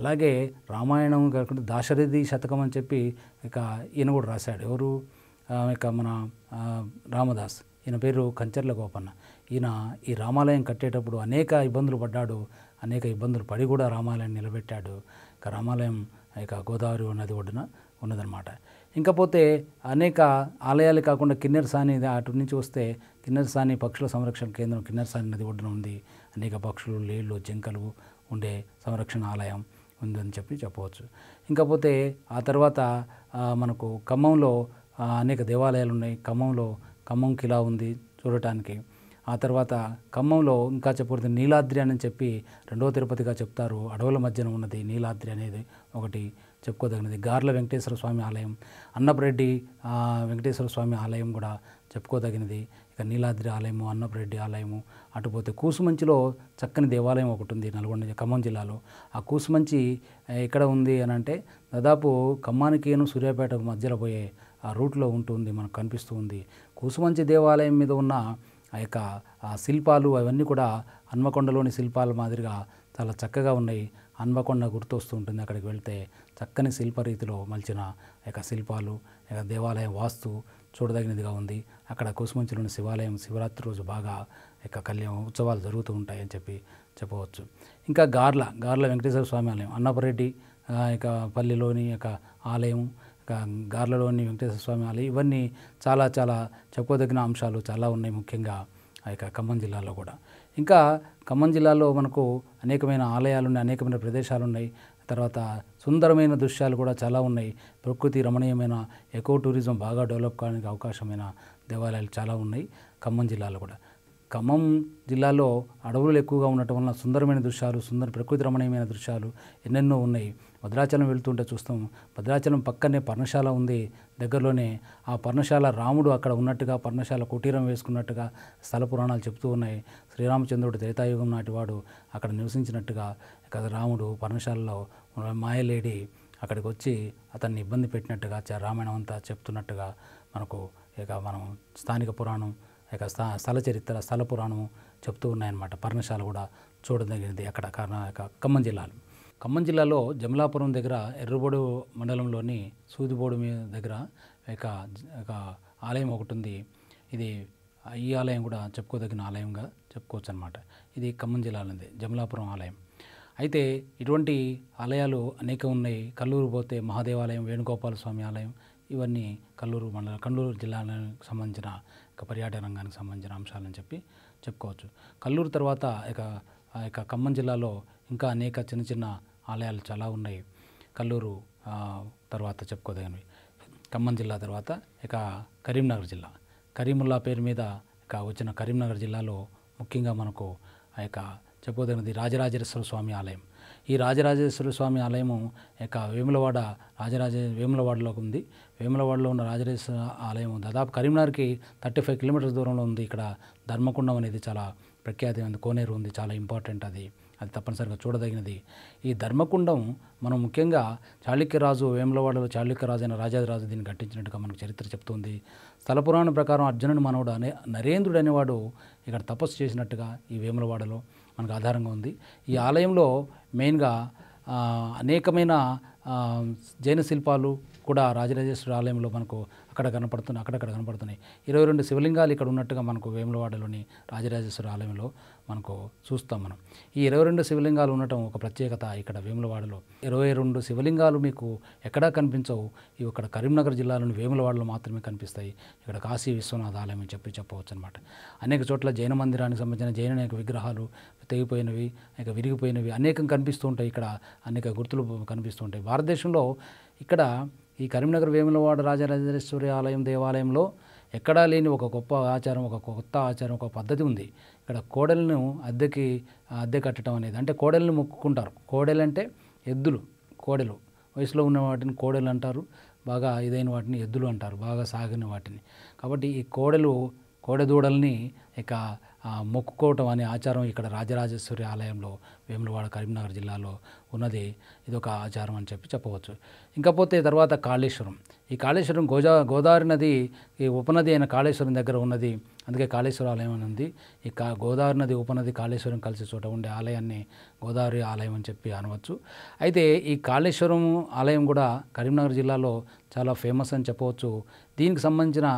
అలాగే రామాయణం కాకుండా దాశరథి శతకం అని చెప్పి ఇక ఈయన కూడా రాశాడు ఎవరు ఇక మన రామదాస్ ఈయన పేరు కంచర్ల గోపన్న ఈయన ఈ రామాలయం కట్టేటప్పుడు అనేక ఇబ్బందులు పడ్డాడు అనేక ఇబ్బందులు పడి కూడా రామాలయం నిలబెట్టాడు ఇక రామాలయం ఇక గోదావరి నది ఒడ్డున ఉన్నదనమాట ఇంకపోతే అనేక ఆలయాలు కాకుండా కిన్నెరసాని అటు నుంచి వస్తే కిన్నెరసాని పక్షుల సంరక్షణ కేంద్రం కిన్నెరసాని నది ఒడ్డున ఉంది అనేక పక్షులు లేళ్ళు జింకలు ఉండే సంరక్షణ ఆలయం ఉందని చెప్పి చెప్పవచ్చు ఇంకపోతే ఆ తర్వాత మనకు ఖమ్మంలో అనేక దేవాలయాలు ఉన్నాయి ఖమ్మంలో ఖమ్మం కిలా ఉంది చూడటానికి ఆ తర్వాత ఖమ్మంలో ఇంకా చెప్పకూడదు నీలాద్రి అని చెప్పి రెండవ తిరుపతిగా చెప్తారు అడవుల మధ్యన ఉన్నది నీలాద్రి అనేది ఒకటి చెప్పుకోదగినది గార్ల వెంకటేశ్వర స్వామి ఆలయం అన్నపరెడ్డి వెంకటేశ్వర స్వామి ఆలయం కూడా చెప్పుకోదగినది ఇక్కడ నీలాద్రి ఆలయము అన్నపరెడ్డి ఆలయము అటుపోతే కూసుమంచిలో చక్కని దేవాలయం ఒకటి ఉంది నల్గొండ ఖమ్మం జిల్లాలో ఆ కూసుమంచి ఎక్కడ ఉంది అని అంటే దాదాపు ఖమ్మానికేను సూర్యాపేట మధ్యలో పోయే ఆ రూట్లో ఉంటుంది మనకు కనిపిస్తూ ఉంది కూసుమంచి దేవాలయం మీద ఉన్న ఆ యొక్క శిల్పాలు అవన్నీ కూడా హన్మకొండలోని శిల్పాల మాదిరిగా చాలా చక్కగా ఉన్నాయి హన్మకొండ గుర్తొస్తూ ఉంటుంది అక్కడికి వెళ్తే చక్కని శిల్పరీతిలో మలిచిన యొక్క శిల్పాలు దేవాలయ వాస్తు చూడదగినదిగా ఉంది అక్కడ కుసుమంచులోని శివాలయం శివరాత్రి రోజు బాగా యొక్క కళ్యాణ ఉత్సవాలు జరుగుతూ ఉంటాయని చెప్పి చెప్పవచ్చు ఇంకా గార్ల గార్ల వెంకటేశ్వర స్వామి ఆలయం అన్నపరెడ్డి యొక్క పల్లెలోని యొక్క ఆలయం గార్లలోని వెంకటేశ్వర స్వామి ఆలయం ఇవన్నీ చాలా చాలా చెప్పుకోదగిన అంశాలు చాలా ఉన్నాయి ముఖ్యంగా ఆ యొక్క ఖమ్మం జిల్లాలో కూడా ఇంకా ఖమ్మం జిల్లాలో మనకు అనేకమైన ఆలయాలు ఉన్నాయి అనేకమైన ప్రదేశాలు ఉన్నాయి తర్వాత సుందరమైన దృశ్యాలు కూడా చాలా ఉన్నాయి ప్రకృతి రమణీయమైన ఎకో టూరిజం బాగా డెవలప్ కావడానికి అవకాశమైన దేవాలయాలు చాలా ఉన్నాయి ఖమ్మం జిల్లాలో కూడా ఖమ్మం జిల్లాలో అడవులు ఎక్కువగా ఉండటం వలన సుందరమైన దృశ్యాలు సుందర ప్రకృతి రమణీయమైన దృశ్యాలు ఎన్నెన్నో ఉన్నాయి భద్రాచలం వెళ్తుంటే చూస్తాం భద్రాచలం పక్కనే పర్ణశాల ఉంది దగ్గరలోనే ఆ పర్ణశాల రాముడు అక్కడ ఉన్నట్టుగా పర్ణశాల కుటీరం వేసుకున్నట్టుగా స్థల పురాణాలు చెబుతూ ఉన్నాయి శ్రీరామచంద్రుడు త్రేతాయుగం నాటివాడు అక్కడ నివసించినట్టుగా రాముడు పర్ణశాలలో మాయలేడి అక్కడికి వచ్చి అతన్ని ఇబ్బంది పెట్టినట్టుగా రామాయణం అంతా చెప్తున్నట్టుగా మనకు ఇక మనం స్థానిక పురాణం ఇక స్థల చరిత్ర స్థల పురాణం చెప్తూ ఉన్నాయన్నమాట పర్ణశాల కూడా చూడదగినది అక్కడ యొక్క ఖమ్మం జిల్లాలో ఖమ్మం జిల్లాలో జమలాపురం దగ్గర ఎర్రబోడు మండలంలోని సూదిబోడు దగ్గర ఇక ఆలయం ఒకటి ఉంది ఇది ఈ ఆలయం కూడా చెప్పుకోదగిన ఆలయంగా చెప్పుకోవచ్చు అనమాట ఇది ఖమ్మం జిల్లాలో ఉంది జమలాపురం ఆలయం అయితే ఇటువంటి ఆలయాలు అనేక ఉన్నాయి కల్లూరు పోతే మహాదేవాలయం వేణుగోపాల స్వామి ఆలయం ఇవన్నీ కల్లూరు మండల కల్లూరు జిల్లాకు సంబంధించిన ఒక పర్యాటక రంగానికి సంబంధించిన అంశాలని చెప్పి చెప్పుకోవచ్చు కల్లూరు తర్వాత ఇక ఇక ఖమ్మం జిల్లాలో ఇంకా అనేక చిన్న చిన్న ఆలయాలు చాలా ఉన్నాయి కల్లూరు తర్వాత చెప్పుకోదగినవి ఖమ్మం జిల్లా తర్వాత ఇక కరీంనగర్ జిల్లా కరీముల్లా పేరు మీద ఇక వచ్చిన కరీంనగర్ జిల్లాలో ముఖ్యంగా మనకు ఆ యొక్క చెప్పదగినది రాజరాజేశ్వర స్వామి ఆలయం ఈ రాజరాజేశ్వర స్వామి ఆలయము యొక్క వేములవాడ రాజరాజ వేములవాడలో ఉంది వేములవాడలో ఉన్న రాజరాజేశ్వర ఆలయం దాదాపు కరీంనగర్కి థర్టీ ఫైవ్ కిలోమీటర్స్ దూరంలో ఉంది ఇక్కడ ధర్మకుండం అనేది చాలా ప్రఖ్యాతి కోనేరు ఉంది చాలా ఇంపార్టెంట్ అది అది తప్పనిసరిగా చూడదగినది ఈ ధర్మకుండం మనం ముఖ్యంగా చాళుక్యరాజు వేములవాడలో చాళుక్యరాజు అయిన రాజాదిరాజు దీన్ని కట్టించినట్టుగా మనకు చరిత్ర చెప్తుంది స్థలపురాణం ప్రకారం అర్జునుని మనవుడు అనే నరేంద్రుడు అనేవాడు ఇక్కడ తపస్సు చేసినట్టుగా ఈ వేములవాడలో మనకు ఆధారంగా ఉంది ఈ ఆలయంలో మెయిన్గా అనేకమైన జైన శిల్పాలు కూడా రాజరాజేశ్వరి ఆలయంలో మనకు అక్కడ కనపడుతున్నాయి అక్కడక్కడ కనపడుతున్నాయి ఇరవై రెండు శివలింగాలు ఇక్కడ ఉన్నట్టుగా మనకు వేములవాడలోని రాజరాజేశ్వరి ఆలయంలో మనకు చూస్తాం మనం ఈ ఇరవై రెండు శివలింగాలు ఉండటం ఒక ప్రత్యేకత ఇక్కడ వేములవాడలో ఇరవై రెండు శివలింగాలు మీకు ఎక్కడా కనిపించవు ఇవి ఇక్కడ కరీంనగర్ జిల్లాలోని వేములవాడలో మాత్రమే కనిపిస్తాయి ఇక్కడ కాశీ విశ్వనాథ ఆలయం అని చెప్పి చెప్పవచ్చు అనమాట అనేక చోట్ల జైన మందిరానికి సంబంధించిన జైన అనేక విగ్రహాలు తెగిపోయినవి అనేక విరిగిపోయినవి అనేకం కనిపిస్తూ ఉంటాయి ఇక్కడ అనేక గుర్తులు కనిపిస్తూ ఉంటాయి భారతదేశంలో ఇక్కడ ఈ కరీంనగర్ వేములవాడ రాజరాజేశ్వరి ఆలయం దేవాలయంలో ఎక్కడా లేని ఒక గొప్ప ఆచారం ఒక కొత్త ఆచారం ఒక పద్ధతి ఉంది ఇక్కడ కోడలను అద్దెకి అద్దె కట్టడం అనేది అంటే కోడలను మొక్కుకుంటారు కోడలు అంటే ఎద్దులు కోడలు వయసులో ఉన్న వాటిని కోడలు అంటారు బాగా ఇదైన వాటిని ఎద్దులు అంటారు బాగా సాగిన వాటిని కాబట్టి ఈ కోడలు కోడెదూడల్ని ఇక మొక్కుకోవటం అనే ఆచారం ఇక్కడ రాజరాజేశ్వరి ఆలయంలో వేములవాడ కరీంనగర్ జిల్లాలో ఉన్నది ఇది ఒక ఆచారం అని చెప్పి చెప్పవచ్చు ఇంకపోతే తర్వాత కాళేశ్వరం ఈ కాళేశ్వరం గోజా గోదావరి నది ఈ ఉపనది అయిన కాళేశ్వరం దగ్గర ఉన్నది అందుకే కాళేశ్వర ఆలయం అని ఉంది ఈ కా గోదావరి నది ఉపనది కాళేశ్వరం కలిసి చోట ఉండే ఆలయాన్ని గోదావరి ఆలయం అని చెప్పి అనవచ్చు అయితే ఈ కాళేశ్వరం ఆలయం కూడా కరీంనగర్ జిల్లాలో చాలా ఫేమస్ అని చెప్పవచ్చు దీనికి సంబంధించిన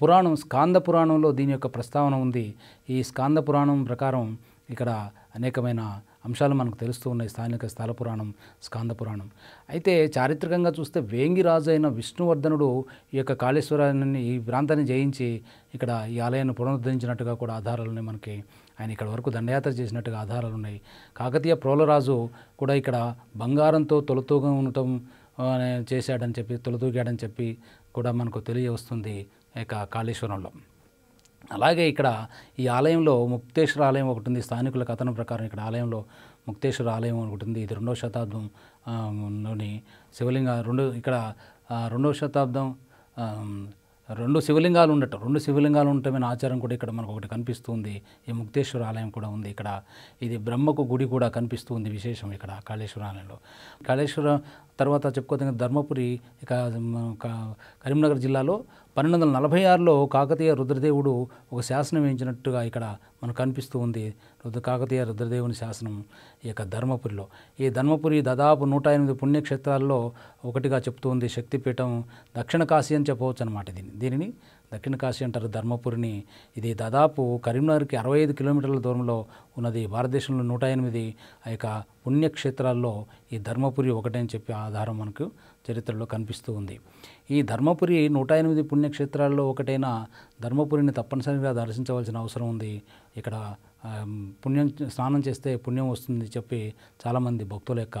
పురాణం స్కాంద పురాణంలో దీని యొక్క ప్రస్తావన ఉంది ఈ స్కాంద పురాణం ప్రకారం ఇక్కడ అనేకమైన అంశాలు మనకు తెలుస్తూ ఉన్నాయి స్థానిక స్థల పురాణం స్కాంద పురాణం అయితే చారిత్రకంగా చూస్తే వేంగి రాజు అయిన విష్ణువర్ధనుడు ఈ యొక్క కాళేశ్వరాన్ని ఈ ప్రాంతాన్ని జయించి ఇక్కడ ఈ ఆలయాన్ని పునరుద్ధరించినట్టుగా కూడా ఆధారాలు ఉన్నాయి మనకి ఆయన ఇక్కడ వరకు దండయాత్ర చేసినట్టుగా ఆధారాలు ఉన్నాయి కాకతీయ ప్రోలరాజు కూడా ఇక్కడ బంగారంతో తొలతూగా ఉండటం చేశాడని చెప్పి తొలతూగాడని చెప్పి కూడా మనకు తెలియవస్తుంది ఇక కాళేశ్వరంలో అలాగే ఇక్కడ ఈ ఆలయంలో ముక్తేశ్వర ఆలయం ఒకటి ఉంది స్థానికుల కథనం ప్రకారం ఇక్కడ ఆలయంలో ముక్తేశ్వర ఆలయం ఒకటి ఉంది ఇది రెండవ శతాబ్దంలోని శివలింగ రెండు ఇక్కడ రెండవ శతాబ్దం రెండు శివలింగాలు ఉండటం రెండు శివలింగాలు ఉండటమైన ఆచారం కూడా ఇక్కడ మనకు ఒకటి కనిపిస్తుంది ఈ ముక్తేశ్వర ఆలయం కూడా ఉంది ఇక్కడ ఇది బ్రహ్మకు గుడి కూడా కనిపిస్తుంది విశేషం ఇక్కడ కాళేశ్వర ఆలయంలో కాళేశ్వర తర్వాత చెప్పుకోదగిన ధర్మపురి ఇక కరీంనగర్ జిల్లాలో పన్నెండు వందల నలభై ఆరులో కాకతీయ రుద్రదేవుడు ఒక శాసనం వేయించినట్టుగా ఇక్కడ మనకు కనిపిస్తూ ఉంది రుద్ర కాకతీయ రుద్రదేవుని శాసనం ఈ యొక్క ధర్మపురిలో ఈ ధర్మపురి దాదాపు నూట ఎనిమిది పుణ్యక్షేత్రాల్లో ఒకటిగా చెప్తూ ఉంది శక్తిపీఠం దక్షిణ కాశీ అని చెప్పవచ్చు అనమాట దీన్ని దీనిని దక్షిణ కాశీ అంటారు ధర్మపురిని ఇది దాదాపు కరీంనగర్కి అరవై ఐదు కిలోమీటర్ల దూరంలో ఉన్నది భారతదేశంలో నూట ఎనిమిది ఆ యొక్క పుణ్యక్షేత్రాల్లో ఈ ధర్మపురి ఒకటని చెప్పి ఆధారం మనకు చరిత్రలో కనిపిస్తూ ఉంది ఈ ధర్మపురి నూట ఎనిమిది పుణ్యక్షేత్రాల్లో ఒకటైన ధర్మపురిని తప్పనిసరిగా దర్శించవలసిన అవసరం ఉంది ఇక్కడ పుణ్యం స్నానం చేస్తే పుణ్యం వస్తుంది చెప్పి చాలామంది భక్తుల యొక్క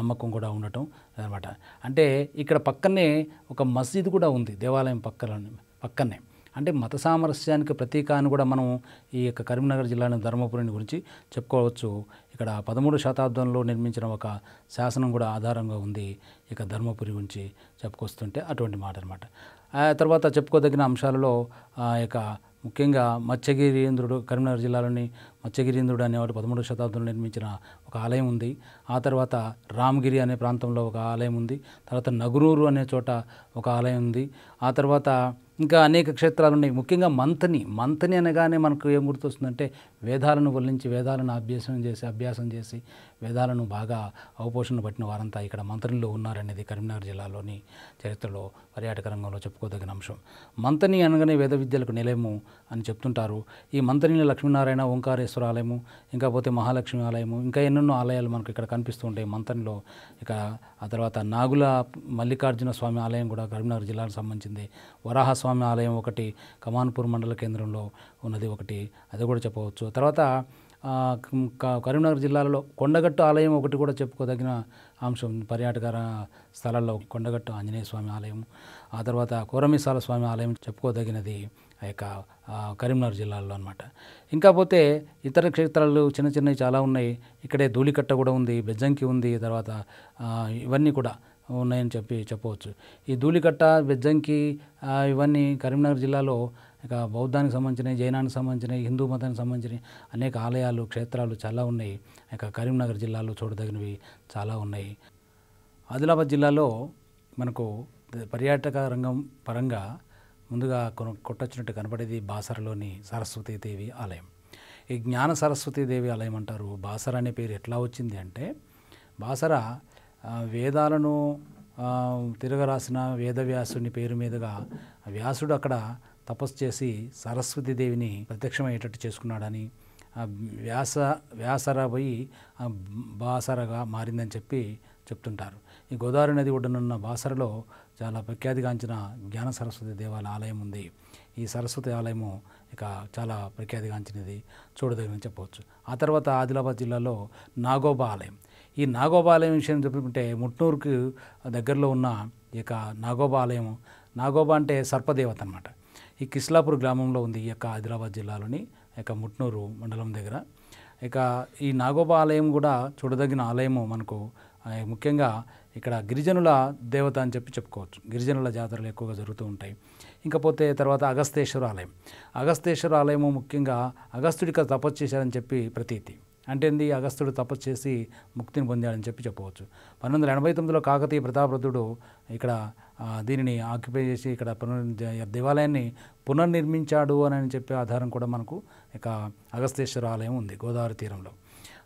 నమ్మకం కూడా ఉండటం అనమాట అంటే ఇక్కడ పక్కనే ఒక మసీదు కూడా ఉంది దేవాలయం పక్కన పక్కనే అంటే మత సామరస్యానికి ప్రతీక అని కూడా మనం ఈ యొక్క కరీంనగర్ జిల్లాని ధర్మపురిని గురించి చెప్పుకోవచ్చు ఇక్కడ పదమూడు శతాబ్దంలో నిర్మించిన ఒక శాసనం కూడా ఆధారంగా ఉంది ఇక ధర్మపురి గురించి చెప్పుకొస్తుంటే అటువంటి మాట అనమాట ఆ తర్వాత చెప్పుకోదగిన అంశాలలో ఆ యొక్క ముఖ్యంగా మత్స్యగిరీంద్రుడు కరీంనగర్ జిల్లాలోని మత్స్యగిరీంద్రుడు అనేవాడు పదమూడవ శతాబ్దంలో నిర్మించిన ఒక ఆలయం ఉంది ఆ తర్వాత రామగిరి అనే ప్రాంతంలో ఒక ఆలయం ఉంది తర్వాత నగరూరు అనే చోట ఒక ఆలయం ఉంది ఆ తర్వాత ఇంకా అనేక క్షేత్రాలు ఉన్నాయి ముఖ్యంగా మంతని మంతని అనగానే మనకు ఏం గుర్తొస్తుందంటే వేదాలను వల్లించి వేదాలను అభ్యాసం చేసి అభ్యాసం చేసి వేదాలను బాగా అవపోషణ పట్టిన వారంతా ఇక్కడ మంత్రుల్లో ఉన్నారనేది కరీంనగర్ జిల్లాలోని చరిత్రలో పర్యాటక రంగంలో చెప్పుకోదగిన అంశం మంతని అనగానే వేద విద్యలకు నిలయము అని చెప్తుంటారు ఈ మంత్రిని లక్ష్మీనారాయణ ఓంకారేశ్వర ఆలయము ఇంకా పోతే మహాలక్ష్మి ఆలయము ఇంకా ఎన్నెన్నో ఆలయాలు మనకు ఇక్కడ కనిపిస్తూ ఉంటాయి మంత్రిలో ఇక ఆ తర్వాత నాగుల మల్లికార్జున స్వామి ఆలయం కూడా కరీంనగర్ జిల్లాకు సంబంధించింది వరాహస్వామి ఆలయం ఒకటి కమాన్పూర్ మండల కేంద్రంలో ఉన్నది ఒకటి అది కూడా చెప్పవచ్చు తర్వాత కరీంనగర్ జిల్లాలో కొండగట్టు ఆలయం ఒకటి కూడా చెప్పుకోదగిన అంశం పర్యాటక స్థలాల్లో కొండగట్టు ఆంజనేయ స్వామి ఆలయం ఆ తర్వాత కోరమీసాల స్వామి ఆలయం చెప్పుకోదగినది ఆ యొక్క కరీంనగర్ జిల్లాలో అనమాట ఇంకా పోతే ఇతర క్షేత్రాలు చిన్న చిన్నవి చాలా ఉన్నాయి ఇక్కడే ధూళికట్ట కూడా ఉంది బెజ్జంకి ఉంది తర్వాత ఇవన్నీ కూడా ఉన్నాయని చెప్పి చెప్పవచ్చు ఈ ధూళికట్ట బెజ్జంకి ఇవన్నీ కరీంనగర్ జిల్లాలో ఇక బౌద్ధానికి సంబంధించిన జైనానికి సంబంధించిన హిందూ మతానికి సంబంధించిన అనేక ఆలయాలు క్షేత్రాలు చాలా ఉన్నాయి ఇక కరీంనగర్ జిల్లాలో చూడదగినవి చాలా ఉన్నాయి ఆదిలాబాద్ జిల్లాలో మనకు పర్యాటక రంగం పరంగా ముందుగా కొట్టొచ్చినట్టు కనబడేది బాసరలోని సరస్వతీదేవి ఆలయం ఈ జ్ఞాన సరస్వతీదేవి ఆలయం అంటారు బాసర అనే పేరు ఎట్లా వచ్చింది అంటే బాసర వేదాలను తిరగరాసిన వేదవ్యాసుని పేరు మీదుగా వ్యాసుడు అక్కడ తపస్సు చేసి సరస్వతీదేవిని ప్రత్యక్షమయ్యేటట్టు చేసుకున్నాడని వ్యాస వ్యాసరా పోయి బాసరగా మారిందని చెప్పి చెప్తుంటారు ఈ గోదావరి నది ఒడ్డనున్న బాసరలో చాలా ప్రఖ్యాతిగాంచిన జ్ఞాన సరస్వతి దేవాలయ ఆలయం ఉంది ఈ సరస్వతి ఆలయము ఇక చాలా ప్రఖ్యాతిగాంచినది చూడదగిన చెప్పవచ్చు ఆ తర్వాత ఆదిలాబాద్ జిల్లాలో నాగోబా ఆలయం ఈ నాగోబా ఆలయం విషయం చెప్పుకుంటే ముట్నూరుకు దగ్గరలో ఉన్న ఇక నాగోబా ఆలయం నాగోబా అంటే సర్పదేవత అనమాట ఈ కిస్లాపూర్ గ్రామంలో ఉంది ఈ యొక్క ఆదిలాబాద్ జిల్లాలోని యొక్క ముట్నూరు మండలం దగ్గర ఇక ఈ నాగోప ఆలయం కూడా చూడదగిన ఆలయము మనకు ముఖ్యంగా ఇక్కడ గిరిజనుల దేవత అని చెప్పి చెప్పుకోవచ్చు గిరిజనుల జాతరలు ఎక్కువగా జరుగుతూ ఉంటాయి ఇంకపోతే తర్వాత అగస్తేశ్వర ఆలయం అగస్తేశ్వర ఆలయము ముఖ్యంగా అగస్తుడిక తపస్సు చేశారని చెప్పి ప్రతీతి అంటే ఏంది అగస్త్యుడు తపస్సు చేసి ముక్తిని పొందాడని చెప్పి చెప్పవచ్చు పంతొమ్మిది వందల ఎనభై తొమ్మిదిలో కాకతీయ ప్రతాపరుద్ధుడు ఇక్కడ దీనిని ఆక్యుపై చేసి ఇక్కడ పునర్ దేవాలయాన్ని పునర్నిర్మించాడు అని చెప్పే ఆధారం కూడా మనకు ఇక అగస్తేశ్వర ఆలయం ఉంది గోదావరి తీరంలో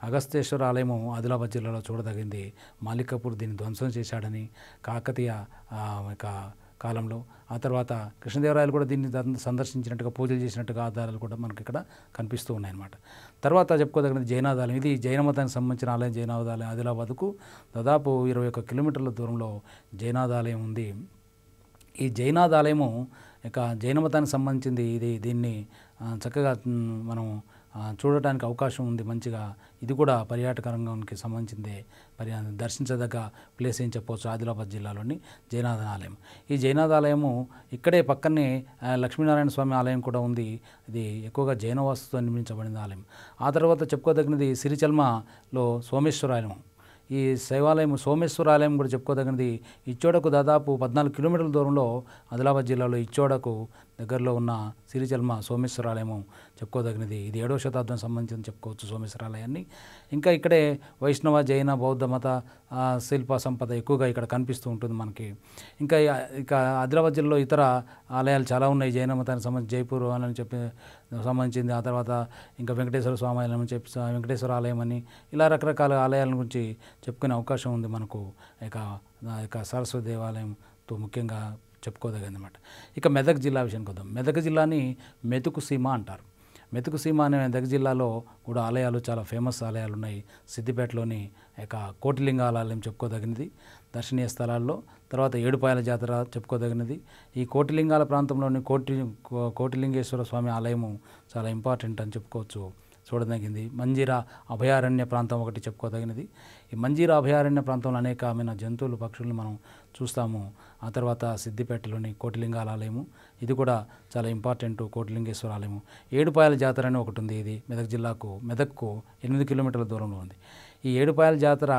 అగస్తేశ్వర ఆలయము ఆదిలాబాద్ జిల్లాలో చూడదగింది మాలికపూర్ దీన్ని ధ్వంసం చేశాడని కాకతీయ ఇక కాలంలో ఆ తర్వాత కృష్ణదేవరాయలు కూడా దీన్ని సందర్శించినట్టుగా పూజలు చేసినట్టుగా ఆధారాలు కూడా మనకి ఇక్కడ కనిపిస్తూ ఉన్నాయన్నమాట తర్వాత చెప్పుకోదగిన జైనాదాలయం ఇది జైన మతానికి సంబంధించిన ఆలయం జైనాదాలయం ఆదిలాబాద్కు దాదాపు ఇరవై ఒక్క కిలోమీటర్ల దూరంలో జైనాదాలయం ఉంది ఈ జైనాదాలయము ఇక జైన మతానికి సంబంధించింది ఇది దీన్ని చక్కగా మనం చూడటానికి అవకాశం ఉంది మంచిగా ఇది కూడా పర్యాటక రంగానికి సంబంధించింది పర్య దర్శించదగ్గ ప్లేస్ ఏం చెప్పవచ్చు ఆదిలాబాద్ జిల్లాలోని జైనాథ ఆలయం ఈ జైనాథ ఆలయము ఇక్కడే పక్కనే లక్ష్మీనారాయణ స్వామి ఆలయం కూడా ఉంది ఇది ఎక్కువగా జైన వాస్తుతో నిర్మించబడిన ఆలయం ఆ తర్వాత చెప్పుకోదగినది సిరిచల్మలో సోమేశ్వరాలయం ఈ శైవాలయం సోమేశ్వర ఆలయం కూడా చెప్పుకోదగినది ఇచ్చోడకు దాదాపు పద్నాలుగు కిలోమీటర్ల దూరంలో ఆదిలాబాద్ జిల్లాలో ఇచ్చోడకు దగ్గరలో ఉన్న సిరిజల్మ సోమేశ్వరాలయము చెప్పుకోదగినది ఇది ఏడవ శతాబ్దం సంబంధించిన చెప్పుకోవచ్చు సోమేశ్వరాలయాన్ని ఇంకా ఇక్కడే వైష్ణవ జైన బౌద్ధ మత శిల్ప సంపద ఎక్కువగా ఇక్కడ కనిపిస్తూ ఉంటుంది మనకి ఇంకా ఇక ఆదిలాబాద్ జిల్లాలో ఇతర ఆలయాలు చాలా ఉన్నాయి జైన మతానికి సంబంధించి జైపూర్ అని చెప్పి సంబంధించింది ఆ తర్వాత ఇంకా వెంకటేశ్వర స్వామి ఆలయం అని చెప్పి వెంకటేశ్వర ఆలయం అని ఇలా రకరకాల ఆలయాల గురించి చెప్పుకునే అవకాశం ఉంది మనకు ఇక ఇక సరస్వతి దేవాలయంతో ముఖ్యంగా చెప్పుకోదగిందనమాట ఇక మెదక్ జిల్లా విషయానికి వద్దాం మెదక్ జిల్లాని మెతుకు సీమ అంటారు మెతుకు సీమ అనే మెదక్ జిల్లాలో కూడా ఆలయాలు చాలా ఫేమస్ ఆలయాలు ఉన్నాయి సిద్దిపేటలోని యొక్క కోటిలింగ ఆలయం చెప్పుకోదగినది దర్శనీయ స్థలాల్లో తర్వాత ఏడుపాయల జాతర చెప్పుకోదగినది ఈ కోటిలింగాల ప్రాంతంలోని కోటి కోటిలింగేశ్వర స్వామి ఆలయము చాలా ఇంపార్టెంట్ అని చెప్పుకోవచ్చు చూడదగింది మంజీరా అభయారణ్య ప్రాంతం ఒకటి చెప్పుకోదగినది ఈ మంజీరా అభయారణ్య ప్రాంతంలో అనేకమైన జంతువులు పక్షులను మనం చూస్తాము ఆ తర్వాత సిద్దిపేటలోని కోటిలింగాల ఆలయము ఇది కూడా చాలా ఇంపార్టెంట్ కోటిలింగేశ్వర ఆలయము ఏడుపాయల జాతర అని ఒకటి ఉంది ఇది మెదక్ జిల్లాకు మెదక్కు ఎనిమిది కిలోమీటర్ల దూరంలో ఉంది ఈ ఏడుపాయల జాతర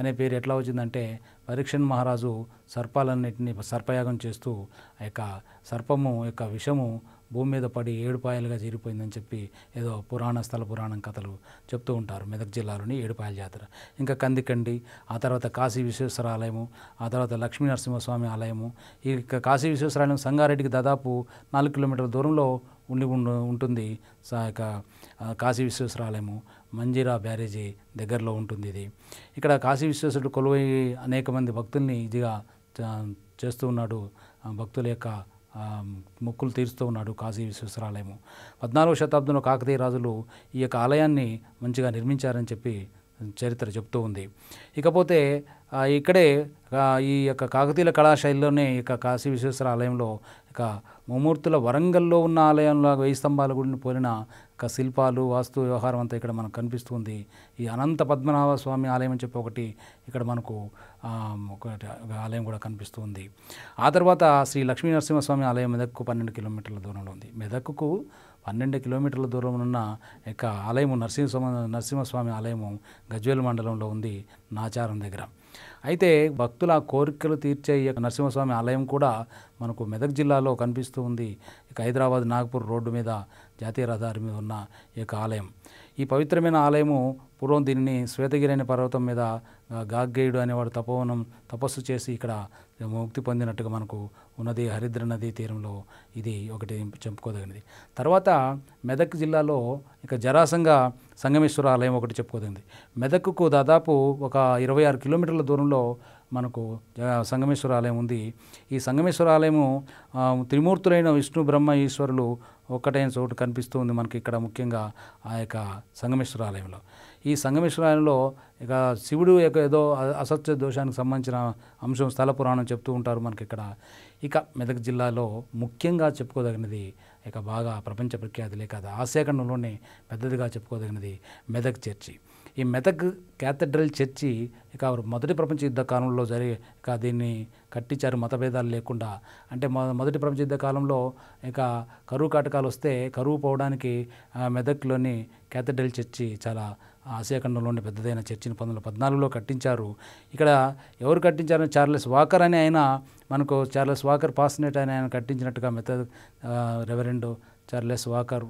అనే పేరు ఎట్లా వచ్చిందంటే పరీక్షన్ మహారాజు సర్పాలన్నింటినీ సర్పయాగం చేస్తూ ఆ యొక్క సర్పము యొక్క విషము భూమి మీద పడి ఏడుపాయలుగా చేరిపోయిందని చెప్పి ఏదో పురాణ స్థల పురాణం కథలు చెప్తూ ఉంటారు మెదక్ జిల్లాలోని ఏడుపాయల జాతర ఇంకా కందికండి ఆ తర్వాత కాశీ విశ్వేశ్వర ఆలయము ఆ తర్వాత లక్ష్మీ నరసింహస్వామి ఆలయము ఈ కాశీ విశ్వేశ్వర ఆలయం సంగారెడ్డికి దాదాపు నాలుగు కిలోమీటర్ల దూరంలో ఉండి ఉంటుంది యొక్క కాశీ విశ్వేశ్వరాలయము మంజీరా బ్యారేజీ దగ్గరలో ఉంటుంది ఇది ఇక్కడ కాశీ విశ్వేశ్వరుడు కొలువై అనేక మంది భక్తుల్ని ఇదిగా చేస్తూ ఉన్నాడు భక్తుల యొక్క మొక్కులు తీరుస్తూ ఉన్నాడు కాశీ విశ్వేశ్వరాలయము పద్నాలుగో శతాబ్దంలో కాకతీయ రాజులు ఈ యొక్క ఆలయాన్ని మంచిగా నిర్మించారని చెప్పి చరిత్ర చెప్తూ ఉంది ఇకపోతే ఇక్కడే ఈ యొక్క కాకతీయుల కళాశైలిలోనే ఇక కాశీ విశ్వేశ్వర ఆలయంలో ఇక మూమూర్తుల వరంగల్లో ఉన్న ఆలయంలో వెయ్యి స్తంభాల గుడిని పోలిన శిల్పాలు వాస్తు వ్యవహారం అంతా ఇక్కడ మనకు కనిపిస్తుంది ఈ అనంత పద్మనాభ స్వామి ఆలయం అని చెప్పి ఒకటి ఇక్కడ మనకు ఒకటి ఆలయం కూడా కనిపిస్తుంది ఆ తర్వాత శ్రీ లక్ష్మీ నరసింహస్వామి ఆలయం మెదక్కు పన్నెండు కిలోమీటర్ల దూరంలో ఉంది మెదక్కు పన్నెండు కిలోమీటర్ల దూరంలో ఉన్న యొక్క ఆలయము నరసింహస్వామి నరసింహస్వామి ఆలయము గజ్వేల్ మండలంలో ఉంది నాచారం దగ్గర అయితే భక్తుల కోరికలు తీర్చే నరసింహస్వామి ఆలయం కూడా మనకు మెదక్ జిల్లాలో కనిపిస్తూ ఉంది ఇక హైదరాబాద్ నాగపూర్ రోడ్డు మీద జాతీయ రహదారి మీద ఉన్న ఈ యొక్క ఆలయం ఈ పవిత్రమైన ఆలయము పూర్వం దీనిని శ్వేతగిరి అనే పర్వతం మీద గాగ్గేయుడు అనేవాడు తపోవనం తపస్సు చేసి ఇక్కడ ముక్తి పొందినట్టుగా మనకు ఉన్నది హరిద్ర నదీ తీరంలో ఇది ఒకటి చెప్పుకోదగినది తర్వాత మెదక్ జిల్లాలో ఇక జరాసంగ సంగమేశ్వర ఆలయం ఒకటి చెప్పుకోదగింది మెదక్కు దాదాపు ఒక ఇరవై ఆరు కిలోమీటర్ల దూరంలో మనకు సంగమేశ్వర ఆలయం ఉంది ఈ సంగమేశ్వర ఆలయము త్రిమూర్తులైన విష్ణు బ్రహ్మ ఈశ్వరులు ఒక్కటైన చోటు కనిపిస్తూ ఉంది మనకి ఇక్కడ ముఖ్యంగా ఆ యొక్క సంగమేశ్వర ఆలయంలో ఈ సంగమేశ్వర ఆలయంలో ఇక శివుడు యొక్క ఏదో అసత్య దోషానికి సంబంధించిన అంశం స్థల పురాణం చెప్తూ ఉంటారు మనకి ఇక్కడ ఇక మెదక్ జిల్లాలో ముఖ్యంగా చెప్పుకోదగినది ఇక బాగా ప్రపంచ ప్రఖ్యాతి లేక ఆసియా పెద్దదిగా చెప్పుకోదగినది మెదక్ చర్చి ఈ మెదక్ క్యాథడ్రల్ చర్చి ఇక మొదటి ప్రపంచ యుద్ధ కాలంలో జరిగే ఇక దీన్ని కట్టించారు మతభేదాలు లేకుండా అంటే మొదటి ప్రపంచ యుద్ధ కాలంలో ఇక కరువు కాటకాలు వస్తే కరువు పోవడానికి మెదక్లోని క్యాథడ్రల్ చర్చి చాలా ఆసియాఖండంలోని పెద్దదైన చర్చిని పంతొమ్మిది వందల పద్నాలుగులో కట్టించారు ఇక్కడ ఎవరు కట్టించారని చార్లెస్ వాకర్ అని ఆయన మనకు చార్లెస్ వాకర్ పాస్నేట్ అని ఆయన కట్టించినట్టుగా మెత రెవరెండు చార్లెస్ వాకర్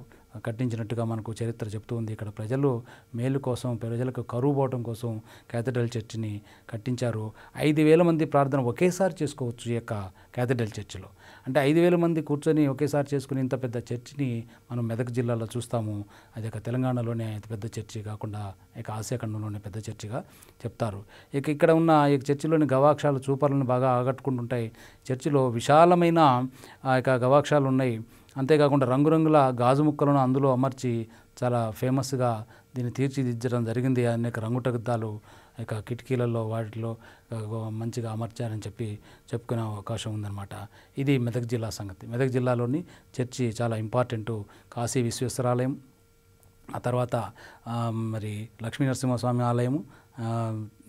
కట్టించినట్టుగా మనకు చరిత్ర చెప్తూ ఉంది ఇక్కడ ప్రజలు మేలు కోసం ప్రజలకు కరువు పోవటం కోసం క్యాథడ్రల్ చర్చిని కట్టించారు ఐదు వేల మంది ప్రార్థన ఒకేసారి చేసుకోవచ్చు ఈ యొక్క క్యాథడ్రల్ చర్చిలో అంటే ఐదు వేల మంది కూర్చొని ఒకేసారి చేసుకుని ఇంత పెద్ద చర్చిని మనం మెదక్ జిల్లాలో చూస్తాము అది ఒక తెలంగాణలోనే పెద్ద చర్చి కాకుండా ఇక ఆసియాఖండంలోనే పెద్ద చర్చిగా చెప్తారు ఇక ఇక్కడ ఉన్న ఈ చర్చిలోని గవాక్షాలు చూపర్లను బాగా ఆకట్టుకుంటుంటాయి చర్చిలో విశాలమైన ఆ యొక్క గవాక్షాలు ఉన్నాయి అంతేకాకుండా రంగురంగుల గాజు ముక్కలను అందులో అమర్చి చాలా ఫేమస్గా దీన్ని తీర్చిదిద్దడం జరిగింది అనేక రంగుటగద్దాలు ఇక కిటికీలలో వాటిలో మంచిగా అమర్చారని చెప్పి చెప్పుకునే అవకాశం ఉందన్నమాట ఇది మెదక్ జిల్లా సంగతి మెదక్ జిల్లాలోని చర్చి చాలా ఇంపార్టెంట్ కాశీ విశ్వేశ్వరాలయం ఆ తర్వాత మరి లక్ష్మీ నరసింహస్వామి ఆలయము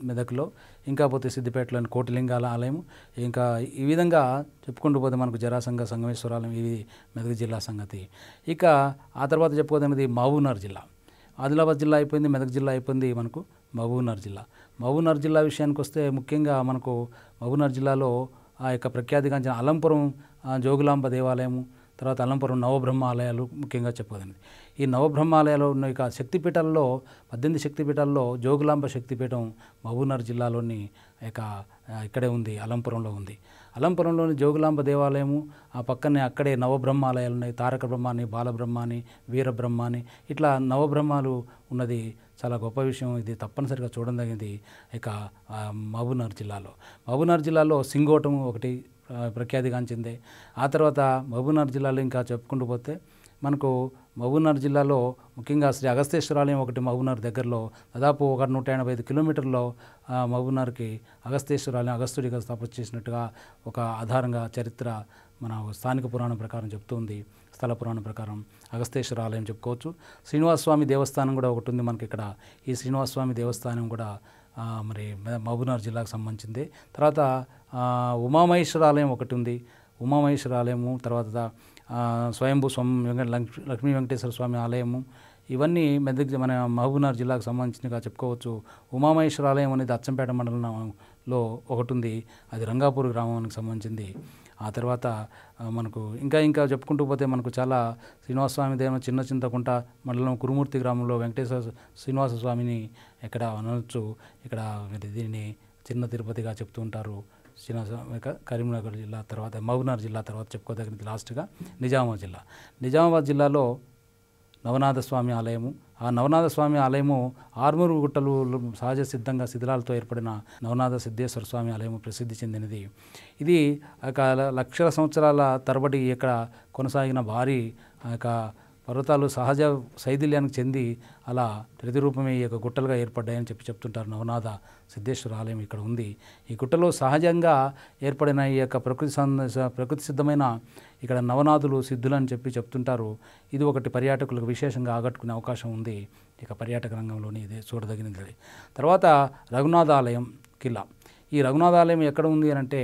మెదక్లో ఇంకా పోతే సిద్దిపేటలోని కోటిలింగాల ఆలయం ఇంకా ఈ విధంగా చెప్పుకుంటూ పోతే మనకు జరాసంగ సంగమేశ్వరాలయం ఇది మెదక్ జిల్లా సంగతి ఇక ఆ తర్వాత చెప్పుకోదనేది మహబూబ్నగర్ జిల్లా ఆదిలాబాద్ జిల్లా అయిపోయింది మెదక్ జిల్లా అయిపోయింది మనకు మహబూబ్నగర్ జిల్లా మహబూబ్నగర్ జిల్లా విషయానికి వస్తే ముఖ్యంగా మనకు మహబూబ్నగర్ జిల్లాలో ఆ యొక్క ప్రఖ్యాతిగాంచిన అలంపురం జోగులాంబ దేవాలయము తర్వాత అలంపురం నవబ్రహ్మాలయాలు ముఖ్యంగా చెప్పగలిగింది ఈ నవబ్రహ్మాలయాలు ఉన్న ఇక శక్తిపీఠాల్లో పద్దెనిమిది శక్తిపీఠాల్లో జోగులాంబ శక్తిపీఠం మహబూబ్నగర్ జిల్లాలోని యొక్క ఇక్కడే ఉంది అలంపురంలో ఉంది అలంపురంలోని జోగులాంబ దేవాలయము ఆ పక్కనే అక్కడే నవబ్రహ్మాలయాలు ఉన్నాయి తారక బ్రహ్మాని బాలబ్రహ్మాని వీరబ్రహ్మాని అని అని ఇట్లా నవబ్రహ్మాలు ఉన్నది చాలా గొప్ప విషయం ఇది తప్పనిసరిగా చూడదగింది ఇక మహబూబ్నగర్ జిల్లాలో మహబూబ్నగర్ జిల్లాలో సింగోటం ఒకటి ప్రఖ్యాతిగాంచింది ఆ తర్వాత మహబూబ్నగర్ జిల్లాలో ఇంకా చెప్పుకుంటూ పోతే మనకు మహబూబ్నగర్ జిల్లాలో ముఖ్యంగా శ్రీ అగస్తేశ్వరాలయం ఒకటి మహబూబ్నగర్ దగ్గరలో దాదాపు ఒక నూట ఎనభై ఐదు కిలోమీటర్లో మహబూబ్నగర్కి అగస్తేశ్వరాలయం అగస్తుడిగా స్థాపన చేసినట్టుగా ఒక ఆధారంగా చరిత్ర మన స్థానిక పురాణం ప్రకారం చెప్తుంది స్థల పురాణం ప్రకారం అగస్తేశ్వర ఆలయం చెప్పుకోవచ్చు శ్రీనివాసస్వామి దేవస్థానం కూడా ఒకటి ఉంది మనకి ఇక్కడ ఈ శ్రీనివాసస్వామి దేవస్థానం కూడా మరి మహబూబ్నగర్ జిల్లాకు సంబంధించింది తర్వాత ఉమామహేశ్వర ఆలయం ఒకటి ఉంది ఉమామహేశ్వర ఆలయము తర్వాత స్వయంభూ స్వామి లక్ష్మీ వెంకటేశ్వర స్వామి ఆలయము ఇవన్నీ మెదక్ మన మహబూబ్నగర్ జిల్లాకు సంబంధించినగా చెప్పుకోవచ్చు ఉమామహేశ్వర ఆలయం అనేది అచ్చంపేట మండలంలో ఒకటి ఉంది అది రంగాపూర్ గ్రామానికి సంబంధించింది ఆ తర్వాత మనకు ఇంకా ఇంకా చెప్పుకుంటూ పోతే మనకు చాలా శ్రీనివాసస్వామి దేవ చిన్న చింతకుంట మండలం కురుమూర్తి గ్రామంలో వెంకటేశ్వర శ్రీనివాస స్వామిని ఇక్కడ అనొచ్చు ఇక్కడ దీన్ని చిన్న తిరుపతిగా చెప్తూ ఉంటారు శ్రీనివాస కరీంనగర్ జిల్లా తర్వాత మహబూబ్నగర్ జిల్లా తర్వాత చెప్పుకోదగినది లాస్ట్గా నిజామాబాద్ జిల్లా నిజామాబాద్ జిల్లాలో నవనాథ స్వామి ఆలయము ఆ నవనాథ స్వామి ఆలయము ఆర్మూరు గుట్టలు సహజ సిద్ధంగా శిథిలాలతో ఏర్పడిన నవనాథ సిద్ధేశ్వర స్వామి ఆలయము ప్రసిద్ధి చెందినది ఇది ఒక లక్షల సంవత్సరాల తరబడి ఇక్కడ కొనసాగిన భారీ యొక్క పర్వతాలు సహజ శైథిల్యానికి చెంది అలా ప్రతిరూపమే ఈ యొక్క గుట్టలుగా ఏర్పడ్డాయని చెప్పి చెప్తుంటారు నవనాథ సిద్ధేశ్వర ఆలయం ఇక్కడ ఉంది ఈ గుట్టలో సహజంగా ఏర్పడిన ఈ యొక్క ప్రకృతి ప్రకృతి సిద్ధమైన ఇక్కడ నవనాథులు సిద్ధులు అని చెప్పి చెప్తుంటారు ఇది ఒకటి పర్యాటకులకు విశేషంగా ఆకట్టుకునే అవకాశం ఉంది ఇక పర్యాటక రంగంలోని ఇది చూడదగినది తర్వాత రఘునాథ ఆలయం కిల్లా ఈ రఘునాథ ఆలయం ఎక్కడ ఉంది అని అంటే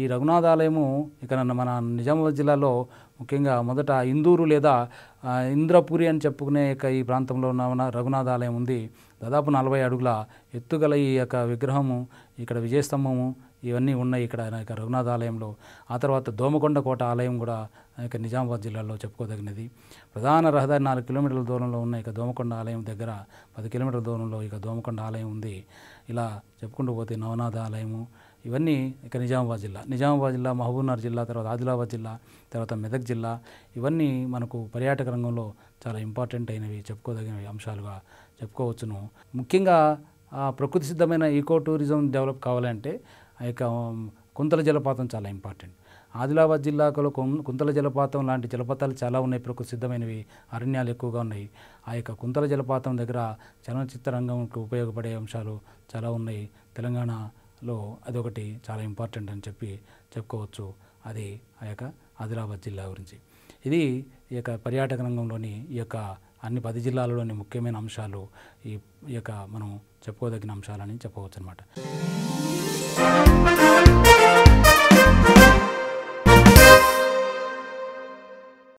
ఈ రఘునాథ ఆలయము ఇక్కడ మన నిజామాబాద్ జిల్లాలో ముఖ్యంగా మొదట ఇందూరు లేదా ఇంద్రపురి అని చెప్పుకునే యొక్క ఈ ప్రాంతంలో ఉన్న రఘునాథ ఆలయం ఉంది దాదాపు నలభై అడుగుల ఎత్తుగల ఈ యొక్క విగ్రహము ఇక్కడ విజయస్తంభము ఇవన్నీ ఉన్నాయి ఇక్కడ యొక్క రఘునాథ ఆలయంలో ఆ తర్వాత దోమకొండ కోట ఆలయం కూడా యొక్క నిజామాబాద్ జిల్లాలో చెప్పుకోదగినది ప్రధాన రహదారి నాలుగు కిలోమీటర్ల దూరంలో ఉన్న ఇక దోమకొండ ఆలయం దగ్గర పది కిలోమీటర్ల దూరంలో ఇక దోమకొండ ఆలయం ఉంది ఇలా చెప్పుకుంటూ పోతే నవనాథ ఆలయము ఇవన్నీ ఇక నిజామాబాద్ జిల్లా నిజామాబాద్ జిల్లా మహబూబ్నగర్ జిల్లా తర్వాత ఆదిలాబాద్ జిల్లా తర్వాత మెదక్ జిల్లా ఇవన్నీ మనకు పర్యాటక రంగంలో చాలా ఇంపార్టెంట్ అయినవి చెప్పుకోదగినవి అంశాలుగా చెప్పుకోవచ్చును ముఖ్యంగా ప్రకృతి సిద్ధమైన ఈకో టూరిజం డెవలప్ కావాలంటే ఆ యొక్క కుంతల జలపాతం చాలా ఇంపార్టెంట్ ఆదిలాబాద్ జిల్లాలో కుంతల జలపాతం లాంటి జలపాతాలు చాలా ఉన్నాయి ప్రకృతి సిద్ధమైనవి అరణ్యాలు ఎక్కువగా ఉన్నాయి ఆ యొక్క కుంతల జలపాతం దగ్గర చలనచిత్ర రంగంకి ఉపయోగపడే అంశాలు చాలా ఉన్నాయి తెలంగాణలో అదొకటి చాలా ఇంపార్టెంట్ అని చెప్పి చెప్పుకోవచ్చు అది ఆ యొక్క ఆదిలాబాద్ జిల్లా గురించి ఇది ఈ యొక్క పర్యాటక రంగంలోని ఈ యొక్క అన్ని పది జిల్లాలలోని ముఖ్యమైన అంశాలు ఈ యొక్క మనం చెప్పుకోదగిన అంశాలని చెప్పవచ్చు అనమాట Bye.